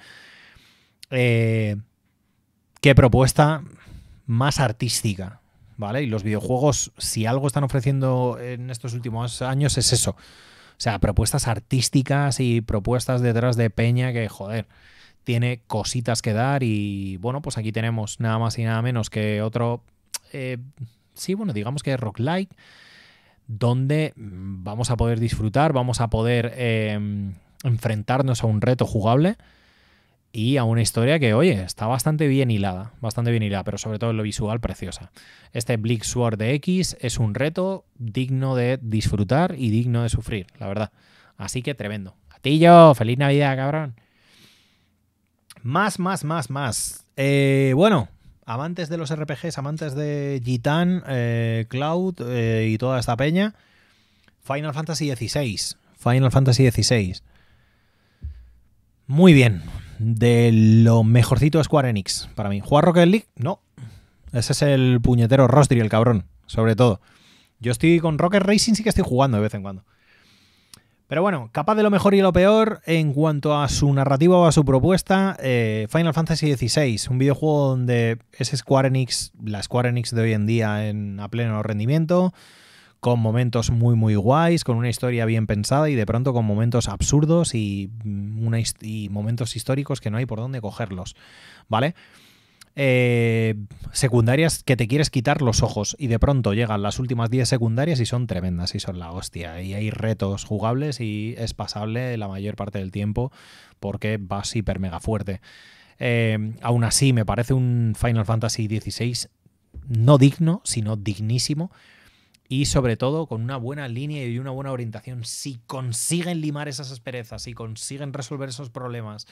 [SPEAKER 1] Eh, qué propuesta más artística, ¿vale? Y los videojuegos, si algo están ofreciendo en estos últimos años, es eso. O sea, propuestas artísticas y propuestas detrás de Peña que, joder tiene cositas que dar y bueno, pues aquí tenemos nada más y nada menos que otro, eh, sí, bueno, digamos que rock like, donde vamos a poder disfrutar, vamos a poder em, enfrentarnos a un reto jugable y a una historia que, oye, está bastante bien hilada, bastante bien hilada, pero sobre todo en lo visual preciosa. Este Bleak Sword de X es un reto digno de disfrutar y digno de sufrir, la verdad. Así que tremendo. yo feliz Navidad, cabrón. Más, más, más, más. Eh, bueno, amantes de los RPGs, amantes de Gitan, eh, Cloud eh, y toda esta peña. Final Fantasy XVI. Final Fantasy XVI. Muy bien. De lo mejorcito Square Enix para mí. ¿Jugar Rocket League? No. Ese es el puñetero Rostri, el cabrón, sobre todo. Yo estoy con Rocket Racing, sí que estoy jugando de vez en cuando. Pero bueno, capaz de lo mejor y lo peor en cuanto a su narrativa o a su propuesta, eh, Final Fantasy XVI, un videojuego donde es Square Enix, la Square Enix de hoy en día en, a pleno rendimiento, con momentos muy muy guays, con una historia bien pensada y de pronto con momentos absurdos y, mm, momentos históricos que no hay por dónde cogerlos, ¿vale? vale eh, secundarias que te quieres quitar los ojos y de pronto llegan las últimas 10 secundarias y son tremendas y son la hostia. Y hay retos jugables y es pasable la mayor parte del tiempo porque vas hiper mega fuerte. Eh, aún así, me parece un Final Fantasy XVI no digno, sino dignísimo. Y sobre todo con una buena línea y una buena orientación. Si consiguen limar esas asperezas, y consiguen resolver esos problemas,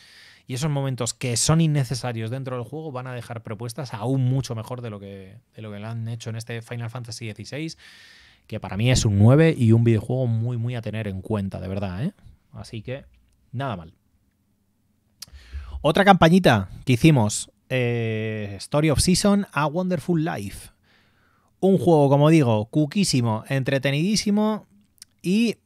[SPEAKER 1] y esos momentos que son innecesarios dentro del juego van a dejar propuestas aún mucho mejor de lo que, lo que le han hecho en este Final Fantasy XVI, que para mí es un 9 y un videojuego muy, muy a tener en cuenta, de verdad. ¿eh? Así que, nada mal. Otra campañita que hicimos, eh, Story of Season a Wonderful Life. Un juego, como digo, cuquísimo, entretenidísimo y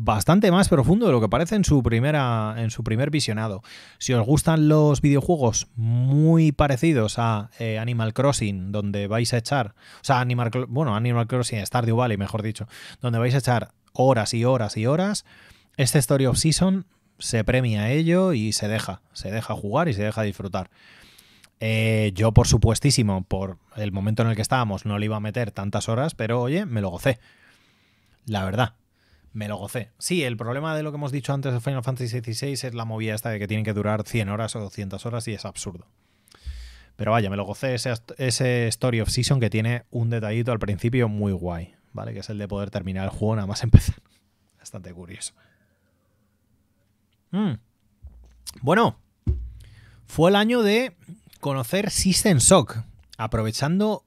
[SPEAKER 1] bastante más profundo de lo que parece en su, primera, en su primer visionado. Si os gustan los videojuegos muy parecidos a eh, Animal Crossing, donde vais a echar, o sea, Animal, bueno, Animal Crossing, Stardew Valley, mejor dicho, donde vais a echar horas y horas y horas, este Story of Season se premia ello y se deja, se deja jugar y se deja disfrutar. Eh, yo, por supuestísimo, por el momento en el que estábamos, no le iba a meter tantas horas, pero oye, me lo gocé. La verdad, me lo gocé. Sí, el problema de lo que hemos dicho antes de Final Fantasy XVI es la movida esta de que tienen que durar 100 horas o 200 horas y es absurdo. Pero vaya, me lo gocé ese, Story of Season que tiene un detallito al principio muy guay, ¿vale? Que es el de poder terminar el juego nada más empezar. Bastante curioso. Mm. Bueno, fue el año de conocer System Shock, aprovechando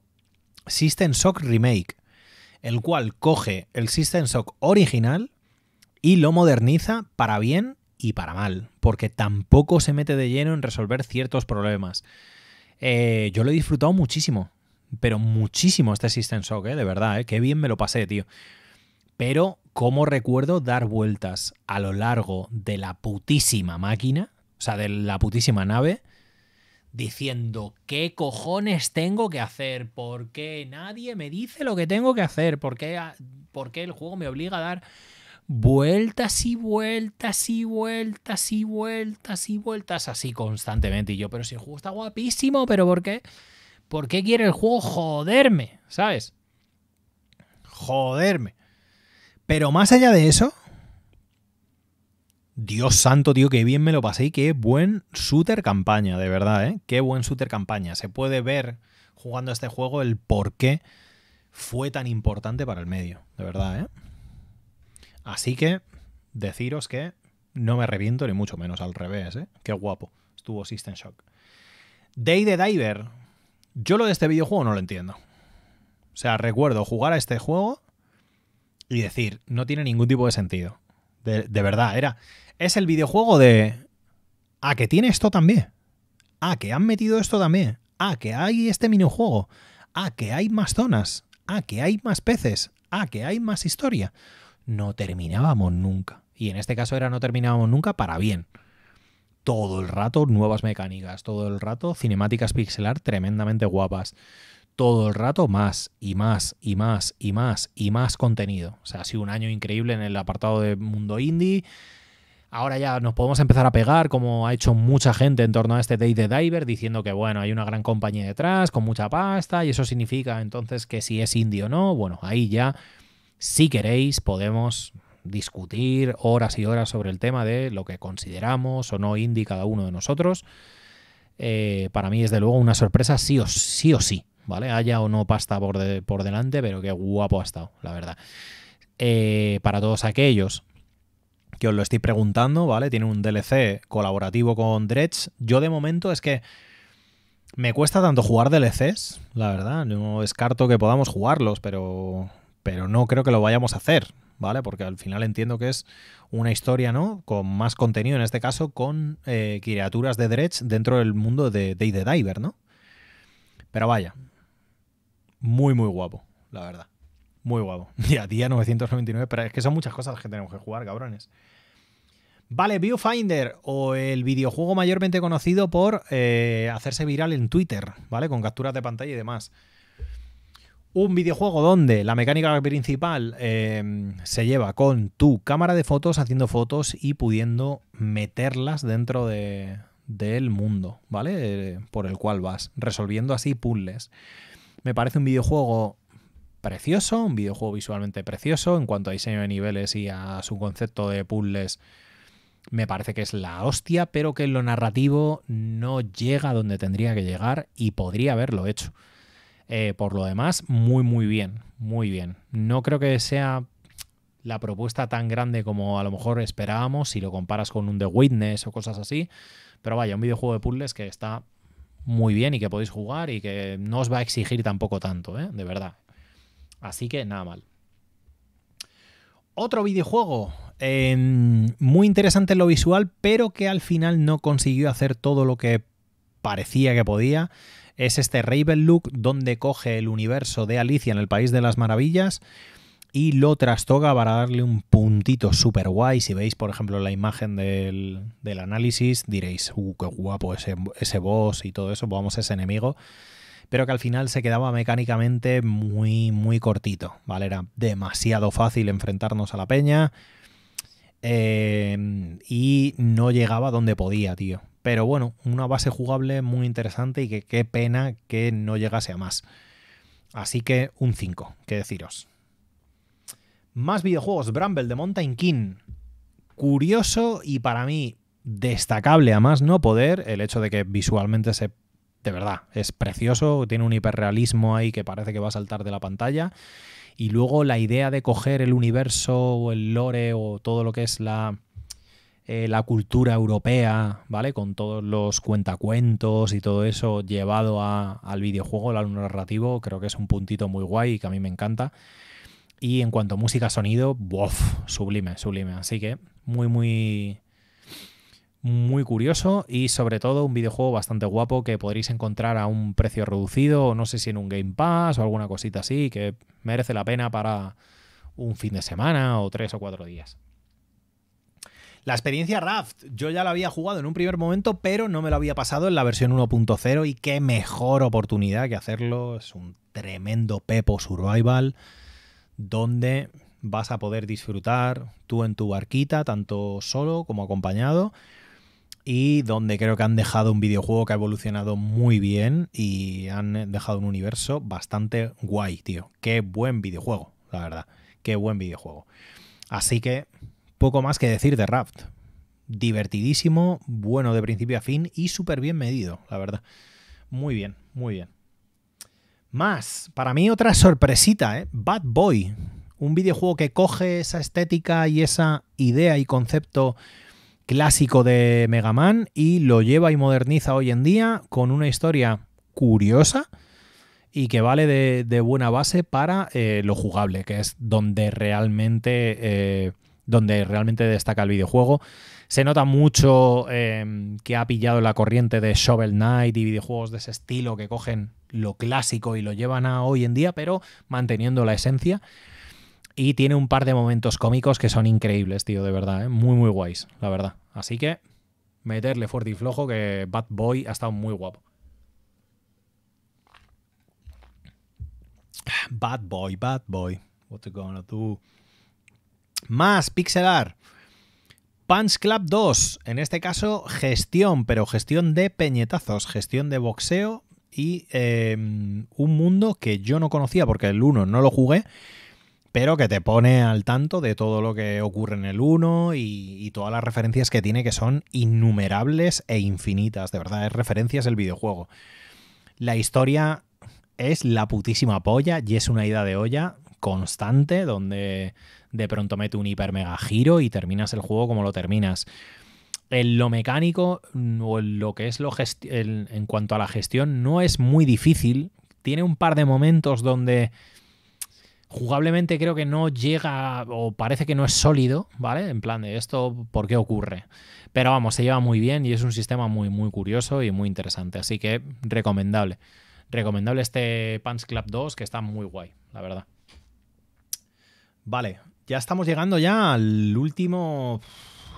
[SPEAKER 1] System Shock Remake el cual coge el System Shock original y lo moderniza para bien y para mal, porque tampoco se mete de lleno en resolver ciertos problemas. Eh, yo lo he disfrutado muchísimo, pero muchísimo este System Shock, eh, de verdad, eh, qué bien me lo pasé, tío. Pero como recuerdo dar vueltas a lo largo de la putísima máquina, o sea, de la putísima nave, diciendo qué cojones tengo que hacer, por qué nadie me dice lo que tengo que hacer, por qué, el juego me obliga a dar vueltas y vueltas y vueltas y vueltas y vueltas así constantemente. Y yo, pero si el juego está guapísimo, pero ¿por qué? ¿Por qué quiere el juego joderme? ¿Sabes? Joderme. Pero más allá de eso, Dios santo, tío, qué bien me lo pasé y qué buen shooter campaña, de verdad, ¿eh? Qué buen shooter campaña. Se puede ver jugando este juego el por qué fue tan importante para el medio, de verdad, ¿eh? Así que deciros que no me reviento ni mucho menos, al revés, ¿eh? Qué guapo estuvo System Shock. Day the Diver. Yo lo de este videojuego no lo entiendo. O sea, recuerdo jugar a este juego y decir, no tiene ningún tipo de sentido. de verdad, era es el videojuego de... a que tiene esto también. a que han metido esto también. a que hay este minijuego. a que hay más zonas. a que hay más peces. a que hay más historia. No terminábamos nunca. Y en este caso era no terminábamos nunca para bien. Todo el rato nuevas mecánicas, todo el rato cinemáticas pixelar tremendamente guapas todo el rato más y más y más y más y más contenido. O sea, ha sido un año increíble en el apartado de mundo indie, Ahora ya nos podemos empezar a pegar, como ha hecho mucha gente en torno a este Day the Diver, diciendo que bueno, hay una gran compañía detrás, con mucha pasta, y eso significa entonces que si es indie o no, bueno, ahí ya, si queréis, podemos discutir horas y horas sobre el tema de lo que consideramos o no indie cada uno de nosotros. Eh, para mí, desde luego, una sorpresa sí o sí, o sí ¿vale? Haya o no pasta por, delante, pero qué guapo ha estado, la verdad. Eh, para todos aquellos que os lo estoy preguntando, ¿vale? Tiene un DLC colaborativo con Dredge. Yo de momento es que me cuesta tanto jugar DLCs, la verdad. No descarto que podamos jugarlos, pero, pero no creo que lo vayamos a hacer, ¿vale? Porque al final entiendo que es una historia, ¿no? Con más contenido, en este caso, con eh, criaturas de Dredge dentro del mundo de Day the Diver, ¿no? Pero vaya, muy, muy guapo, la verdad. Muy guapo. Ya, día 999, pero es que son muchas cosas las que tenemos que jugar, cabrones. Vale, Viewfinder o el videojuego mayormente conocido por eh, hacerse viral en Twitter, ¿vale? Con capturas de pantalla y demás. Un videojuego donde la mecánica principal em, se lleva con tu cámara de fotos haciendo fotos y pudiendo meterlas dentro del mundo, ¿vale? Eh, por el cual vas, resolviendo así puzzles. Me parece un videojuego precioso, un videojuego visualmente precioso en cuanto a diseño de niveles y a su concepto de puzzles me parece que es la hostia, pero que lo narrativo no llega donde tendría que llegar y podría haberlo hecho. Eh, por lo demás, muy, muy bien, muy bien. No creo que sea la propuesta tan grande como a lo mejor esperábamos si lo comparas con un The Witness o cosas así, pero vaya, un videojuego de puzzles que está muy bien y que podéis jugar y que no os va a exigir tampoco tanto, ¿eh? de verdad. Así que nada mal. Otro videojuego, muy interesante en lo visual, pero que al final no consiguió hacer todo lo que parecía que podía. Es este Raven Look donde coge el universo de Alicia en el País de las Maravillas y lo trastoga para darle un puntito súper guay. Si veis, por ejemplo, la imagen del, análisis, diréis, uh, qué guapo ese, ese boss y todo eso, vamos, ese enemigo pero que al final se quedaba mecánicamente muy, muy cortito, ¿vale? Era demasiado fácil enfrentarnos a la peña, Em, y no llegaba donde podía, tío. Pero bueno, una base jugable muy interesante y que qué pena que no llegase a más. Así que un 5, que deciros. Más videojuegos, Bramble de Mountain King. Curioso y para mí destacable a más no poder el hecho de que visualmente se... De verdad, es precioso, tiene un hiperrealismo ahí que parece que va a saltar de la pantalla. Y luego la idea de coger el universo o el lore o todo lo que es la, eh, la cultura europea, ¿vale? Con todos los cuentacuentos y todo eso llevado al videojuego, al narrativo, creo que es un puntito muy guay y que a mí me encanta. Y en cuanto a música, sonido, buf, Sublime, sublime. Así que muy, muy muy curioso y sobre todo un videojuego bastante guapo que podréis encontrar a un precio reducido, no sé si en un Game Pass o alguna cosita así, que merece la pena para un fin de semana o tres o cuatro días. La experiencia Raft, yo ya la había jugado en un primer momento, pero no me lo había pasado en la versión 1.0 y qué mejor oportunidad que hacerlo. Es un tremendo Pepo Survival donde vas a poder disfrutar tú en tu barquita, tanto solo como acompañado, y donde creo que han dejado un videojuego que ha evolucionado muy bien y han dejado un universo bastante guay, tío. Qué buen videojuego, la verdad. Qué buen videojuego. Así que poco más que decir de Raft. Divertidísimo, bueno de principio a fin y súper bien medido, la verdad. Muy bien, muy bien. Más, para mí otra sorpresita, ¿eh? Bad Boy. Un videojuego que coge esa estética y esa idea y concepto clásico de Mega Man y lo lleva y moderniza hoy en día con una historia curiosa y que vale de, buena base para eh, lo jugable, que es donde realmente, eh, donde realmente destaca el videojuego. Se nota mucho em, que ha pillado la corriente de Shovel Knight y videojuegos de ese estilo que cogen lo clásico y lo llevan a hoy en día, pero manteniendo la esencia. Y tiene un par de momentos cómicos que son increíbles, tío, de verdad, ¿eh? muy, muy guays, la verdad. Así que meterle fuerte y flojo que Bad Boy ha estado muy guapo. Bad Boy, Bad Boy, what you gonna do? Más pixelar. Punch Club 2, en este caso gestión, pero gestión de peñetazos, gestión de boxeo y em, un mundo que yo no conocía porque el 1 no lo jugué pero que te pone al tanto de todo lo que ocurre en el 1 y, todas las referencias que tiene que son innumerables e infinitas, de verdad, es referencias el videojuego. La historia es la putísima polla y es una ida de olla constante donde de pronto mete un hiper mega giro y terminas el juego como lo terminas. En lo mecánico mm, o en lo que es lo en cuanto a la gestión no es muy difícil. Tiene un par de momentos donde Jugablemente creo que no llega o parece que no es sólido, ¿vale? En plan de esto, ¿por qué ocurre? Pero vamos, se lleva muy bien y es un sistema muy, muy curioso y muy interesante. Así que recomendable. Recomendable este Pants Club 2 que está muy guay, la verdad. Vale, ya estamos llegando ya al último...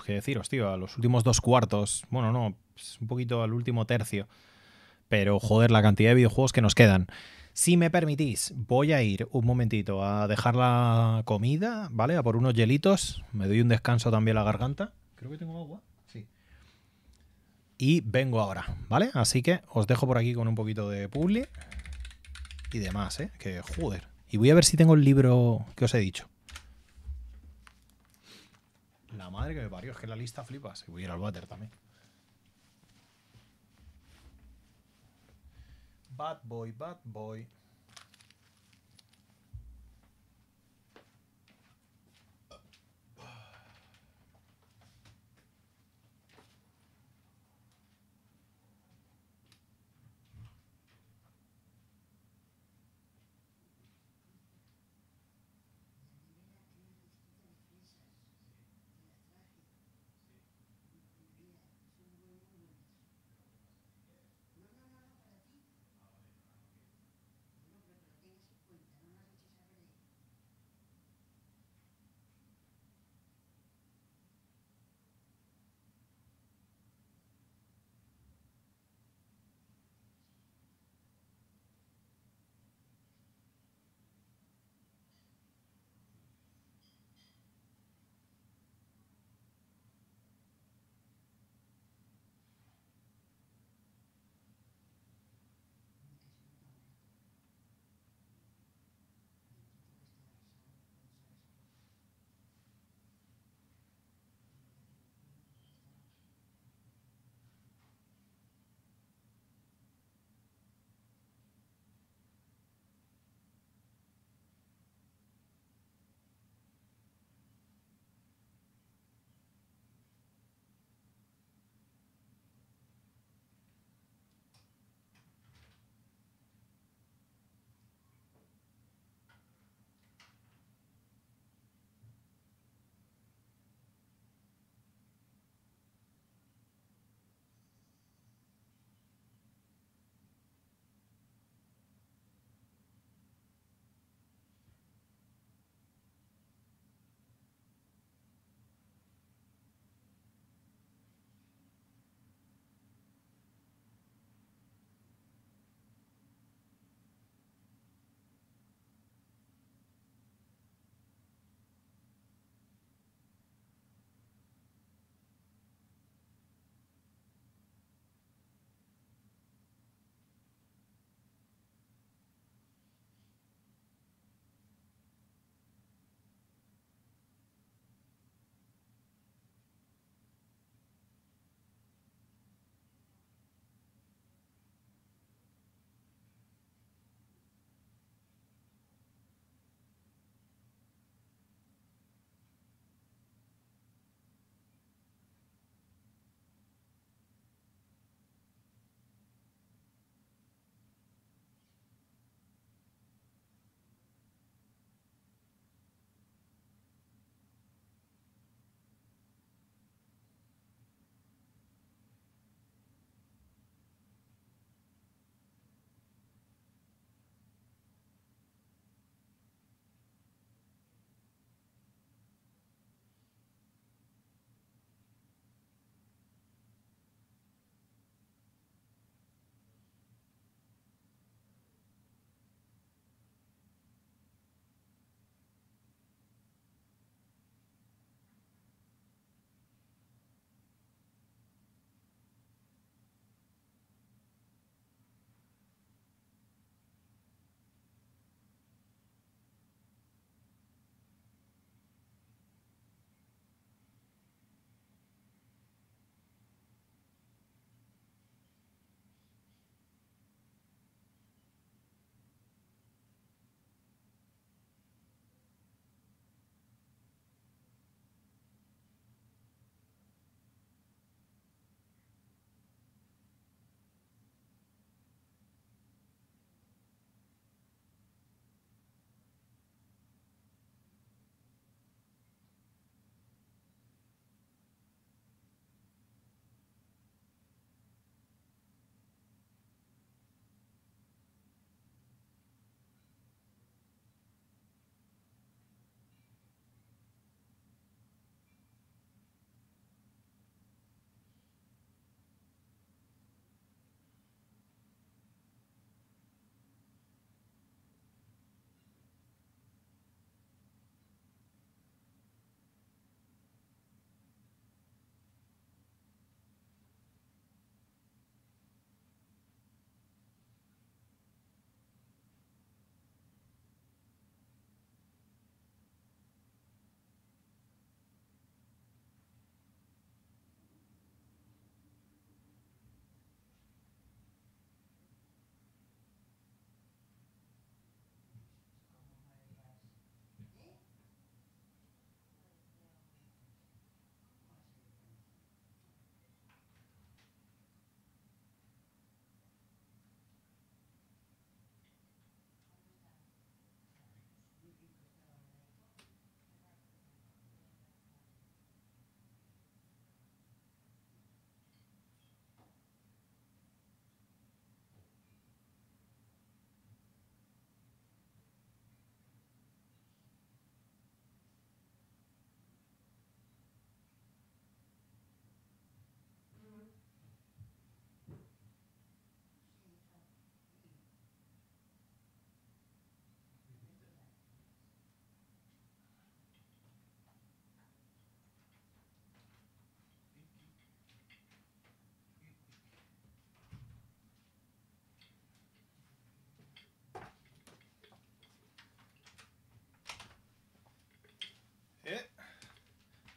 [SPEAKER 1] ¿Qué deciros, tío? A los últimos dos cuartos. Bueno, no, es un poquito al último tercio. Pero joder, la cantidad de videojuegos que nos quedan. Si me permitís, voy a ir un momentito a dejar la comida, ¿vale? A por unos hielitos. Me doy un descanso también a la garganta. Creo que tengo agua. Sí. Y vengo ahora, ¿vale? Así que os dejo por aquí con un poquito de publi y demás, ¿eh? Que joder. Y voy a ver si tengo el libro que os he dicho. La madre que me parió, es que la lista flipa. Si voy a ir al váter también. Bad Boy, Bad Boy.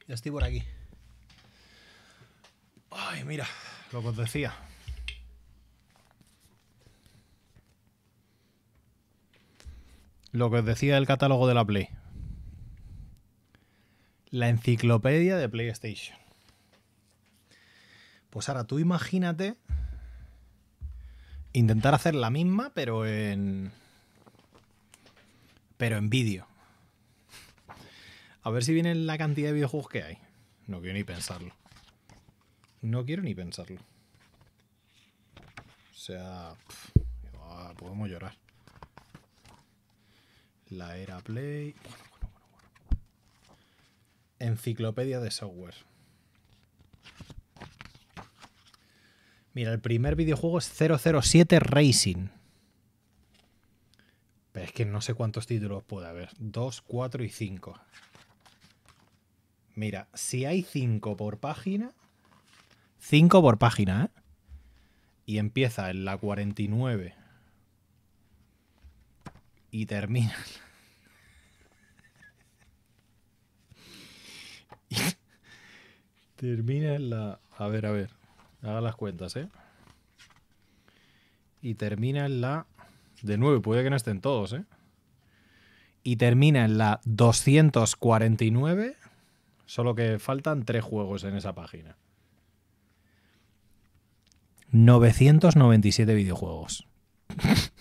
[SPEAKER 1] Ya estoy por aquí. Ay, mira, lo que os decía. Lo que os decía el catálogo de la Play. La enciclopedia de PlayStation. Pues ahora tú imagínate intentar hacer la misma, pero en. Pero en vídeo. A ver si viene la cantidad de videojuegos que hay. No quiero ni pensarlo. No quiero ni pensarlo. O sea, ah, podemos llorar. La era Play. Enciclopedia de software. Mira, el primer videojuego es 007 Racing. Pero es que no sé cuántos títulos puede haber. 2, 4 y 5. Mira, si hay 5 por página, 5 por página, ¿eh? Y empieza en la 49 y termina. termina en la. A ver, a ver. Haga las cuentas, ¿eh? Y termina en la. De 9, puede que no estén todos, ¿eh? Y termina en la 249. Solo que faltan tres juegos en esa página. 997 videojuegos.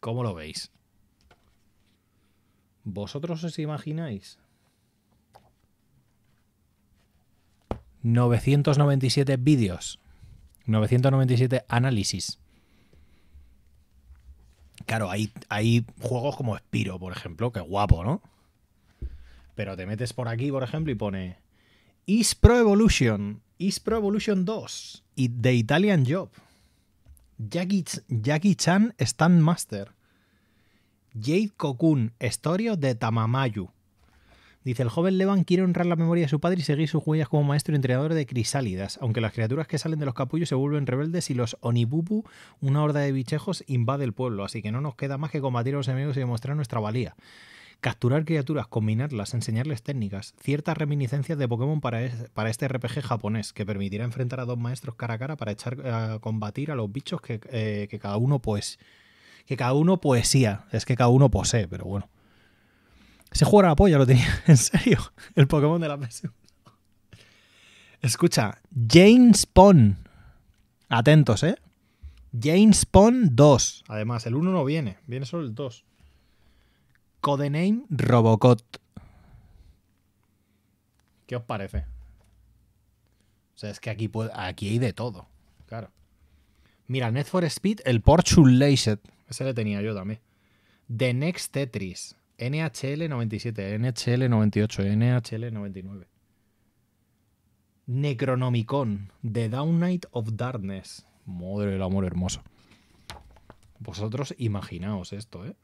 [SPEAKER 1] ¿Cómo lo veis? ¿Vosotros os imagináis? 997 vídeos. 997 análisis. Claro, hay, hay juegos como Spiro, por ejemplo, que guapo, ¿no? Pero te metes por aquí, por ejemplo, y pone Is Pro Evolution, Is Pro Evolution 2 y The Italian Job. Jackie, Chan Stand Master. Jade Kokun, Historia de Tamamayu. Dice, el joven Levan quiere honrar la memoria de su padre y seguir sus huellas como maestro y entrenador de crisálidas, aunque las criaturas que salen de los capullos se vuelven rebeldes y los Onibubu, una horda de bichejos, invade el pueblo, así que no nos queda más que combatir a los enemigos y demostrar nuestra valía. Capturar criaturas, combinarlas, enseñarles técnicas, ciertas reminiscencias de Pokémon para, este RPG japonés, que permitirá enfrentar a dos maestros cara a cara para echar eh, a combatir a los bichos eh, que, cada uno pues. Que cada uno poesía. Es que cada uno posee, pero bueno. Se juega la polla, lo tenía. En serio. El Pokémon de la ps Escucha, James Pond. Atentos, ¿eh? James Pond 2. Además, el 1 no viene, viene solo el 2. Codename Robocot. ¿Qué os parece? O sea, es que aquí, aquí hay de todo. Claro. Mira, Net for Speed, el Porsche Laced. Ese le tenía yo también. The Next Tetris. NHL 97, NHL 98, NHL 99. Necronomicon, The Down Knight of Darkness. Madre del amor hermoso. Vosotros imaginaos esto, ¿eh?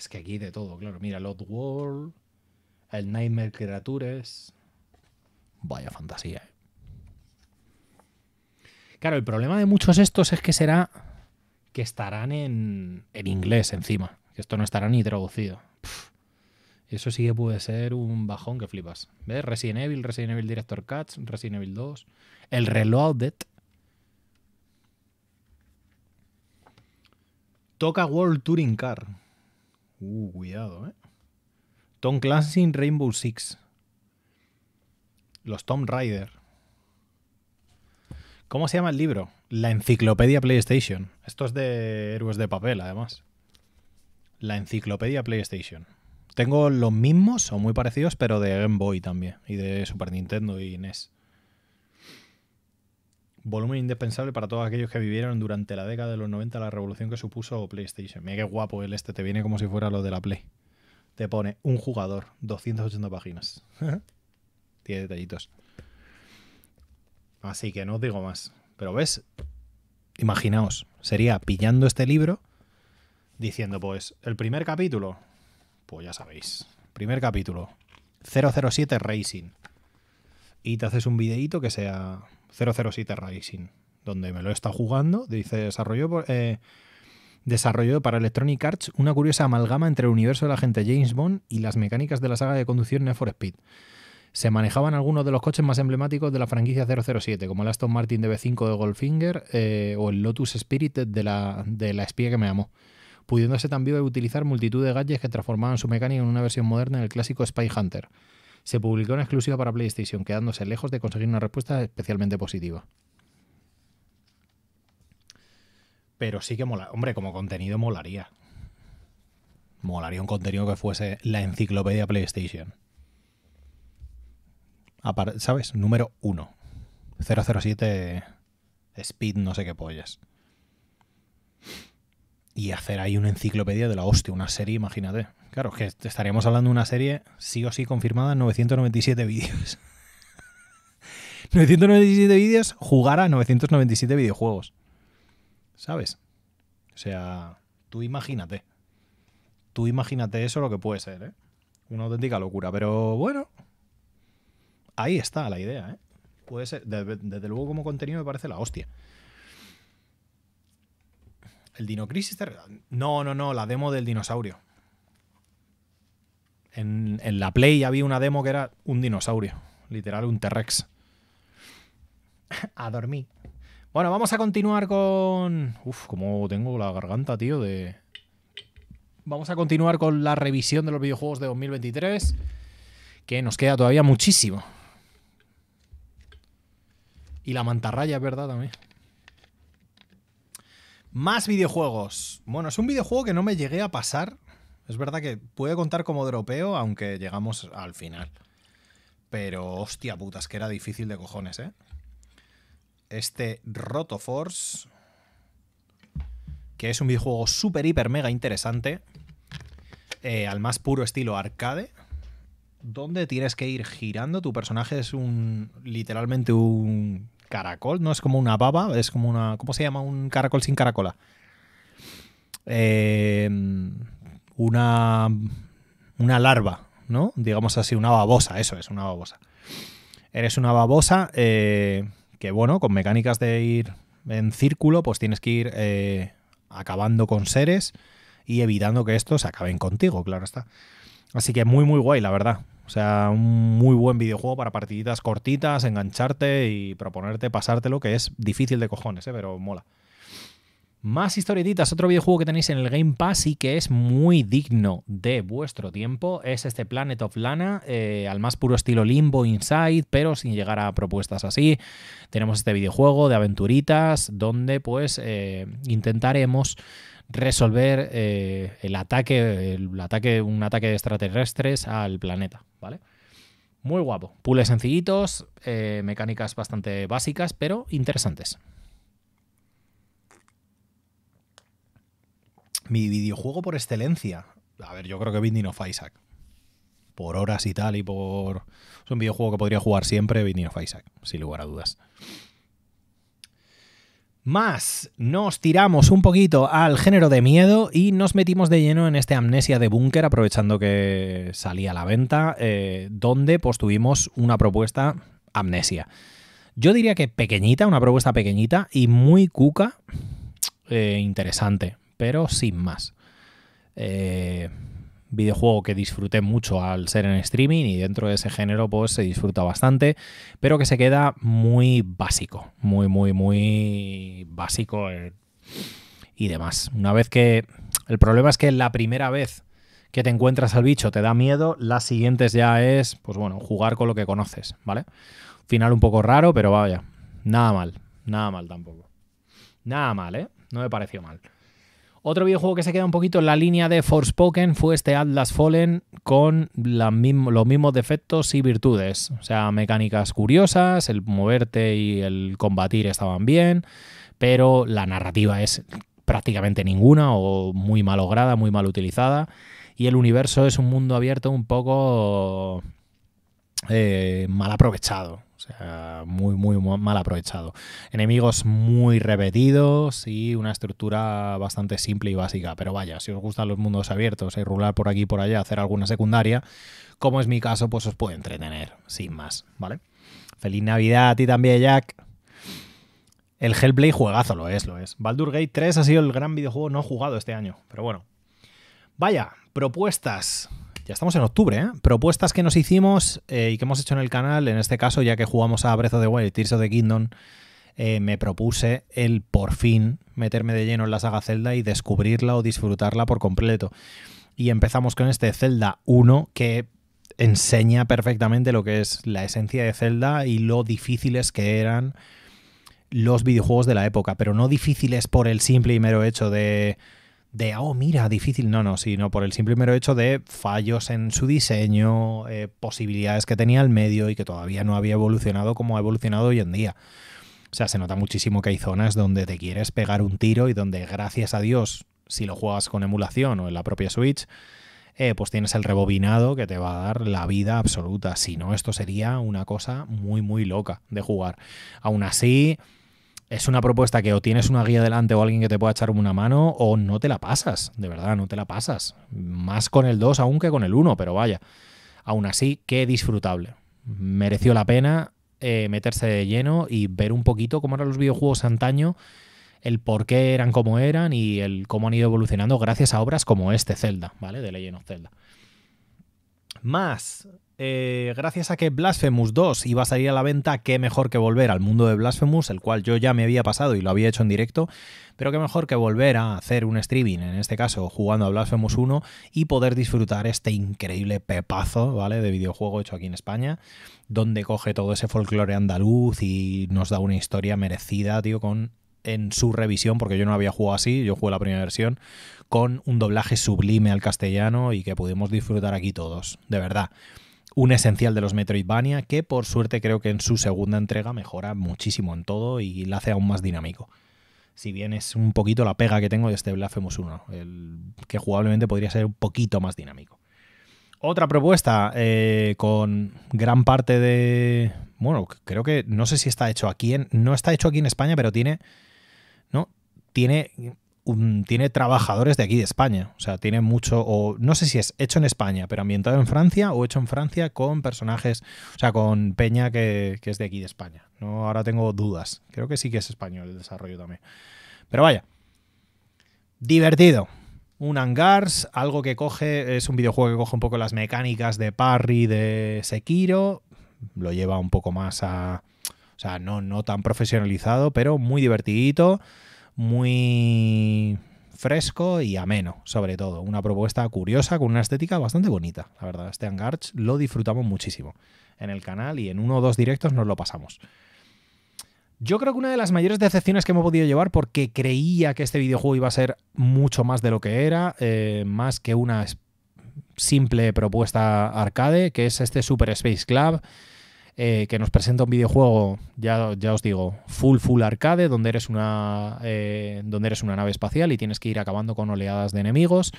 [SPEAKER 1] Es que aquí de todo, claro. Mira, Lot World, el Nightmare Creatures. Vaya fantasía, eh. Claro, el problema de muchos estos es que será que estarán en, inglés encima. Que esto no estará ni traducido. eso sí que puede ser un bajón que flipas. ¿Ves? Resident Evil, Resident Evil Director Cuts, Resident Evil 2, el Reloaded. Toca World Touring Car. Uh, cuidado, ¿eh? Tom Clancy Rainbow Six. Los Tom Rider. ¿Cómo se llama el libro? La Enciclopedia PlayStation. Esto es de héroes de papel, además. La Enciclopedia PlayStation. Tengo los mismos, son muy parecidos, pero de Game Boy también. Y de Super Nintendo y NES. Volumen indispensable para todos aquellos que vivieron durante la década de los 90 la revolución que supuso PlayStation. Mira qué guapo el este, te viene como si fuera lo de la Play. Te pone un jugador, 280 páginas. Tiene detallitos. Así que no os digo más. Pero ves, imaginaos, sería pillando este libro, diciendo, pues, el primer capítulo, pues ya sabéis, primer capítulo, 007 Racing. Y te haces un videito que sea 007 Racing, donde me lo está jugando. Dice, desarrolló, eh, para Electronic Arts una curiosa amalgama entre el universo de la gente James Bond y las mecánicas de la saga de conducción Need for Speed. Se manejaban algunos de los coches más emblemáticos de la franquicia 007, como el Aston Martin DB5 de Goldfinger eh, o el Lotus Spirit de la, de la espía que me amó pudiéndose también utilizar multitud de gadgets que transformaban su mecánica en una versión moderna del clásico Spy Hunter se publicó en exclusiva para PlayStation, quedándose lejos de conseguir una respuesta especialmente positiva. Pero sí que mola. Hombre, como contenido molaría. Molaría un contenido que fuese la enciclopedia PlayStation. ¿Sabes? Número 1. 007 Speed, no sé qué pollas. Y hacer ahí una enciclopedia de la hostia, una serie, imagínate. Claro, que estaríamos hablando de una serie sí o sí confirmada, 997 vídeos. 997 vídeos, jugar a 997 videojuegos. ¿Sabes? O sea, tú imagínate. Tú imagínate eso lo que puede ser, ¿eh? Una auténtica locura. Pero bueno, ahí está la idea, ¿eh? Puede ser, desde, luego como contenido me parece la hostia. El Dinocrisis. No, no, no, la demo del dinosaurio. En, la Play había una demo que era un dinosaurio, literal, un T-Rex. a dormir. Bueno, vamos a continuar con... Uf, como tengo la garganta, tío, de... Vamos a continuar con la revisión de los videojuegos de 2023, que nos queda todavía muchísimo. Y la mantarraya, es verdad, también. Más videojuegos. Bueno, es un videojuego que no me llegué a pasar es verdad que puede contar como dropeo, aunque llegamos al final. Pero hostia putas, que era difícil de cojones, ¿eh? Este Rotoforce, que es un videojuego súper, hiper, mega interesante, eh, al más puro estilo arcade, donde tienes que ir girando. Tu personaje es un literalmente un caracol, no es como una baba, es como una. ¿Cómo se llama? Un caracol sin caracola. Eh, una, una larva, ¿no? Digamos así, una babosa, eso es, una babosa. Eres una babosa eh, que, bueno, con mecánicas de ir en círculo, pues tienes que ir eh, acabando con seres y evitando que estos acaben contigo, claro está. Así que muy, muy guay, la verdad. O sea, un muy buen videojuego para partiditas cortitas, engancharte y proponerte pasártelo, que es difícil de cojones, ¿eh? pero mola. Más historietitas, otro videojuego que tenéis en el Game Pass y que es muy digno de vuestro tiempo es este Planet of Lana, eh, al más puro estilo Limbo Inside, pero sin llegar a propuestas así. Tenemos este videojuego de aventuritas donde pues eh, intentaremos resolver eh, el ataque, el ataque, un ataque de extraterrestres al planeta, ¿vale? Muy guapo, pules sencillitos, mecánicas bastante básicas, pero interesantes. mi videojuego por excelencia. A ver, yo creo que Binding of Isaac. Por horas y tal, y por. Es un videojuego que podría jugar siempre, Binding of Isaac, sin lugar a dudas. Más, nos tiramos un poquito al género de miedo y nos metimos de lleno en este Amnesia de Búnker, aprovechando que salía a la venta, eh, donde pues tuvimos una propuesta Amnesia. Yo diría que pequeñita, una propuesta pequeñita y muy cuca, eh, interesante pero sin más. Eh, videojuego que disfruté mucho al ser en streaming y dentro de ese género pues se disfruta bastante, pero que se queda muy básico, muy, muy, muy básico eh, y demás. Una vez que... El problema es que la primera vez que te encuentras al bicho te da miedo, las siguientes ya es, pues bueno, jugar con lo que conoces, ¿vale? Final un poco raro, pero vaya, nada mal, nada mal tampoco. Nada mal, ¿eh? No me pareció mal. Otro videojuego que se queda un poquito en la línea de Forspoken fue este Atlas Fallen con los mismos defectos y virtudes. O sea, mecánicas curiosas, el moverte y el combatir estaban bien, pero la narrativa es prácticamente ninguna o muy malograda, muy mal utilizada. Y el universo es un mundo abierto un poco eh, mal aprovechado. O sea, muy, muy mal aprovechado. Enemigos muy repetidos y una estructura bastante simple y básica. Pero vaya, si os gustan los mundos abiertos y rular por aquí y por allá, hacer alguna secundaria, como es mi caso, pues os puede entretener, sin más, ¿vale? Feliz Navidad a ti también, Jack. El Hellblade juegazo lo es, lo es. Baldur Gate 3 ha sido el gran videojuego no jugado este año, pero bueno. Vaya, propuestas. Ya estamos en octubre, ¿eh? Propuestas que nos hicimos eh, y que hemos hecho en el canal, en este caso, ya que jugamos a Breath of the Wild y Tears of the Kingdom, eh, me propuse el por fin meterme de lleno en la saga Zelda y descubrirla o disfrutarla por completo. Y empezamos con este Zelda 1 que enseña perfectamente lo que es la esencia de Zelda y lo difíciles que eran los videojuegos de la época, pero no difíciles por el simple y mero hecho de de, oh, mira, difícil, no, no, sino por el simple y mero hecho de fallos en su diseño, eh, posibilidades que tenía el medio y que todavía no había evolucionado como ha evolucionado hoy en día. O sea, se nota muchísimo que hay zonas donde te quieres pegar un tiro y donde, gracias a Dios, si lo juegas con emulación o en la propia Switch, eh, pues tienes el rebobinado que te va a dar la vida absoluta. Si no, esto sería una cosa muy, muy loca de jugar. Aún así, es una propuesta que o tienes una guía delante o alguien que te pueda echar una mano o no te la pasas, de verdad, no te la pasas. Más con el 2 aún que con el 1, pero vaya. Aún así, qué disfrutable. Mereció la pena eh, meterse de lleno y ver un poquito cómo eran los videojuegos antaño, el por qué eran como eran y el cómo han ido evolucionando gracias a obras como este Zelda, ¿vale? De Legend of Zelda. Más eh, gracias a que Blasphemous 2 iba a salir a la venta, qué mejor que volver al mundo de Blasphemous, el cual yo ya me había pasado y lo había hecho en directo, pero qué mejor que volver a hacer un streaming, en este caso jugando a Blasphemous 1, y poder disfrutar este increíble pepazo, ¿vale? De videojuego hecho aquí en España, donde coge todo ese folclore andaluz y nos da una historia merecida, tío, con en su revisión, porque yo no había jugado así, yo jugué la primera versión, con un doblaje sublime al castellano y que pudimos disfrutar aquí todos, de verdad un esencial de los Metroidvania que por suerte creo que en su segunda entrega mejora muchísimo en todo y la hace aún más dinámico. Si bien es un poquito la pega que tengo de este Blasphemous 1, el que jugablemente podría ser un poquito más dinámico. Otra propuesta eh, con gran parte de... Bueno, creo que no sé si está hecho aquí en... No está hecho aquí en España, pero tiene... ¿no? Tiene tiene trabajadores de aquí de España. O sea, tiene mucho, o no sé si es hecho en España, pero ambientado en Francia o hecho en Francia con personajes, o sea, con Peña que, es de aquí de España. No, ahora tengo dudas. Creo que sí que es español el desarrollo también. Pero vaya, divertido. Un hangars, algo que coge, es un videojuego que coge un poco las mecánicas de Parry, de Sekiro, lo lleva un poco más a, o sea, no, no tan profesionalizado, pero muy divertidito muy fresco y ameno, sobre todo. Una propuesta curiosa con una estética bastante bonita, la verdad. Este Angarch lo disfrutamos muchísimo en el canal y en uno o dos directos nos lo pasamos. Yo creo que una de las mayores decepciones que hemos podido llevar, porque creía que este videojuego iba a ser mucho más de lo que era, eh, más que una simple propuesta arcade, que es este Super Space Club. Eh, que nos presenta un videojuego, ya, ya os digo, full, full arcade, donde eres, una, eh, donde eres una nave espacial y tienes que ir acabando con oleadas de enemigos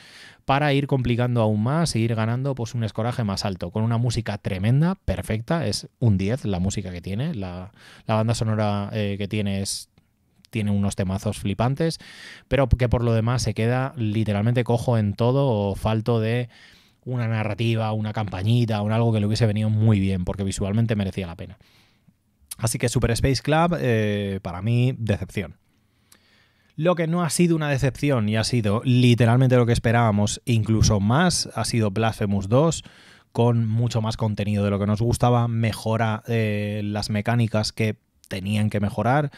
[SPEAKER 1] para ir complicando aún más e ir ganando pues, un escoraje más alto, con una música tremenda, perfecta, es un 10 la música que tiene, la, banda sonora eh, que tiene tiene unos temazos flipantes, pero que por lo demás se queda literalmente cojo en todo o falto de una narrativa, una campañita, un algo que le hubiese venido muy bien, porque visualmente merecía la pena. Así que Super Space Club, eh, para mí, decepción. Lo que no ha sido una decepción y ha sido literalmente lo que esperábamos, incluso más, ha sido Blasphemous 2 con mucho más contenido de lo que nos gustaba, mejora eh, las mecánicas que tenían que mejorar,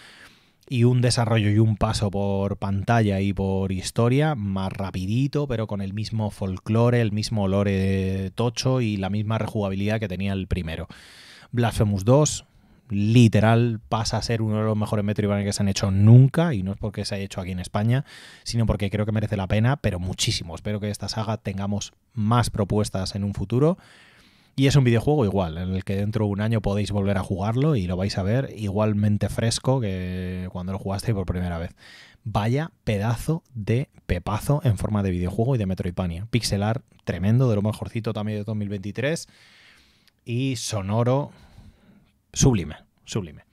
[SPEAKER 1] y un desarrollo y un paso por pantalla y por historia más rapidito, pero con el mismo folclore, el mismo de eh, tocho y la misma rejugabilidad que tenía el primero. Blasphemous 2 literal pasa a ser uno de los mejores Metroidvania que se han hecho nunca y no es porque se haya hecho aquí en España, sino porque creo que merece la pena, pero muchísimo. Espero que esta saga tengamos más propuestas en un futuro y es un videojuego igual, en el que dentro de un año podéis volver a jugarlo y lo vais a ver igualmente fresco que cuando lo jugasteis por primera vez. Vaya pedazo de pepazo en forma de videojuego y de Metroidvania. Pixelar tremendo, de lo mejorcito también de 2023. Y sonoro sublime, sublime.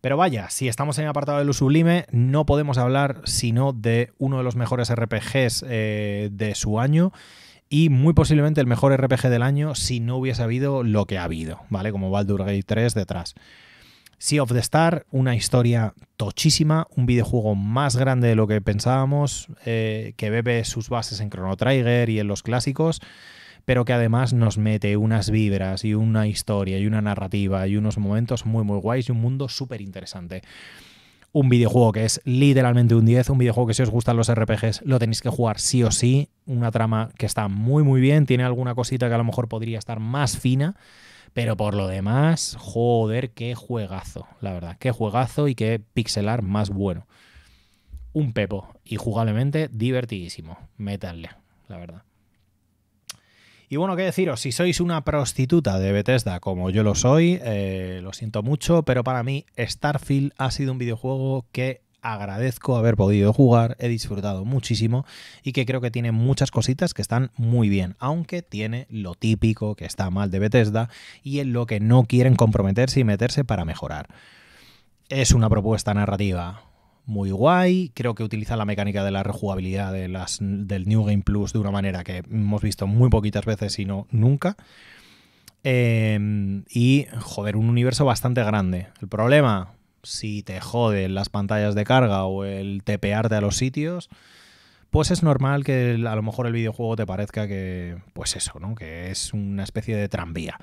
[SPEAKER 1] Pero vaya, si estamos en el apartado de lo sublime, no podemos hablar sino de uno de los mejores RPGs eh, de su año y muy posiblemente el mejor RPG del año si no hubiese habido lo que ha habido, ¿vale? Como Baldur's Gate 3 detrás. Sea of the Star, una historia tochísima, un videojuego más grande de lo que pensábamos, eh, que bebe sus bases en Chrono Trigger y en los clásicos, pero que además nos mete unas vibras y una historia y una narrativa y unos momentos muy muy guays y un mundo súper interesante un videojuego que es literalmente un 10, un videojuego que si os gustan los RPGs lo tenéis que jugar sí o sí, una trama que está muy muy bien, tiene alguna cosita que a lo mejor podría estar más fina, pero por lo demás, joder, qué juegazo, la verdad, qué juegazo y qué pixelar más bueno. Un pepo y jugablemente divertidísimo, métanle, la verdad. Y bueno, qué deciros, si sois una prostituta de Bethesda como yo lo soy, eh, lo siento mucho, pero para mí Starfield ha sido un videojuego que agradezco haber podido jugar, he disfrutado muchísimo y que creo que tiene muchas cositas que están muy bien, aunque tiene lo típico que está mal de Bethesda y en lo que no quieren comprometerse y meterse para mejorar. Es una propuesta narrativa muy guay. Creo que utiliza la mecánica de la rejugabilidad de las, del New Game Plus de una manera que hemos visto muy poquitas veces y no nunca. Em, y, joder, un universo bastante grande. El problema, si te joden las pantallas de carga o el tepearte a los sitios, pues es normal que a lo mejor el videojuego te parezca que, pues eso, ¿no? Que es una especie de tranvía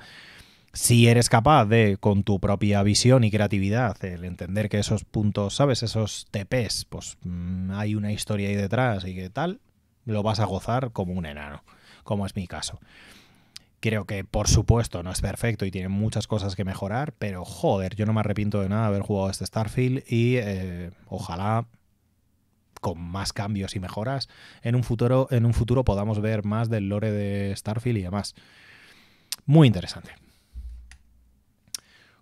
[SPEAKER 1] si eres capaz de, con tu propia visión y creatividad, el entender que esos puntos, ¿sabes? Esos TPs, pues mm, hay una historia ahí detrás y que tal, lo vas a gozar como un enano, como es mi caso. Creo que, por supuesto, no es perfecto y tiene muchas cosas que mejorar, pero joder, yo no me arrepiento de nada haber jugado este Starfield y eh, ojalá con más cambios y mejoras, en un, futuro, en un futuro podamos ver más del lore de Starfield y demás. Muy interesante.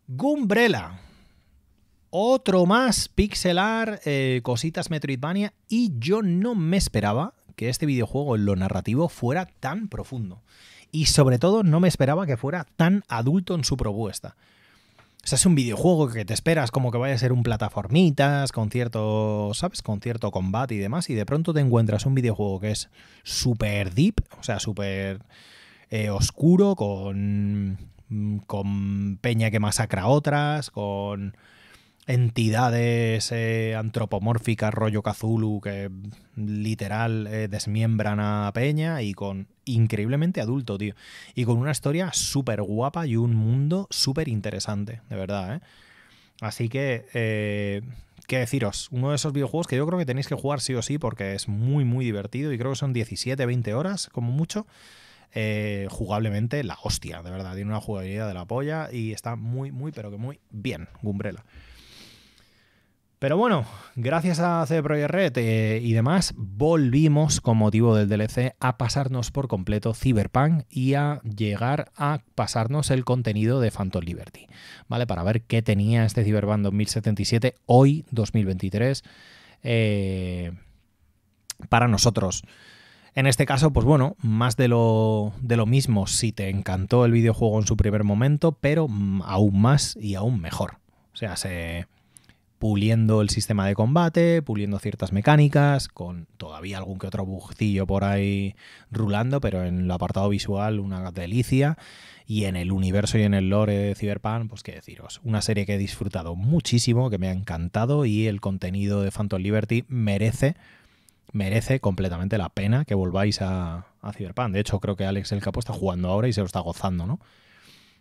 [SPEAKER 1] Gumbrella. Otro más, pixelar, eh, cositas Metroidvania. Y yo no me esperaba que este videojuego en lo narrativo fuera tan profundo. Y sobre todo no me esperaba que fuera tan adulto en su propuesta. O sea, es un videojuego que te esperas como que vaya a ser un plataformitas, con cierto, ¿sabes? Con cierto combate y demás, y de pronto te encuentras un videojuego que es súper deep, o sea, súper eh, oscuro, con Mm, con peña que masacra a otras, con entidades eh, antropomórficas rollo Kazulu que literal eh, desmiembran a Peña y con increíblemente adulto, tío. Y con una historia súper guapa y un mundo súper interesante, de verdad, ¿eh? Así que, eh, ¿qué deciros? Uno de esos videojuegos que yo creo que tenéis que jugar sí o sí porque es muy, muy divertido y creo que son 17, 20 horas como mucho. Eh, jugablemente la hostia, de verdad. Tiene una jugabilidad de la polla y está muy, muy, pero que muy bien, Gumbrella. Pero bueno, gracias a CD Projekt Red eh, y demás, volvimos con motivo del DLC a pasarnos por completo Cyberpunk y a llegar a pasarnos el contenido de Phantom Liberty, ¿vale? Para ver qué tenía este Cyberpunk 2077 hoy, 2023, eh, para nosotros. En este caso, pues bueno, más de lo, mismo si te encantó el videojuego en su primer momento, pero mm, aún más y aún mejor. O sea, se, puliendo el sistema de combate, puliendo ciertas mecánicas, con todavía algún que otro bugcillo por ahí rulando, pero en el apartado visual una delicia. Y en el universo y en el lore de Cyberpunk, pues qué deciros, una serie que he disfrutado muchísimo, que me ha encantado y el contenido de Phantom Liberty merece merece completamente la pena que volváis a, a Cyberpunk. De hecho, creo que Alex el Capo está jugando ahora y se lo está gozando, ¿no?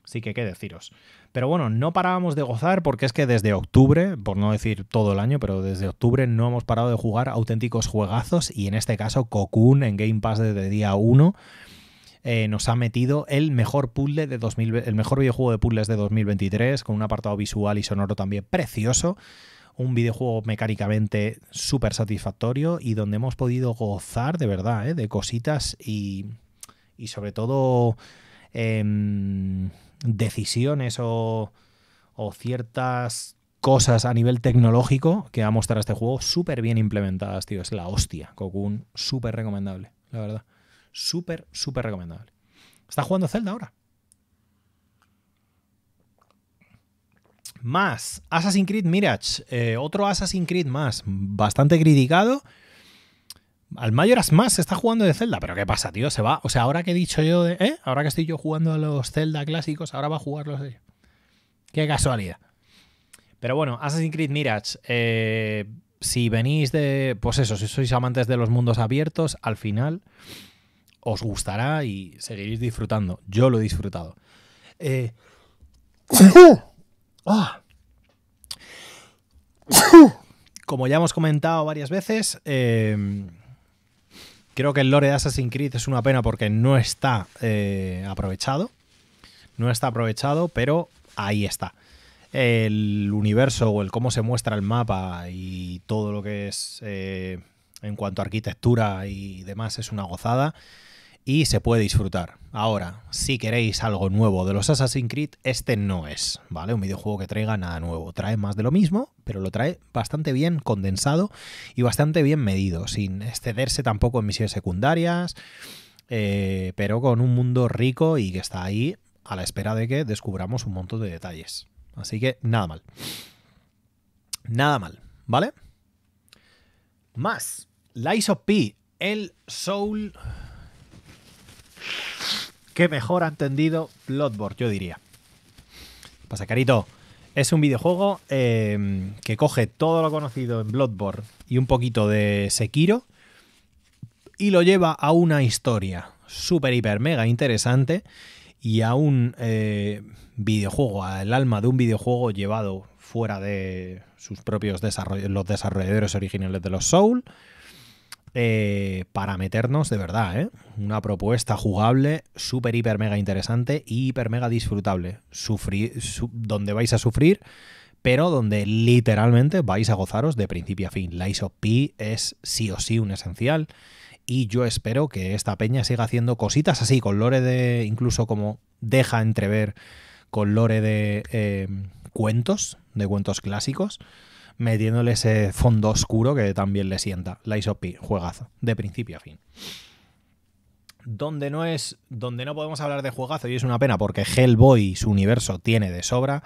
[SPEAKER 1] Así que qué deciros. Pero bueno, no parábamos de gozar porque es que desde octubre, por no decir todo el año, pero desde octubre no hemos parado de jugar auténticos juegazos y en este caso Cocoon en Game Pass desde día 1 eh, nos ha metido el mejor puzzle de el mejor videojuego de puzzles de 2023 con un apartado visual y sonoro también precioso un videojuego mecánicamente súper satisfactorio y donde hemos podido gozar de verdad ¿eh? de cositas y, sobre todo em, decisiones o, o ciertas cosas a nivel tecnológico que va a mostrar este juego súper bien implementadas, tío. Es la hostia, Cocoon. Súper recomendable, la verdad. Súper, súper recomendable. ¿Está jugando Zelda ahora? más. Assassin's Creed Mirage, eh, otro Assassin's Creed más, bastante criticado. Al Mayoras más se está jugando de Zelda, pero ¿qué pasa, tío? Se va. O sea, ahora que he dicho yo de. ¿eh? Ahora que estoy yo jugando a los Zelda clásicos, ahora va a jugar los de. Qué casualidad. Pero bueno, Assassin's Creed Mirage. Eh, si venís de. Pues eso, si sois amantes de los mundos abiertos, al final os gustará y seguiréis disfrutando. Yo lo he disfrutado. Eh, Ah. Como ya hemos comentado varias veces, eh, creo que el lore de Assassin's Creed es una pena porque no está eh, aprovechado. No está aprovechado, pero ahí está. El universo o el cómo se muestra el mapa y todo lo que es eh, en cuanto a arquitectura y demás es una gozada y se puede disfrutar. Ahora, si queréis algo nuevo de los Assassin's Creed, este no es, ¿vale? Un videojuego que traiga nada nuevo. Trae más de lo mismo, pero lo trae bastante bien condensado y bastante bien medido, sin excederse tampoco en misiones secundarias, eh, pero con un mundo rico y que está ahí a la espera de que descubramos un montón de detalles. Así que nada mal. Nada mal, ¿vale? Más, Lies of P, el Soul ¿Qué mejor ha entendido Bloodborne, yo diría. pasa, Carito? Es un videojuego em, que coge todo lo conocido en Bloodborne y un poquito de Sekiro y lo lleva a una historia súper, hiper, mega interesante y a un eh, videojuego, al alma de un videojuego llevado fuera de sus propios desarrollos los desarrolladores originales de los Souls eh, para meternos de verdad, ¿eh? Una propuesta jugable, súper, hiper, mega interesante y hiper, mega disfrutable. donde vais a sufrir, pero donde literalmente vais a gozaros de principio a fin. La ISOP es sí o sí un esencial y yo espero que esta peña siga haciendo cositas así, con lore de, incluso como deja entrever, con lore de eh, cuentos, de cuentos clásicos metiéndole ese fondo oscuro que también le sienta. La P, juegazo, de principio a fin. Donde no es. Donde no podemos hablar de juegazo, y es una pena, porque Hellboy su universo tiene de sobra.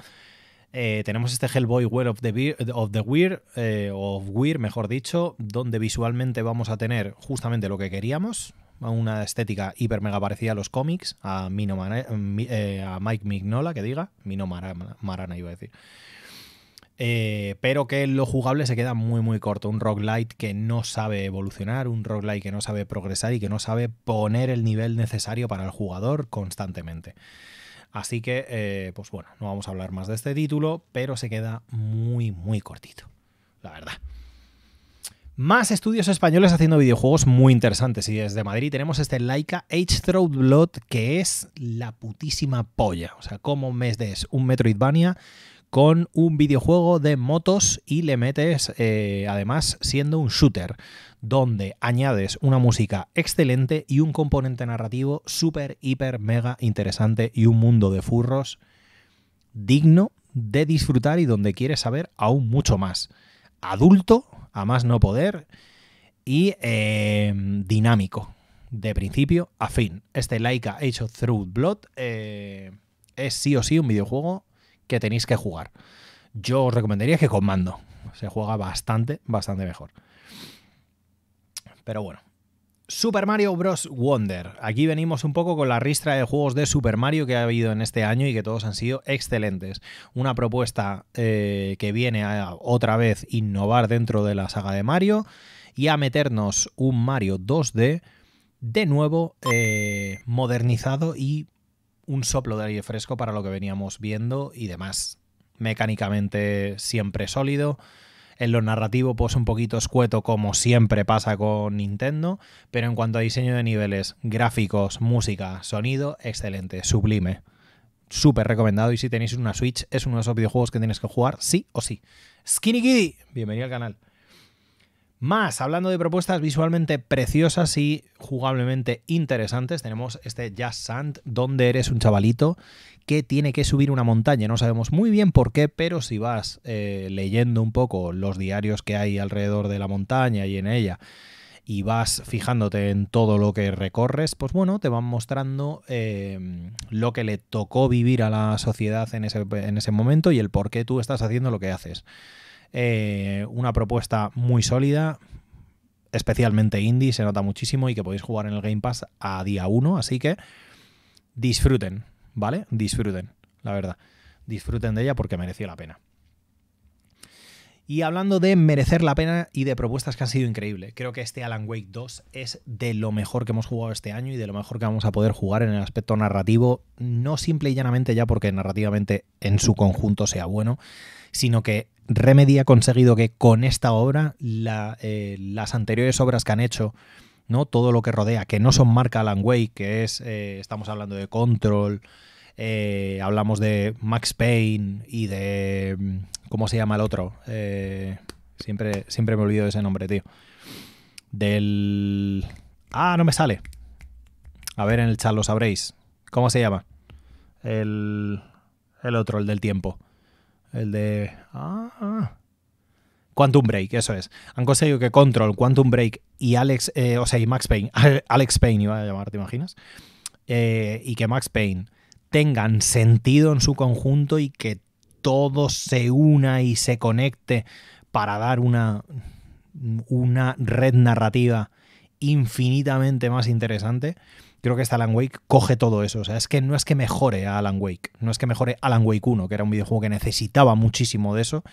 [SPEAKER 1] Eh, tenemos este Hellboy Weird of the, of the Weird, eh, of Weird, mejor dicho, donde visualmente vamos a tener justamente lo que queríamos, una estética hiper mega parecida a los cómics, a, Mino eh, a Mike Mignola, que diga, Mino Marana iba a decir, eh, pero que lo jugable se queda muy muy corto. Un roguelite que no sabe evolucionar, un roguelite que no sabe progresar y que no sabe poner el nivel necesario para el jugador constantemente. Así que, eh, pues bueno, no vamos a hablar más de este título, pero se queda muy muy cortito, la verdad. Más estudios españoles haciendo videojuegos muy interesantes. Y desde Madrid tenemos este Laika H. Throat Blood, que es la putísima polla. O sea, como mes de un Metroidvania con un videojuego de motos y le metes, eh, además, siendo un shooter, donde añades una música excelente y un componente narrativo súper, hiper, mega interesante y un mundo de furros digno de disfrutar y donde quieres saber aún mucho más. Adulto, a más no poder, y eh, dinámico, de principio a fin. Este Laika Age Through Blood eh, es sí o sí un videojuego que tenéis que jugar. Yo os recomendaría que con mando. Se juega bastante, bastante mejor. Pero bueno. Super Mario Bros. Wonder. Aquí venimos un poco con la ristra de juegos de Super Mario que ha habido en este año y que todos han sido excelentes. Una propuesta eh, que viene a otra vez innovar dentro de la saga de Mario y a meternos un Mario 2D de nuevo eh, modernizado y un soplo de aire fresco para lo que veníamos viendo y demás. Mecánicamente siempre sólido. En lo narrativo, pues un poquito escueto, como siempre pasa con Nintendo. Pero en cuanto a diseño de niveles, gráficos, música, sonido, excelente, sublime. Súper recomendado. Y si tenéis una Switch, es uno de esos videojuegos que tienes que jugar sí o sí. Skinny kitty bienvenido al canal. Más, hablando de propuestas visualmente preciosas y jugablemente interesantes, tenemos este Just Sand, donde eres un chavalito que tiene que subir una montaña. No sabemos muy bien por qué, pero si vas eh, leyendo un poco los diarios que hay alrededor de la montaña y en ella, y vas fijándote en todo lo que recorres, pues bueno, te van mostrando eh, lo que le tocó vivir a la sociedad en ese, en ese momento y el por qué tú estás haciendo lo que haces. Eh, una propuesta muy sólida, especialmente indie, se nota muchísimo y que podéis jugar en el Game Pass a día 1, así que disfruten, ¿vale? Disfruten, la verdad. Disfruten de ella porque mereció la pena. Y hablando de merecer la pena y de propuestas que han sido increíbles, creo que este Alan Wake 2 es de lo mejor que hemos jugado este año y de lo mejor que vamos a poder jugar en el aspecto narrativo, no simple y llanamente ya porque narrativamente en su conjunto sea bueno, sino que Remedy ha conseguido que con esta obra eh, las anteriores obras que han hecho, ¿no? todo lo que rodea, que no son marca Alan que es, eh, estamos hablando de Control, eh, hablamos de Max Payne y de, mm, ¿cómo se llama el otro? siempre, siempre me olvido de ese nombre, tío. Del... Ah, no me sale. A ver, en el chat lo sabréis. ¿Cómo se llama? El, el otro, el del tiempo. El de... Ah, Quantum Break, eso es. Han conseguido que Control, Quantum Break y Alex, eh, o sea, y Max Payne, Alex Payne iba a llamar, ¿te imaginas? Eh, y que Max Payne tengan sentido en su conjunto y que todo se una y se conecte para dar una, una red narrativa infinitamente más interesante creo que esta Alan Wake coge todo eso. O sea, es que no es que mejore a Alan Wake, no es que mejore Alan Wake 1, que era un videojuego que necesitaba muchísimo de eso,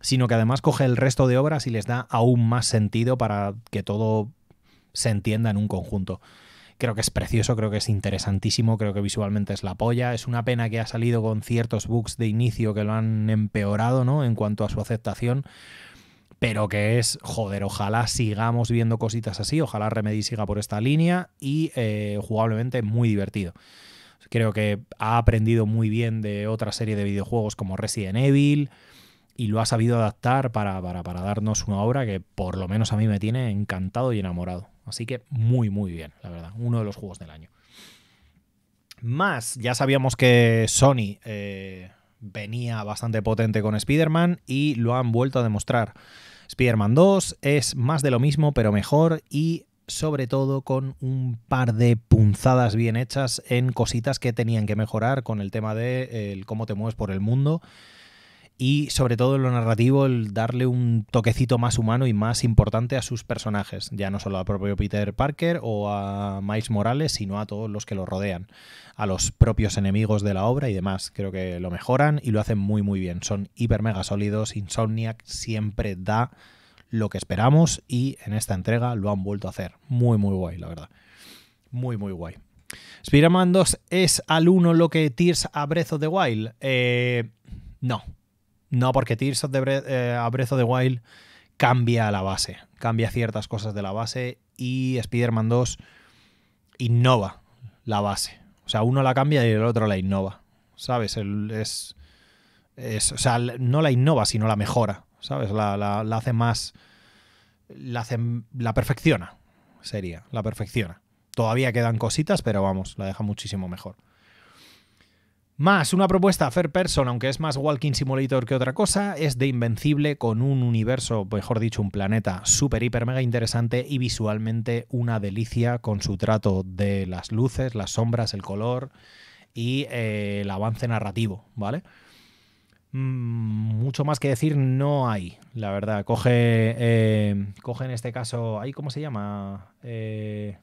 [SPEAKER 1] sino que además coge el resto de obras y les da aún más sentido para que todo se entienda en un conjunto. Creo que es precioso, creo que es interesantísimo, creo que visualmente es la polla. Es una pena que ha salido con ciertos bugs de inicio que lo han empeorado, ¿no? En cuanto a su aceptación pero que es, joder, ojalá sigamos viendo cositas así, ojalá Remedy siga por esta línea y eh, jugablemente muy divertido. Creo que ha aprendido muy bien de otra serie de videojuegos como Resident Evil y lo ha sabido adaptar para, para, darnos una obra que por lo menos a mí me tiene encantado y enamorado. Así que muy, muy bien, la verdad. Uno de los juegos del año. Más, ya sabíamos que Sony eh, venía bastante potente con Spider-Man y lo han vuelto a demostrar. Spider-Man 2 es más de lo mismo, pero mejor y sobre todo con un par de punzadas bien hechas en cositas que tenían que mejorar con el tema de eh, cómo te mueves por el mundo y sobre todo en lo narrativo el darle un toquecito más humano y más importante a sus personajes, ya no solo a propio Peter Parker o a Miles Morales, sino a todos los que lo rodean, a los propios enemigos de la obra y demás. Creo que lo mejoran y lo hacen muy muy bien. Son hiper mega sólidos, Insomniac siempre da lo que esperamos y en esta entrega lo han vuelto a hacer. Muy muy guay, la verdad. Muy muy guay. Spider-Man 2 es al 1 lo que Tears a Breath of the Wild. Eh, no, no, porque Tears eh, of the Wild cambia la base, cambia ciertas cosas de la base y Spider-Man 2 innova la base. O sea, uno la cambia y el otro la innova. ¿Sabes? es, o sea, no la innova, sino la mejora. ¿Sabes? La, hace más. La, hace, la perfecciona. Sería. La perfecciona. Todavía quedan cositas, pero vamos, la deja muchísimo mejor. Más una propuesta fair person, aunque es más Walking Simulator que otra cosa, es de Invencible con un universo, mejor dicho, un planeta súper, hiper, mega interesante y visualmente una delicia con su trato de las luces, las sombras, el color y eh, el avance narrativo, ¿vale? Mm, mucho más que decir no hay, la verdad. Coge, eh, coge en este caso, ¿ahí cómo se llama? Eh,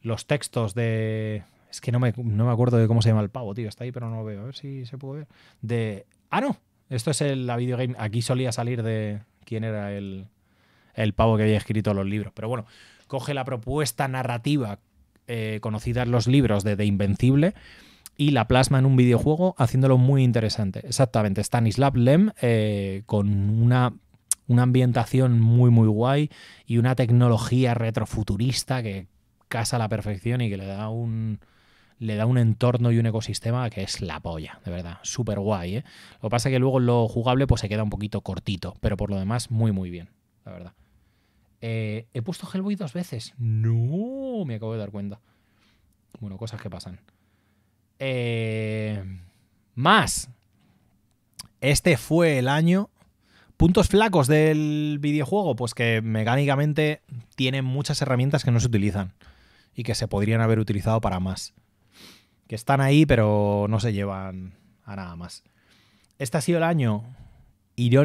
[SPEAKER 1] los textos de es que no me, acuerdo de cómo se llama el pavo, tío. Está ahí, pero no lo veo. A ver si se puede ver. De. ¡Ah, no! Esto es el, la videogame. Aquí solía salir de quién era el, pavo que había escrito los libros. Pero bueno, coge la propuesta narrativa eh, conocida en los libros de The Invencible y la plasma en un videojuego haciéndolo muy interesante. Exactamente, Stanislav Lem eh, con una, una ambientación muy muy guay y una tecnología retrofuturista que casa a la perfección y que le da un, le da un entorno y un ecosistema que es la polla, de verdad, super guay. ¿eh? Lo que pasa es que luego lo jugable pues se queda un poquito cortito, pero por lo demás muy muy bien, la verdad. Eh, he puesto Hellboy dos veces. No, me acabo de dar cuenta. Bueno, cosas que pasan. Eh, más. Este fue el año. Puntos flacos del videojuego, pues que mecánicamente tiene muchas herramientas que no se utilizan y que se podrían haber utilizado para más que están ahí pero no se llevan a nada más. Este ha sido el año,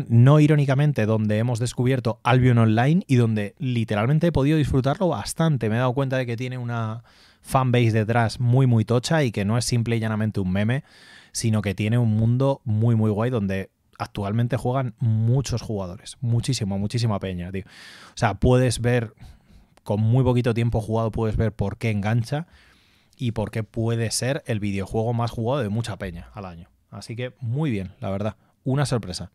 [SPEAKER 1] no irónicamente, donde hemos descubierto Albion Online y donde literalmente he podido disfrutarlo bastante. Me he dado cuenta de que tiene una fanbase detrás muy muy tocha y que no es simple y llanamente un meme, sino que tiene un mundo muy muy guay donde actualmente juegan muchos jugadores, muchísimo, muchísima peña, tío. O sea, puedes ver con muy poquito tiempo jugado, puedes ver por qué engancha y porque puede ser el videojuego más jugado de mucha peña al año. Así que muy bien, la verdad, una sorpresa.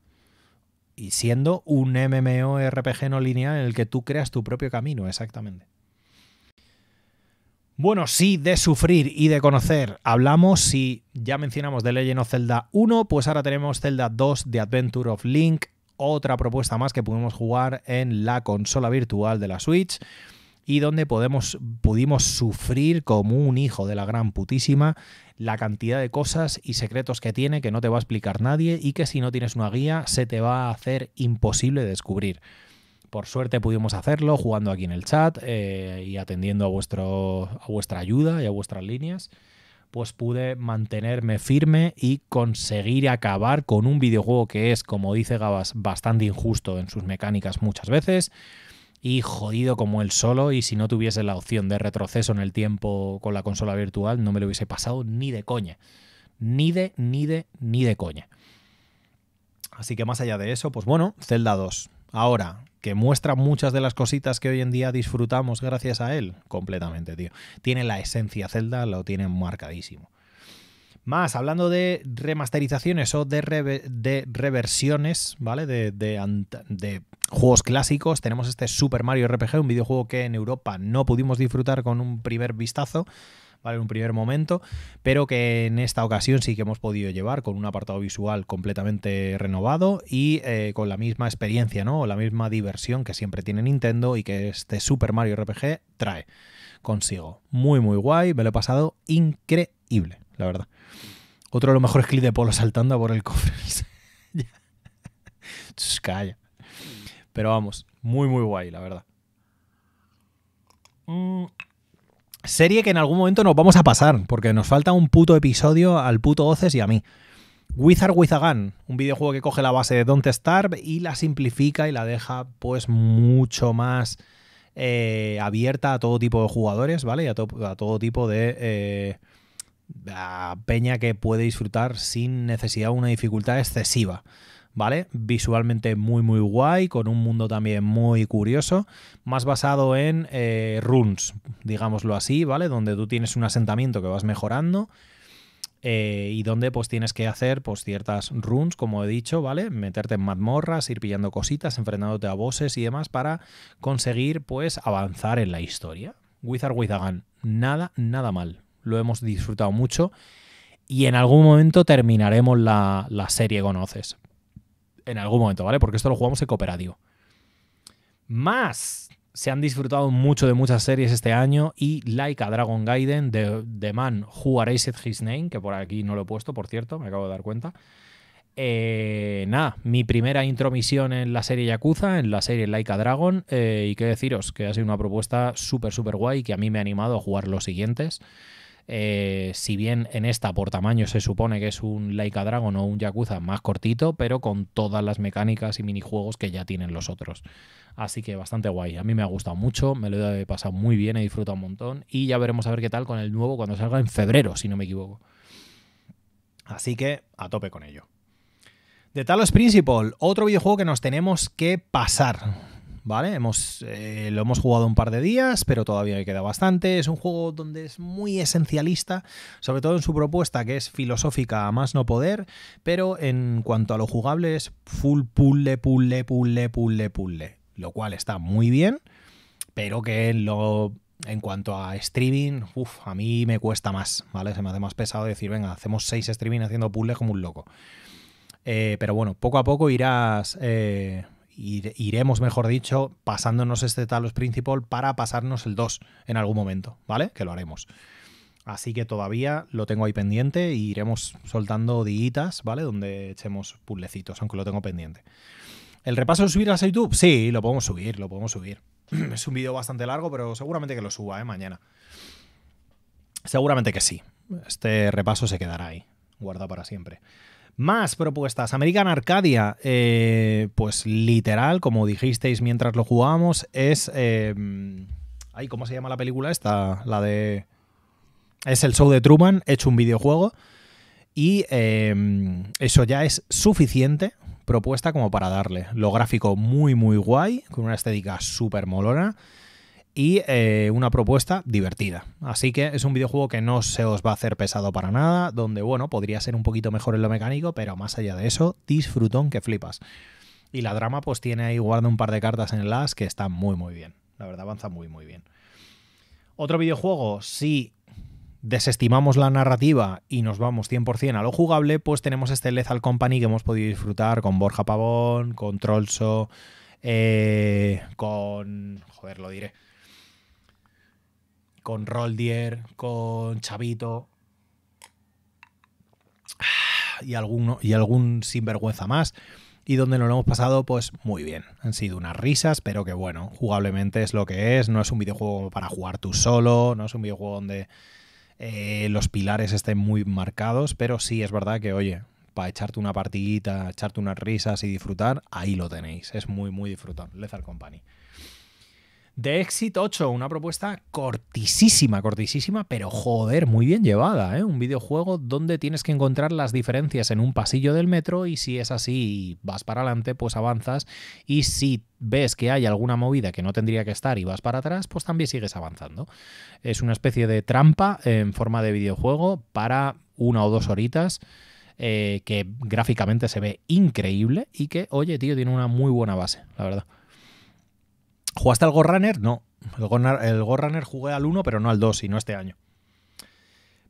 [SPEAKER 1] Y siendo un MMORPG no lineal en el que tú creas tu propio camino, exactamente. Bueno, sí, de sufrir y de conocer hablamos. Si ya mencionamos de Legend of Zelda 1, pues ahora tenemos Zelda 2 de Adventure of Link, otra propuesta más que podemos jugar en la consola virtual de la Switch y donde podemos, pudimos sufrir como un hijo de la gran putísima la cantidad de cosas y secretos que tiene que no te va a explicar nadie y que si no tienes una guía se te va a hacer imposible descubrir. Por suerte pudimos hacerlo jugando aquí en el chat eh, y atendiendo a, vuestro, a vuestra ayuda y a vuestras líneas pues pude mantenerme firme y conseguir acabar con un videojuego que es, como dice Gabas, bastante injusto en sus mecánicas muchas veces, y jodido como él solo y si no tuviese la opción de retroceso en el tiempo con la consola virtual no me lo hubiese pasado ni de coña. Ni de, ni de, ni de coña. Así que más allá de eso, pues bueno, Zelda 2. Ahora, que muestra muchas de las cositas que hoy en día disfrutamos gracias a él, completamente, tío. Tiene la esencia Zelda, lo tiene marcadísimo. Más, hablando de remasterizaciones o de, reversiones, ¿vale? De, juegos clásicos, tenemos este Super Mario RPG, un videojuego que en Europa no pudimos disfrutar con un primer vistazo. ¿Vale? En un primer momento, pero que en esta ocasión sí que hemos podido llevar con un apartado visual completamente renovado y eh, con la misma experiencia, ¿no? O la misma diversión que siempre tiene Nintendo y que este Super Mario RPG trae consigo. Muy, muy guay, me lo he pasado increíble la verdad. Otro de los mejores clips de Polo saltando por el cofre. Calla. Pero vamos, muy, muy guay, la verdad. Mm. Serie que en algún momento nos vamos a pasar, porque nos falta un puto episodio al puto Oces y a mí. Wizard with a un videojuego que coge la base de Don't Starve y la simplifica y la deja pues mucho más eh, abierta a todo tipo de jugadores, ¿vale? Y a, todo tipo de eh, a peña que puede disfrutar sin necesidad de una dificultad excesiva. ¿Vale? Visualmente muy muy guay, con un mundo también muy curioso, más basado en eh, runes, digámoslo así, ¿vale? Donde tú tienes un asentamiento que vas mejorando, eh, y donde pues tienes que hacer pues ciertas runes, como he dicho, ¿vale? Meterte en mazmorras, ir pillando cositas, enfrentándote a bosses y demás para conseguir pues avanzar en la historia. Wizard with nada, nada mal lo hemos disfrutado mucho y en algún momento terminaremos la, serie Conoces. En algún momento, ¿vale? Porque esto lo jugamos en cooperativo. Más, se han disfrutado mucho de muchas series este año y Like a Dragon Gaiden, de The Man Who Erased His Name, que por aquí no lo he puesto, por cierto, me acabo de dar cuenta. Eh, nada, mi primera intromisión en la serie Yakuza, en la serie Like a Dragon, eh, y qué deciros, que ha sido una propuesta súper, súper guay que a mí me ha animado a jugar los siguientes. Eh, si bien en esta por tamaño se supone que es un Laika Dragon o un Yakuza más cortito, pero con todas las mecánicas y minijuegos que ya tienen los otros. Así que bastante guay. A mí me ha gustado mucho, me lo he pasado muy bien, he disfrutado un montón. Y ya veremos a ver qué tal con el nuevo cuando salga en febrero, si no me equivoco. Así que a tope con ello. The Talos Principle, otro videojuego que nos tenemos que pasar. ¿vale? Hemos, eh, lo hemos jugado un par de días, pero todavía queda bastante. Es un juego donde es muy esencialista, sobre todo en su propuesta, que es filosófica a más no poder, pero en cuanto a lo jugable es full puzzle, puzzle, puzzle, puzzle, puzzle, lo cual está muy bien, pero que lo en cuanto a streaming, uff, a mí me cuesta más, ¿vale? Se me hace más pesado decir, venga, hacemos seis streaming haciendo puzzles como un loco. Eh, pero bueno, poco a poco irás eh, iremos, mejor dicho, pasándonos este Talos Principal para pasarnos el 2 en algún momento, ¿vale? Que lo haremos. Así que todavía lo tengo ahí pendiente y e iremos soltando diitas, ¿vale? Donde echemos puzzlecitos, aunque lo tengo pendiente. ¿El repaso de subir a YouTube? Sí, lo podemos subir, lo podemos subir. es un vídeo bastante largo, pero seguramente que lo suba, ¿eh? Mañana. Seguramente que sí. Este repaso se quedará ahí, guardado para siempre. Más propuestas. American Arcadia, eh, pues literal, como dijisteis mientras lo jugábamos, es... Em, ay, ¿Cómo se llama la película esta? La de... Es el show de Truman, hecho un videojuego. Y em, eso ya es suficiente propuesta como para darle. Lo gráfico muy, muy guay, con una estética súper molona y eh, una propuesta divertida. Así que es un videojuego que no se os va a hacer pesado para nada, donde, bueno, podría ser un poquito mejor en lo mecánico, pero más allá de eso, disfrutón que flipas. Y la drama, pues tiene ahí guarda un par de cartas en el as que está muy, muy bien. La verdad, avanza muy, muy bien. Otro videojuego, si desestimamos la narrativa y nos vamos 100% a lo jugable, pues tenemos este Lethal Company que hemos podido disfrutar con Borja Pavón, con Trolso, eh, con... joder, lo diré con Roldier, con Chavito ah, y, alguno, y algún sinvergüenza más. Y donde nos lo hemos pasado, pues muy bien. Han sido unas risas, pero que bueno, jugablemente es lo que es. No es un videojuego para jugar tú solo, no es un videojuego donde eh, los pilares estén muy marcados, pero sí es verdad que, oye, para echarte una partidita, echarte unas risas y disfrutar, ahí lo tenéis. Es muy, muy disfrutón. Lethal Company. The Exit 8, una propuesta cortisísima, cortisísima, pero joder, muy bien llevada, ¿eh? Un videojuego donde tienes que encontrar las diferencias en un pasillo del metro y si es así, vas para adelante, pues avanzas y si ves que hay alguna movida que no tendría que estar y vas para atrás, pues también sigues avanzando. Es una especie de trampa en forma de videojuego para una o dos horitas. Eh, que gráficamente se ve increíble y que, oye, tío, tiene una muy buena base, la verdad. ¿Jugaste al Go Runner? No. El Go, Runner jugué al 1, pero no al 2, y no este año.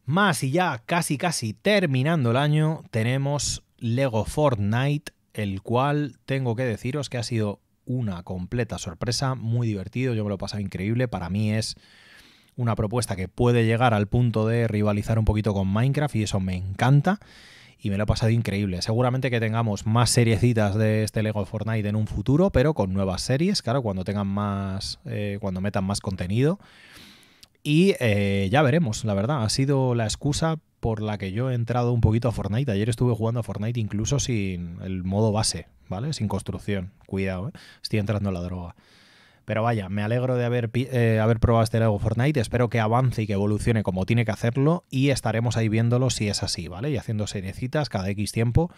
[SPEAKER 1] Más y ya casi casi terminando el año, tenemos Lego Fortnite, el cual tengo que deciros que ha sido una completa sorpresa, muy divertido, yo me lo he pasado increíble, para mí es una propuesta que puede llegar al punto de rivalizar un poquito con Minecraft y eso me encanta y me lo ha pasado increíble. Seguramente que tengamos más seriecitas de este Lego Fortnite en un futuro, pero con nuevas series, claro, cuando tengan más, eh, cuando metan más contenido. Y eh, ya veremos, la verdad, ha sido la excusa por la que yo he entrado un poquito a Fortnite. Ayer estuve jugando a Fortnite incluso sin el modo base, ¿vale? Sin construcción. Cuidado, ¿eh? estoy entrando en la droga. Pero vaya, me alegro de haber, eh, haber probado este Lego Fortnite, espero que avance y que evolucione como tiene que hacerlo y estaremos ahí viéndolo si es así, ¿vale? Y haciendo seriecitas cada X tiempo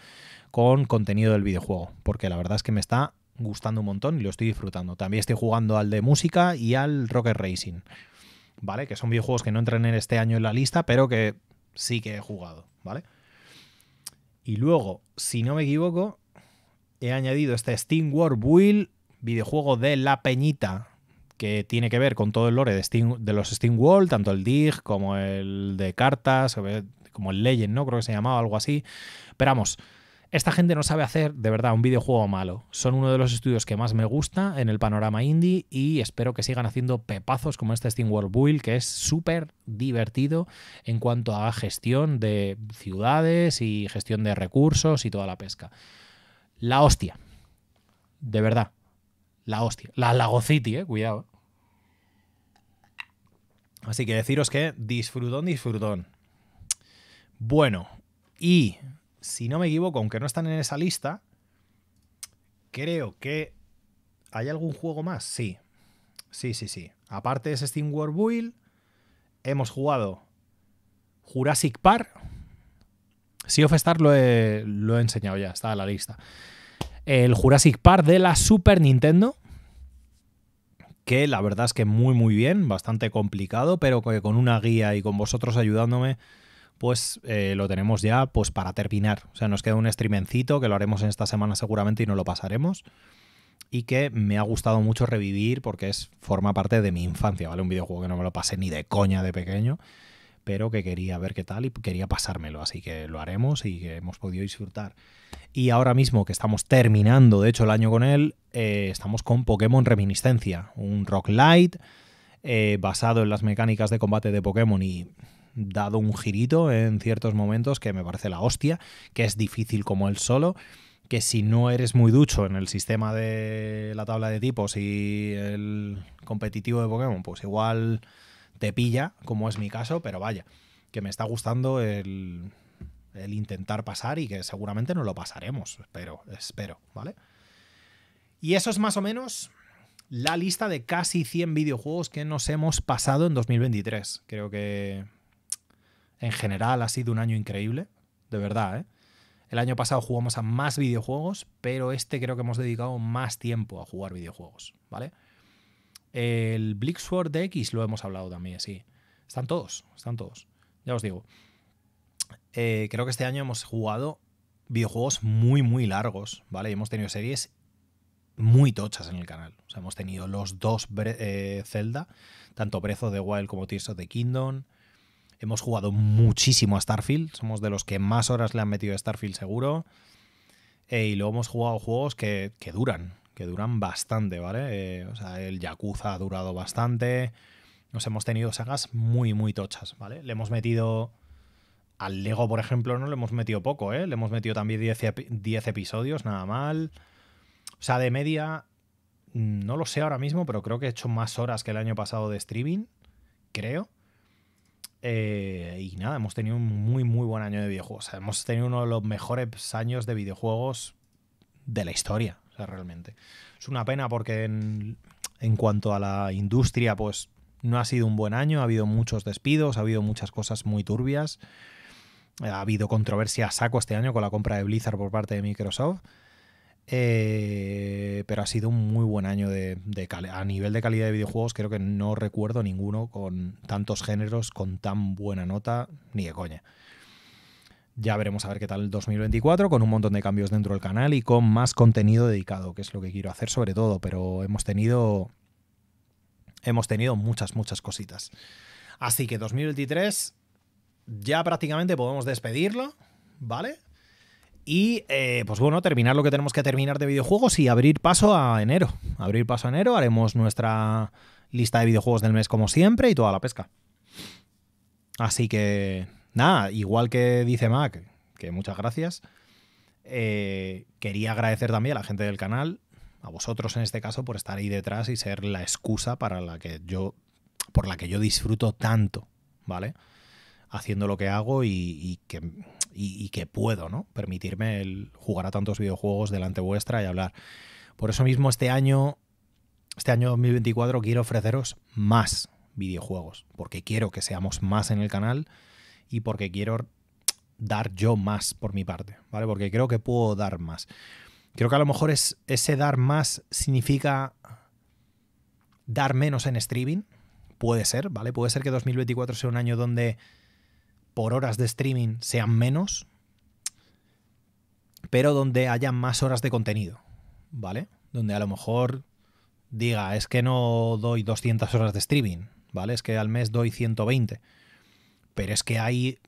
[SPEAKER 1] con contenido del videojuego, porque la verdad es que me está gustando un montón y lo estoy disfrutando. También estoy jugando al de música y al Rocket Racing, ¿vale? Que son videojuegos que no entran en este año en la lista, pero que sí que he jugado, ¿vale? Y luego, si no me equivoco, he añadido este Steam War Wheel videojuego de La Peñita, que tiene que ver con todo el lore de, los Steam World, tanto el DIG como el de cartas, como el Legend, ¿no? Creo que se llamaba algo así. Pero vamos, esta gente no sabe hacer de verdad un videojuego malo. Son uno de los estudios que más me gusta en el panorama indie y espero que sigan haciendo pepazos como este Steam World Build, que es súper divertido en cuanto a gestión de ciudades y gestión de recursos y toda la pesca. La hostia. De verdad, la hostia. La Lago City, eh, cuidado. Eh. Así que deciros que disfrutón, disfrutón. Bueno, y si no me equivoco, aunque no están en esa lista, creo que ¿Hay algún juego más? Sí. Sí, sí, sí. Aparte de Steam World Build, hemos jugado Jurassic Park. Sea of lo he, lo he enseñado ya, está en la lista el Jurassic Park de la Super Nintendo, que la verdad es que muy muy bien, bastante complicado, pero que con una guía y con vosotros ayudándome, pues eh, lo tenemos ya pues para terminar. O sea, nos queda un streamencito que lo haremos en esta semana seguramente y no lo pasaremos. Y que me ha gustado mucho revivir porque es, forma parte de mi infancia, ¿vale? Un videojuego que no me lo pasé ni de coña de pequeño pero que quería ver qué tal y quería pasármelo, así que lo haremos y que hemos podido disfrutar. Y ahora mismo que estamos terminando, de hecho, el año con él, eh, estamos con Pokémon Reminiscencia, un Rock Light eh, basado en las mecánicas de combate de Pokémon y dado un girito en ciertos momentos que me parece la hostia, que es difícil como él solo que si no eres muy ducho en el sistema de la tabla de tipos y el competitivo de Pokémon, pues igual te pilla, como es mi caso, pero vaya, que me está gustando el, intentar pasar y que seguramente no lo pasaremos, pero espero, ¿vale? Y eso es más o menos la lista de casi 100 videojuegos que nos hemos pasado en 2023. Creo que en general ha sido un año increíble, de verdad, ¿eh? El año pasado jugamos a más videojuegos, pero este creo que hemos dedicado más tiempo a jugar videojuegos, ¿vale? El Blixword X lo hemos hablado también, sí. Están todos, están todos. Ya os digo. Eh, creo que este año hemos jugado videojuegos muy, muy largos, ¿vale? Y hemos tenido series muy tochas en el canal. O sea, hemos tenido los dos eh, Zelda, tanto Breath of the Wild como Tears of the Kingdom. Hemos jugado muchísimo a Starfield. Somos de los que más horas le han metido a Starfield seguro. Eh, y luego hemos jugado juegos que, que duran que duran bastante, ¿vale? Eh, o sea, el Yakuza ha durado bastante. Nos hemos tenido sagas muy, muy tochas, ¿vale? Le hemos metido. Al Lego, por ejemplo, no le hemos metido poco, ¿eh? Le hemos metido también 10 episodios, nada mal. O sea, de media, mm, no lo sé ahora mismo, pero creo que he hecho más horas que el año pasado de streaming, creo. Eh, y nada, hemos tenido un muy, muy buen año de videojuegos. O sea, hemos tenido uno de los mejores años de videojuegos de la historia realmente. Es una pena porque en, cuanto a la industria, pues no ha sido un buen año, ha habido muchos despidos, ha habido muchas cosas muy turbias. Ha habido controversia a saco este año con la compra de Blizzard por parte de Microsoft. Eh, pero ha sido un muy buen año de a nivel de calidad de videojuegos. Creo que no recuerdo ninguno con tantos géneros, con tan buena nota, ni de coña. Ya veremos a ver qué tal el 2024, con un montón de cambios dentro del canal y con más contenido dedicado, que es lo que quiero hacer sobre todo, pero hemos tenido. Hemos tenido muchas, muchas cositas. Así que 2023 ya prácticamente podemos despedirlo, ¿vale? Y eh, pues bueno, terminar lo que tenemos que terminar de videojuegos y abrir paso a enero. Abrir paso a enero, haremos nuestra lista de videojuegos del mes como siempre y toda la pesca. Así que Nada, igual que dice Mac, que muchas gracias. Eh, quería agradecer también a la gente del canal, a vosotros en este caso, por estar ahí detrás y ser la excusa para la que yo, por la que yo disfruto tanto, ¿vale? Haciendo lo que hago y, que, que puedo, ¿no? Permitirme el jugar a tantos videojuegos delante vuestra y hablar. Por eso mismo este año, este año 2024, quiero ofreceros más videojuegos, porque quiero que seamos más en el canal y porque quiero dar yo más por mi parte, ¿vale? Porque creo que puedo dar más. Creo que a lo mejor es, ese dar más significa dar menos en streaming. Puede ser, ¿vale? Puede ser que 2024 sea un año donde por horas de streaming sean menos, pero donde haya más horas de contenido, ¿vale? Donde a lo mejor diga, es que no doy 200 horas de streaming, ¿vale? Es que al mes doy 120 pero es que hay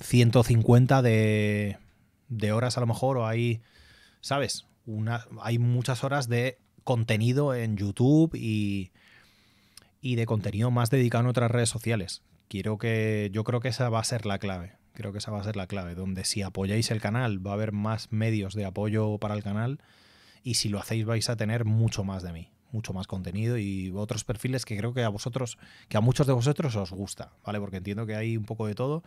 [SPEAKER 1] 150 de, de horas a lo mejor, o hay, ¿sabes? Una, hay muchas horas de contenido en YouTube y, de contenido más dedicado en otras redes sociales. Quiero que, yo creo que esa va a ser la clave. Creo que esa va a ser la clave, donde si apoyáis el canal va a haber más medios de apoyo para el canal y si lo hacéis vais a tener mucho más de mí mucho más contenido y otros perfiles que creo que a vosotros, que a muchos de vosotros os gusta, ¿vale? Porque entiendo que hay un poco de todo.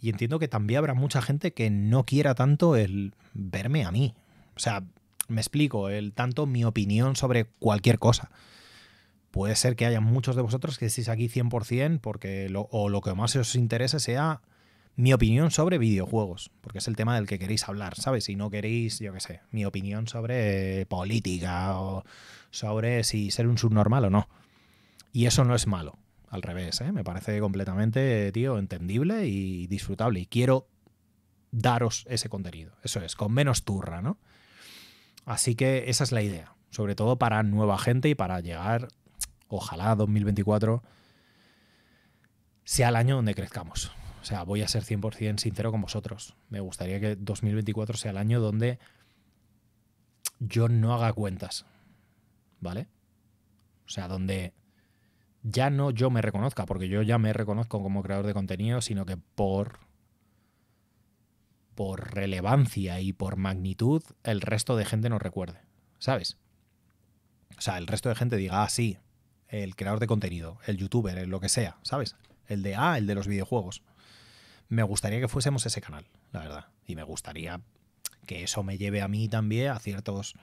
[SPEAKER 1] Y entiendo que también habrá mucha gente que no quiera tanto el verme a mí. O sea, me explico, el tanto mi opinión sobre cualquier cosa. Puede ser que haya muchos de vosotros que estéis aquí 100% porque lo, o lo que más os interese sea mi opinión sobre videojuegos, porque es el tema del que queréis hablar, ¿sabes? Si no queréis, yo qué sé, mi opinión sobre política o sobre si ser un subnormal o no. Y eso no es malo, al revés, ¿eh? me parece completamente, tío, entendible y disfrutable. Y quiero daros ese contenido, eso es, con menos turra, ¿no? Así que esa es la idea, sobre todo para nueva gente y para llegar, ojalá 2024 sea el año donde crezcamos o sea, voy a ser 100% sincero con vosotros. Me gustaría que 2024 sea el año donde yo no haga cuentas. ¿Vale? O sea, donde ya no yo me reconozca, porque yo ya me reconozco como creador de contenido, sino que por por relevancia y por magnitud el resto de gente nos recuerde, ¿sabes? O sea, el resto de gente diga, ah, sí, el creador de contenido, el youtuber, el lo que sea, ¿sabes? El de, ah, el de los videojuegos, me gustaría que fuésemos ese canal, la verdad. Y me gustaría que eso me lleve a mí también a ciertos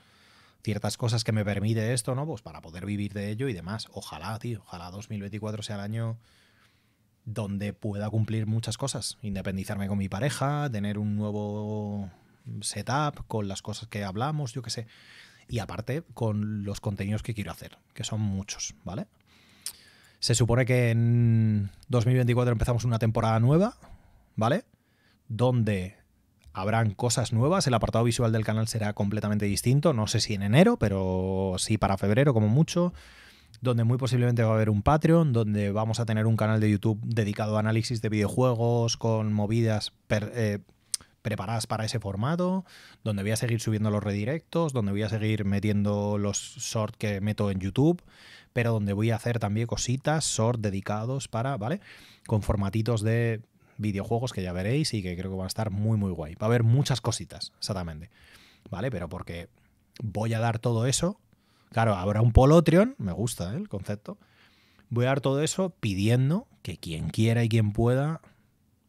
[SPEAKER 1] ciertas cosas que me permite esto, ¿no? Pues para poder vivir de ello y demás. Ojalá, tío, ojalá 2024 sea el año donde pueda cumplir muchas cosas, independizarme con mi pareja, tener un nuevo setup con las cosas que hablamos, yo qué sé. Y aparte con los contenidos que quiero hacer, que son muchos, ¿vale? Se supone que en 2024 empezamos una temporada nueva, ¿vale? Donde habrán cosas nuevas, el apartado visual del canal será completamente distinto, no sé si en enero, pero sí para febrero como mucho, donde muy posiblemente va a haber un Patreon, donde vamos a tener un canal de YouTube dedicado a análisis de videojuegos con movidas... Eh, preparadas para ese formato, donde voy a seguir subiendo los redirectos, donde voy a seguir metiendo los shorts que meto en YouTube, pero donde voy a hacer también cositas, shorts dedicados para, ¿vale? Con formatitos de videojuegos que ya veréis y que creo que van a estar muy, muy guay. Va a haber muchas cositas, exactamente. ¿Vale? Pero porque voy a dar todo eso. Claro, habrá un Polotrion, me gusta ¿eh? el concepto. Voy a dar todo eso pidiendo que quien quiera y quien pueda,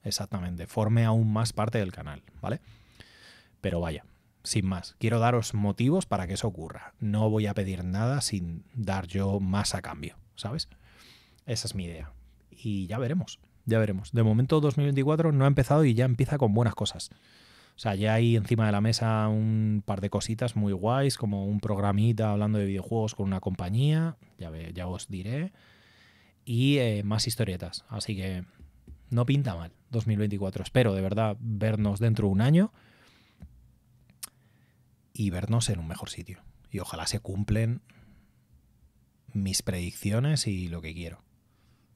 [SPEAKER 1] exactamente, forme aún más parte del canal, ¿vale? Pero vaya, sin más, quiero daros motivos para que eso ocurra. No voy a pedir nada sin dar yo más a cambio, ¿sabes? Esa es mi idea. Y ya veremos. Ya veremos. De momento 2024 no ha empezado y ya empieza con buenas cosas. O sea, ya hay encima de la mesa un par de cositas muy guays, como un programita hablando de videojuegos con una compañía, ya, ya os diré, y eh, más historietas. Así que no pinta mal 2024. Espero de verdad vernos dentro de un año y vernos en un mejor sitio. Y ojalá se cumplen mis predicciones y lo que quiero.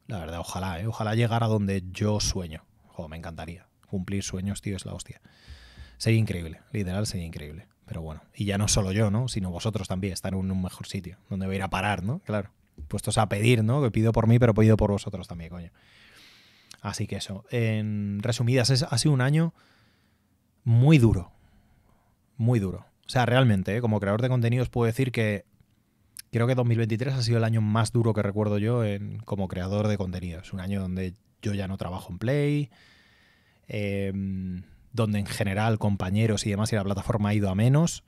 [SPEAKER 1] La verdad, ojalá, ¿eh? ojalá llegar a donde yo sueño. Joder, me encantaría. Cumplir sueños, tío, es la hostia. Sería increíble, literal, sería increíble. Pero bueno, y ya no solo yo, ¿no? Sino vosotros también, estar en un mejor sitio, donde voy a ir a parar, ¿no? Claro. Puestos a pedir, ¿no? Que pido por mí, pero pido por vosotros también, coño. Así que eso. En resumidas, es, ha sido un año muy duro. Muy duro. O sea, realmente, ¿eh? como creador de contenidos puedo decir que Creo que 2023 ha sido el año más duro que recuerdo yo en, como creador de contenido. Es un año donde yo ya no trabajo en Play, em, donde en general compañeros y demás y la plataforma ha ido a menos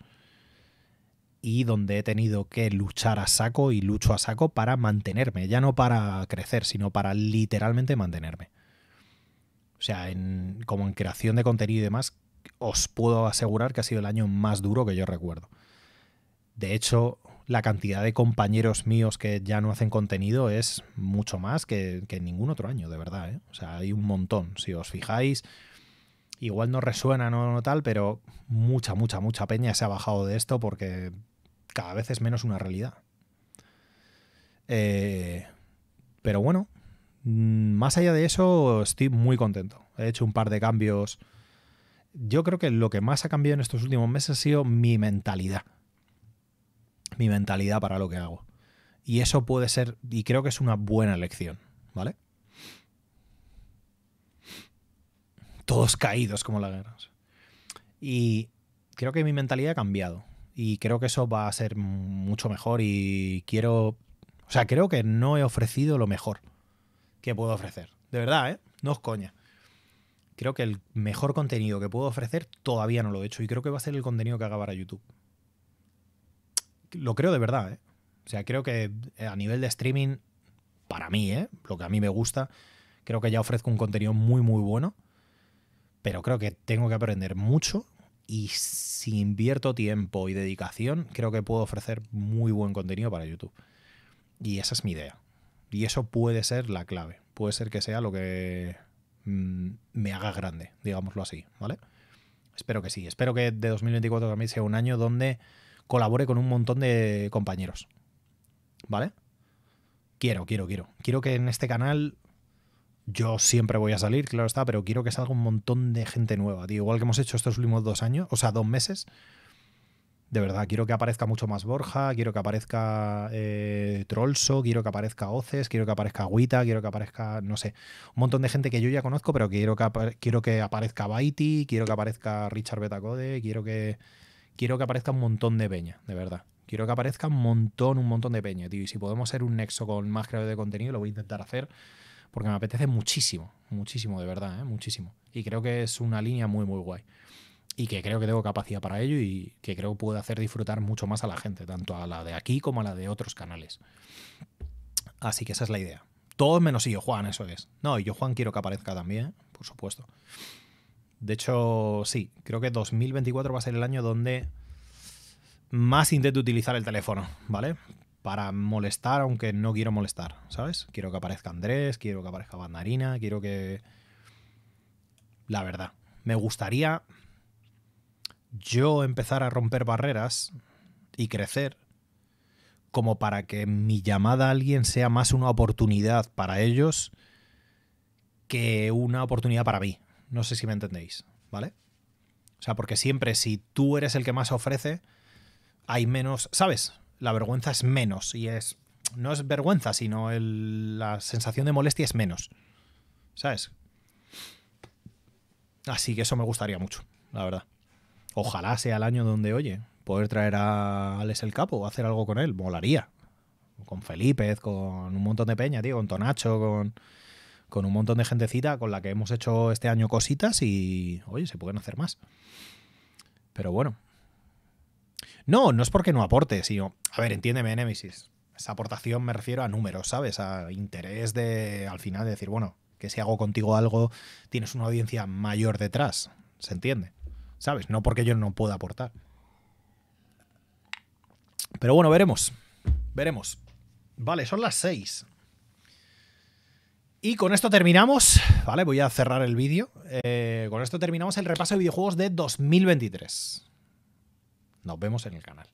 [SPEAKER 1] y donde he tenido que luchar a saco y lucho a saco para mantenerme, ya no para crecer, sino para literalmente mantenerme. O sea, en, como en creación de contenido y demás, os puedo asegurar que ha sido el año más duro que yo recuerdo. De hecho, la cantidad de compañeros míos que ya no hacen contenido es mucho más que, que ningún otro año, de verdad. ¿eh? O sea, hay un montón. Si os fijáis, igual no resuena, no, no tal, pero mucha, mucha, mucha peña se ha bajado de esto porque cada vez es menos una realidad. Eh, pero bueno, mm, más allá de eso, estoy muy contento. He hecho un par de cambios. Yo creo que lo que más ha cambiado en estos últimos meses ha sido mi mentalidad mi mentalidad para lo que hago. Y eso puede ser, y creo que es una buena lección, ¿vale? Todos caídos como la guerra Y creo que mi mentalidad ha cambiado. Y creo que eso va a ser mucho mejor. Y quiero. O sea, creo que no he ofrecido lo mejor que puedo ofrecer. De verdad, ¿eh? No os coña. Creo que el mejor contenido que puedo ofrecer todavía no lo he hecho. Y creo que va a ser el contenido que haga para YouTube lo creo de verdad. ¿eh? O sea, creo que eh, a nivel de streaming, para mí, ¿eh? lo que a mí me gusta, creo que ya ofrezco un contenido muy, muy bueno. Pero creo que tengo que aprender mucho y si invierto tiempo y dedicación, creo que puedo ofrecer muy buen contenido para YouTube. Y esa es mi idea. Y eso puede ser la clave. Puede ser que sea lo que mm, me haga grande, digámoslo así, ¿vale? Espero que sí. Espero que de 2024 también sea un año donde colabore con un montón de compañeros. ¿Vale? Quiero, quiero, quiero. Quiero que en este canal yo siempre voy a salir, claro está, pero quiero que salga un montón de gente nueva, tío. Igual que hemos hecho estos últimos dos años, o sea, dos meses. De verdad, quiero que aparezca mucho más Borja, quiero que aparezca Trolso quiero que aparezca Oces, quiero que aparezca Agüita, quiero que aparezca, no sé, un montón de gente que yo ya conozco, pero quiero que, quiero que aparezca Baiti, quiero que aparezca Richard Betacode, quiero que, quiero que aparezca un montón de peña, de verdad. Quiero que aparezca un montón, un montón de peña, tío. Y si podemos hacer un nexo con más creadores de contenido, lo voy a intentar hacer porque me apetece muchísimo, muchísimo, de verdad, ¿eh? muchísimo. Y creo que es una línea muy, muy guay. Y que creo que tengo capacidad para ello y que creo que puedo hacer disfrutar mucho más a la gente, tanto a la de aquí como a la de otros canales. Así que esa es la idea. Todos menos yo, Juan, eso es. No, y yo, Juan, quiero que aparezca también, por supuesto. De hecho, sí, creo que 2024 va a ser el año donde más intento utilizar el teléfono, ¿vale? Para molestar, aunque no quiero molestar, ¿sabes? Quiero que aparezca Andrés, quiero que aparezca Bandarina, quiero que... La verdad, me gustaría yo empezar a romper barreras y crecer como para que mi llamada a alguien sea más una oportunidad para ellos que una oportunidad para mí, no sé si me entendéis, ¿vale? O sea, porque siempre si tú eres el que más ofrece, hay menos, ¿sabes? La vergüenza es menos y es... No es vergüenza, sino la sensación de molestia es menos. ¿Sabes? Así que eso me gustaría mucho, la verdad. Ojalá sea el año donde, oye, poder traer a Alex el Capo o hacer algo con él. Molaría. Con Felipe, con un montón de peña, tío, con Tonacho, con con un montón de gentecita con la que hemos hecho este año cositas y, oye, se pueden hacer más. Pero bueno. No, no es porque no aporte, sino, a ver, entiéndeme, Nemesis. Esa aportación me refiero a números, ¿sabes? A interés de, al final, de decir, bueno, que si hago contigo algo, tienes una audiencia mayor detrás. ¿Se entiende? ¿Sabes? No porque yo no pueda aportar. Pero bueno, veremos. Veremos. Vale, son las seis y con esto terminamos, ¿vale? Voy a cerrar el vídeo. Eh, con esto terminamos el repaso de videojuegos de 2023. Nos vemos en el canal.